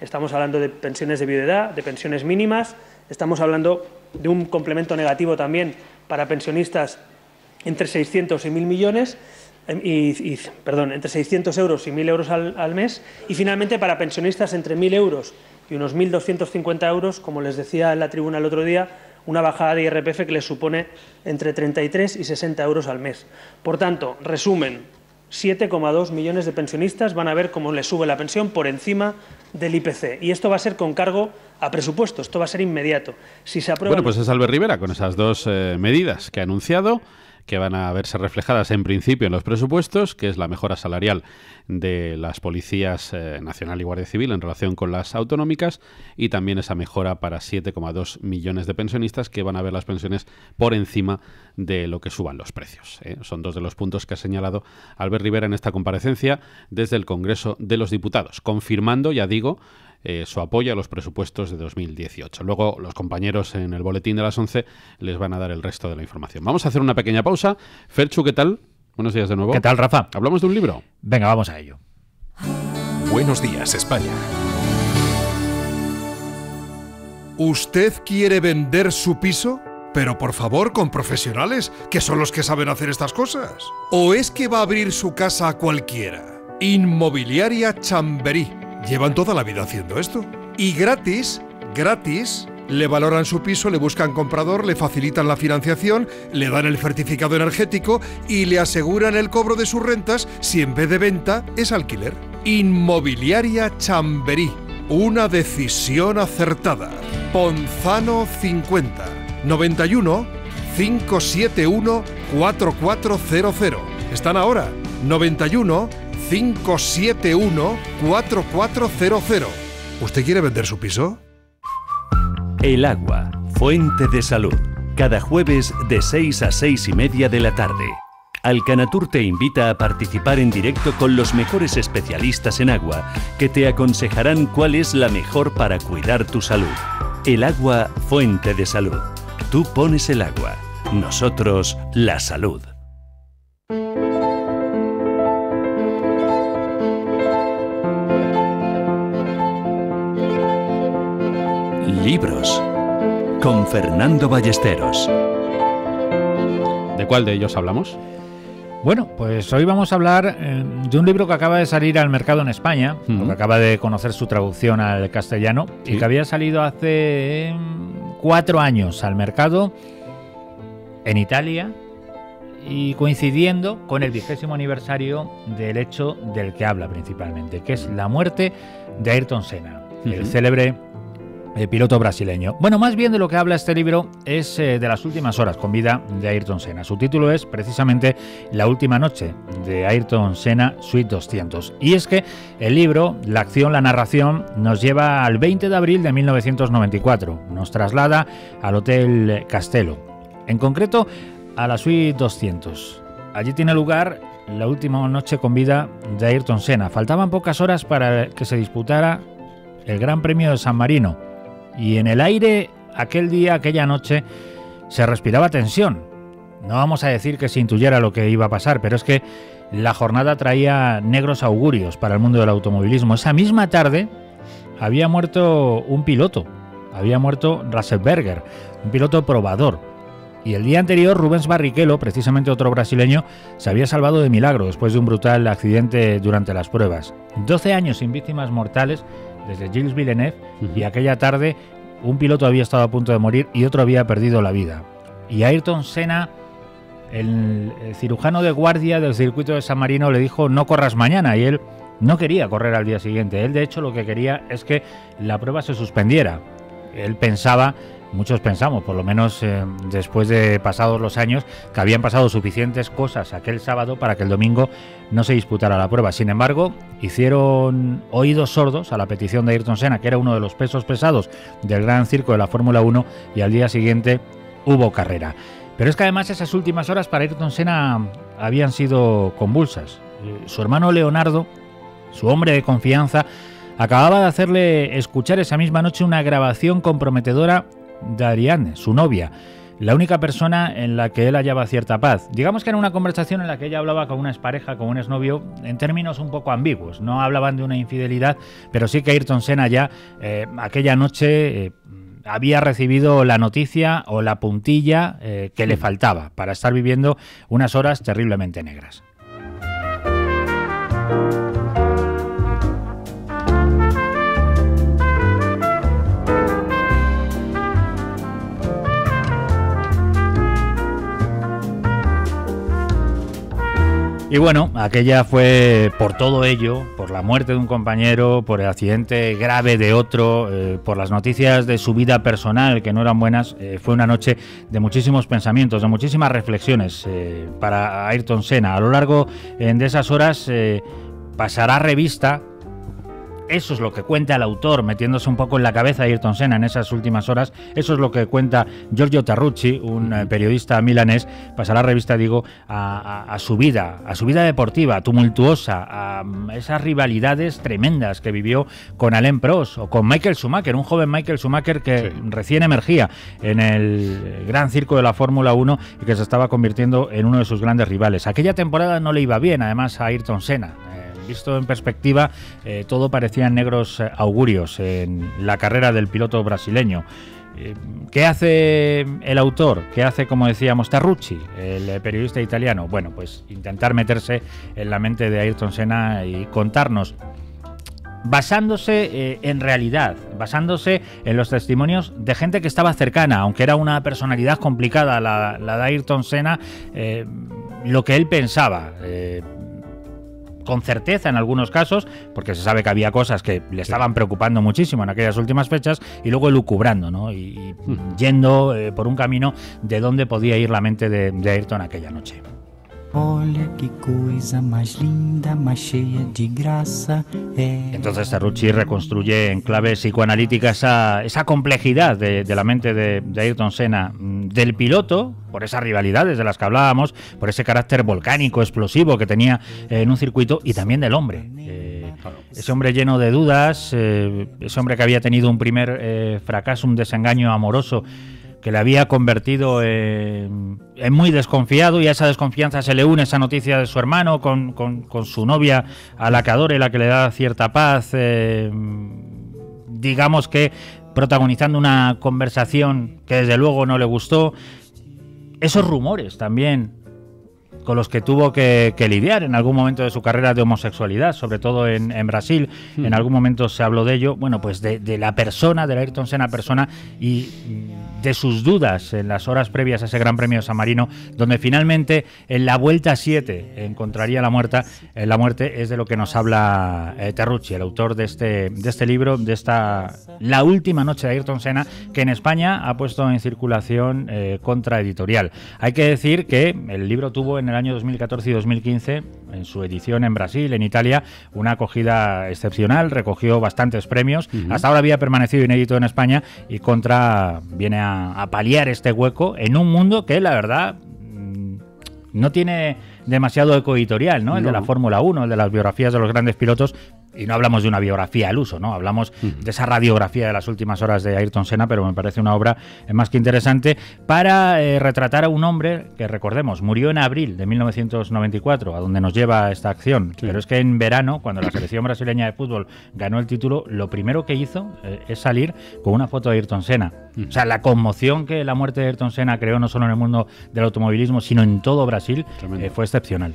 estamos hablando de pensiones de viudedad, de pensiones mínimas, estamos hablando de un complemento negativo también para pensionistas entre 600 y 1.000 millones, Em, y, perdón, entre 600 euros y 1.000 euros al, mes. Y finalmente para pensionistas entre 1.000 euros y unos 1.250 euros, como les decía en la tribuna el otro día, una bajada de IRPF que les supone entre 33 y 60 euros al mes. Por tanto, resumen, 7,2 millones de pensionistas van a ver cómo les sube la pensión por encima del IPC. Y esto va a ser con cargo a presupuesto, esto va a ser inmediato. Si se Bueno, pues es Albert Rivera con esas dos eh, medidas que ha anunciado que van a verse reflejadas en principio en los presupuestos, que es la mejora salarial de las policías eh, nacional y guardia civil en relación con las autonómicas y también esa mejora para 7,2 millones de pensionistas que van a ver las pensiones por encima de lo que suban los precios. ¿eh? Son dos de los puntos que ha señalado Albert Rivera en esta comparecencia desde el Congreso de los Diputados, confirmando, ya digo, eh, su apoyo a los presupuestos de 2018. Luego los compañeros en el boletín de las 11 les van a dar el resto de la información. Vamos a hacer una pequeña pausa. Ferchu, ¿qué tal? Buenos días de nuevo. ¿Qué tal, Rafa? ¿Hablamos de un libro? Venga, vamos a ello. Buenos días, España. ¿Usted quiere vender su piso? Pero por favor, con profesionales, que son los que saben hacer estas cosas. ¿O es que va a abrir su casa a cualquiera? Inmobiliaria Chamberí Llevan toda la vida haciendo esto. Y gratis, gratis, le valoran su piso, le buscan comprador, le facilitan la financiación, le dan el certificado energético y le aseguran el cobro de sus rentas si en vez de venta es alquiler. Inmobiliaria Chamberí. Una decisión acertada. Ponzano 50 91 571 4400. Están ahora 91 571-4400. ¿Usted quiere vender su piso? El agua, fuente de salud. Cada jueves de 6 a 6 y media de la tarde. Alcanatur te invita a participar en directo con los mejores especialistas en agua que te aconsejarán cuál es la mejor para cuidar tu salud. El agua, fuente de salud. Tú pones el agua, nosotros la salud. libros con Fernando Ballesteros. ¿De cuál de ellos hablamos? Bueno, pues hoy vamos a hablar eh, de un libro que acaba de salir al mercado en España, que acaba de conocer su traducción al castellano y que había salido hace em, cuatro años al mercado en Italia y coincidiendo con el vigésimo aniversario del hecho del que habla principalmente, que es la muerte de Ayrton Senna, el célebre eh, piloto brasileño. Bueno, más bien de lo que habla este libro es eh, de las últimas horas con vida de Ayrton Senna. Su título es precisamente La última noche de Ayrton Senna Suite 200. Y es que el libro, la acción, la narración, nos lleva al 20 de abril de 1994. Nos traslada al Hotel Castelo. En concreto, a la Suite 200. Allí tiene lugar la última noche con vida de Ayrton Senna. Faltaban pocas horas para que se disputara el Gran Premio de San Marino. Y en el aire, aquel día, aquella noche, se respiraba tensión. No vamos a decir que se intuyera lo que iba a pasar, pero es que la jornada traía negros augurios para el mundo del automovilismo. Esa misma tarde había muerto un piloto, había muerto Rasselberger, un piloto probador. Y el día anterior, Rubens Barrichello, precisamente otro brasileño, se había salvado de milagro después de un brutal accidente durante las pruebas. 12 años sin víctimas mortales desde Gilles Villeneuve, y aquella tarde un piloto había estado a punto de morir y otro había perdido la vida. Y Ayrton Senna, el cirujano de guardia del circuito de San Marino, le dijo no corras mañana y él no quería correr al día siguiente. Él de hecho lo que quería es que la prueba se suspendiera. Él pensaba muchos pensamos, por lo menos eh, después de pasados los años, que habían pasado suficientes cosas aquel sábado para que el domingo no se disputara la prueba. Sin embargo, hicieron oídos sordos a la petición de Ayrton Senna, que era uno de los pesos pesados del gran circo de la Fórmula 1, y al día siguiente hubo carrera. Pero es que además esas últimas horas para Ayrton Senna habían sido convulsas. Eh, su hermano Leonardo, su hombre de confianza, acababa de hacerle escuchar esa misma noche una grabación comprometedora de su novia, la única persona en la que él hallaba cierta paz. Digamos que era una conversación en la que ella hablaba con una expareja, con un exnovio, en términos un poco ambiguos. No hablaban de una infidelidad, pero sí que Ayrton Senna ya eh, aquella noche... Eh, había recibido la noticia o la puntilla eh, que le faltaba para estar viviendo unas horas terriblemente negras. Y bueno, aquella fue por todo ello, por la muerte de un compañero, por el accidente grave de otro, eh, por las noticias de su vida personal que no eran buenas, eh, fue una noche de muchísimos pensamientos, de muchísimas reflexiones eh, para Ayrton Senna. A lo largo de esas horas pasará revista eso es lo que cuenta el autor, metiéndose un poco en la cabeza de Ayrton Senna en esas últimas horas. Eso es lo que cuenta Giorgio Tarrucci, un eh, periodista milanés. la revista, digo, a, su vida, a su vida deportiva, tumultuosa, a mm, esas rivalidades tremendas que vivió con Alain Prost o con Michael Schumacher, un joven Michael Schumacher que recién emergía en el gran circo de la Fórmula 1 y que se estaba convirtiendo en uno de sus grandes rivales. Aquella temporada no le iba bien, además, a Ayrton Senna. Visto en perspectiva, eh, todo parecía negros eh, augurios en la carrera del piloto brasileño. Eh, ¿Qué hace el autor? ¿Qué hace, como decíamos, Tarrucci, el periodista italiano? Bueno, pues intentar meterse en la mente de Ayrton Senna y contarnos basándose en realidad, basándose en los testimonios de gente que estaba cercana, aunque era una personalidad complicada la, la de Ayrton Senna, lo que él pensaba con certeza en algunos casos, porque se sabe que había cosas que le estaban preocupando muchísimo en aquellas últimas fechas, y luego lucubrando, ¿no? Y, hmm. yendo eh, por un camino de dónde podía ir la mente de, de Ayrton aquella noche. Entonces Tarucci reconstruye en clave psicoanalítica esa, complejidad de, la mente de, Ayrton Senna, mm, del piloto, por esas rivalidades de las que hablábamos, por ese carácter volcánico, explosivo que tenía eh, en un circuito, y también del hombre. Eh, ese hombre lleno de dudas, eh, ese hombre que había tenido un primer fracaso, un desengaño amoroso que le había convertido en, muy desconfiado y a esa desconfianza se le une esa noticia de su hermano con, su novia a la que adore, la que le da cierta paz, eh, digamos que protagonizando una conversación que desde luego no le gustó, esos rumores también con los que tuvo que, lidiar en algún momento de su carrera de homosexualidad, sobre todo en, Brasil. Hmm. En algún momento se habló de ello, bueno, pues de, de la persona, de la Ayrton Senna persona, y de sus dudas en las horas previas a ese Gran Premio de San Marino, donde finalmente en la vuelta 7 encontraría la, muerta, eh, la muerte, es de lo que nos habla eh, Terrucci, el autor de este, de este libro, de esta La última noche de Ayrton Senna, que en España ha puesto en circulación eh, contraeditorial... Hay que decir que el libro tuvo en el año 2014 y 2015 en su edición en Brasil, en Italia, una acogida excepcional, recogió bastantes premios. Hasta ahora había permanecido inédito en España y Contra viene a, paliar este hueco en un mundo que la verdad mm, no tiene demasiado eco editorial, ¿no? El de la Fórmula 1, el de las biografías de los grandes pilotos, y no hablamos de una biografía al uso, ¿no? Hablamos de esa radiografía de las últimas horas de Ayrton Senna, pero me parece una obra eh, más que interesante para eh, retratar a un hombre que recordemos murió en abril de 1994, a donde nos lleva esta acción. Pero es que en verano, cuando la selección brasileña de fútbol ganó el título, lo primero que hizo eh, es salir con una foto de Ayrton Senna. O sea, la conmoción que la muerte de Ayrton Senna creó no solo en el mundo del automovilismo, sino en todo Brasil, fue excepcional.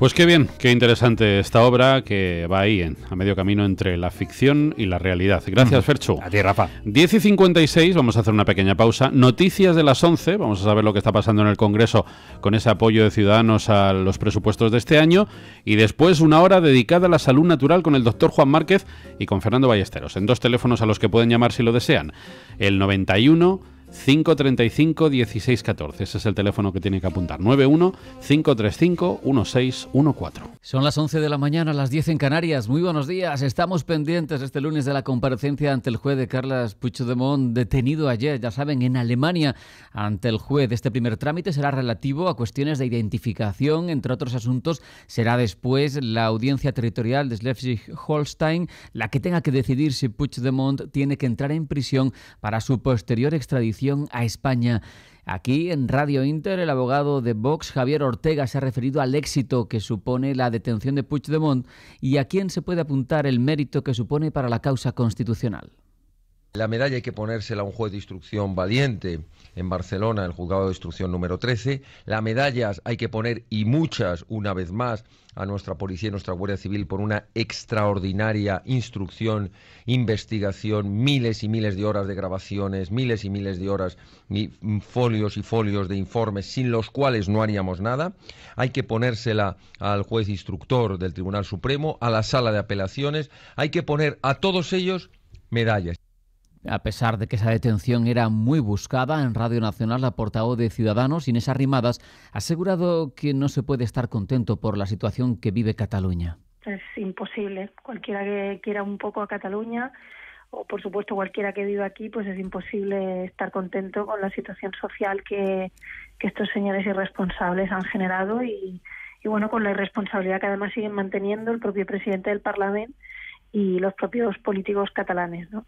Pues qué bien, qué interesante esta obra que va ahí, en, a medio camino entre la ficción y la realidad. Gracias, Ferchu. A ti, Rafa. 10 y 56, vamos a hacer una pequeña pausa. Noticias de las 11, vamos a saber lo que está pasando en el Congreso con ese apoyo de Ciudadanos a los presupuestos de este año. Y después una hora dedicada a la salud natural con el doctor Juan Márquez y con Fernando Ballesteros, en dos teléfonos a los que pueden llamar si lo desean. El 91 535 1614. Ese es el teléfono que tiene que apuntar. 91 535 1614. Son las 11 de la mañana, las 10 en Canarias. Muy buenos días. Estamos pendientes este lunes de la comparecencia ante el juez de Carlos Puigdemont, detenido ayer, ya saben, en Alemania. Ante el juez, este primer trámite será relativo a cuestiones de identificación, entre otros asuntos. Será después la audiencia territorial de Schleswig-Holstein la que tenga que decidir si Puigdemont tiene que entrar en prisión para su posterior extradición a España. Aquí en Radio Inter, el abogado de Vox, Javier Ortega, se ha referido al éxito que supone la detención de Puigdemont y a quién se puede apuntar el mérito que supone para la causa constitucional. La medalla hay que ponérsela a un juez de instrucción valiente en Barcelona, el juzgado de instrucción número 13. Las medallas hay que poner, y muchas, una vez más, a nuestra policía y nuestra Guardia Civil por una extraordinaria instrucción, investigación, miles y miles de horas de grabaciones, miles y miles de horas mm, folios y folios de informes sin los cuales no haríamos nada. Hay que ponérsela al juez instructor del Tribunal Supremo, a la sala de apelaciones, hay que poner a todos ellos medallas. A pesar de que esa detención era muy buscada, en Radio Nacional la portavoz de Ciudadanos, Inés Arrimadas, ha asegurado que no se puede estar contento por la situación que vive Cataluña. Es imposible. Cualquiera que quiera un poco a Cataluña, o por supuesto cualquiera que viva aquí, pues es imposible estar contento con la situación social que, que estos señores irresponsables han generado y, y bueno, con la irresponsabilidad que además siguen manteniendo el propio presidente del Parlamento y los propios políticos catalanes. ¿no?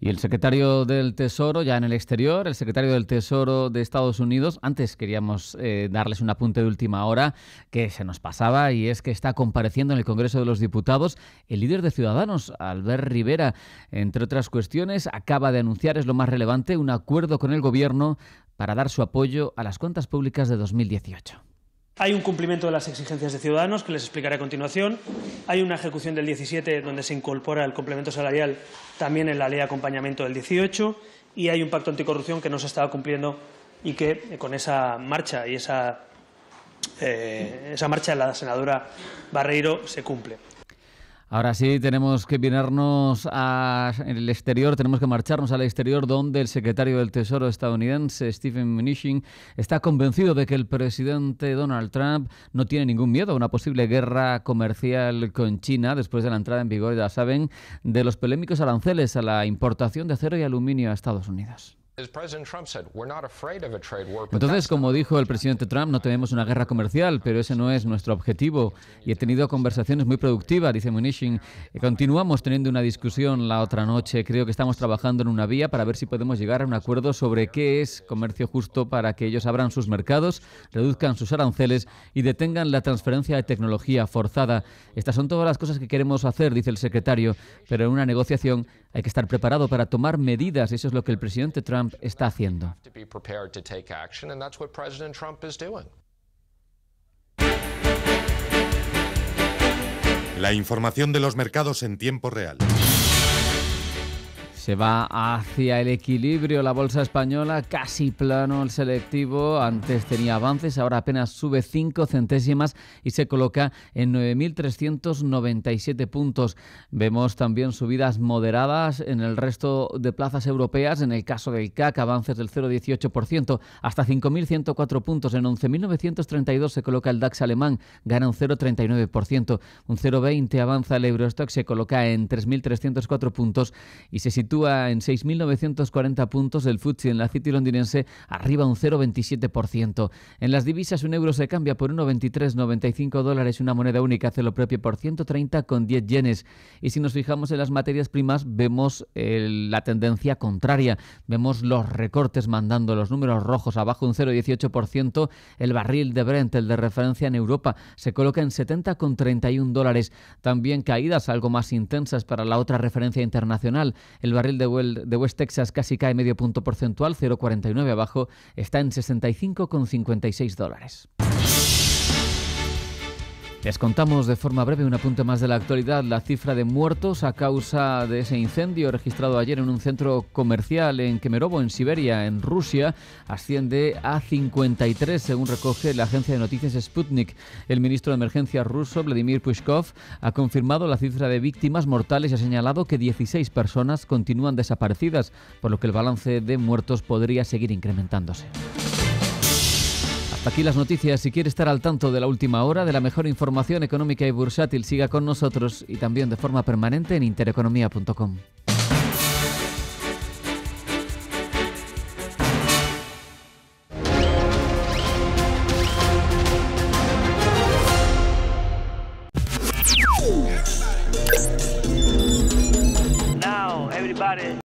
Y el secretario del Tesoro, ya en el exterior, el secretario del Tesoro de Estados Unidos, antes queríamos eh, darles un apunte de última hora que se nos pasaba y es que está compareciendo en el Congreso de los Diputados el líder de Ciudadanos, Albert Rivera. Entre otras cuestiones, acaba de anunciar, es lo más relevante, un acuerdo con el Gobierno para dar su apoyo a las cuentas públicas de 2018. Hay un cumplimiento de las exigencias de ciudadanos, que les explicaré a continuación. Hay una ejecución del 17, donde se incorpora el complemento salarial también en la ley de acompañamiento del 18. Y hay un pacto anticorrupción que no se estaba cumpliendo y que eh, con esa marcha y esa, eh, esa marcha de la senadora Barreiro se cumple. Ahora sí, tenemos que mirarnos al exterior, tenemos que marcharnos al exterior, donde el secretario del Tesoro estadounidense, Stephen Mnuchin, está convencido de que el presidente Donald Trump no tiene ningún miedo a una posible guerra comercial con China después de la entrada en vigor, ya saben, de los polémicos aranceles a la importación de acero y aluminio a Estados Unidos. Entonces, como dijo el presidente Trump, no tenemos una guerra comercial, pero ese no es nuestro objetivo. Y he tenido conversaciones muy productivas, dice Munishin. Continuamos teniendo una discusión la otra noche. Creo que estamos trabajando en una vía para ver si podemos llegar a un acuerdo sobre qué es comercio justo para que ellos abran sus mercados, reduzcan sus aranceles y detengan la transferencia de tecnología forzada. Estas son todas las cosas que queremos hacer, dice el secretario, pero en una negociación hay que estar preparado para tomar medidas. Eso es lo que el presidente Trump está haciendo. La información de los mercados en tiempo real. Se va hacia el equilibrio la bolsa española, casi plano el selectivo. Antes tenía avances, ahora apenas sube 5 centésimas y se coloca en 9.397 puntos. Vemos también subidas moderadas en el resto de plazas europeas. En el caso del CAC, avances del 0,18%, hasta 5.104 puntos. En 11.932 se coloca el DAX alemán, gana un 0,39%. Un 0,20 avanza el Eurostock, se coloca en 3.304 puntos y se sitúa sitúa en 6.940 puntos, el FTSE en la City londinense arriba un 0,27%. En las divisas un euro se cambia por 1,2395 dólares, una moneda única hace lo propio por 130,10 yenes. Y si nos fijamos en las materias primas vemos eh, la tendencia contraria, vemos los recortes mandando los números rojos abajo un 0,18%, el barril de Brent, el de referencia en Europa, se coloca en 70,31 dólares. También caídas algo más intensas para la otra referencia internacional, el barril de, West Texas casi cae medio punto porcentual, 0,49 abajo, está en 65,56 dólares. Les contamos de forma breve un apunte más de la actualidad, la cifra de muertos a causa de ese incendio registrado ayer en un centro comercial en Kemerovo, en Siberia, en Rusia, asciende a 53, según recoge la agencia de noticias Sputnik. El ministro de Emergencia ruso, Vladimir Pushkov, ha confirmado la cifra de víctimas mortales y ha señalado que 16 personas continúan desaparecidas, por lo que el balance de muertos podría seguir incrementándose aquí las noticias. Si quiere estar al tanto de la última hora, de la mejor información económica y bursátil, siga con nosotros y también de forma permanente en intereconomía.com.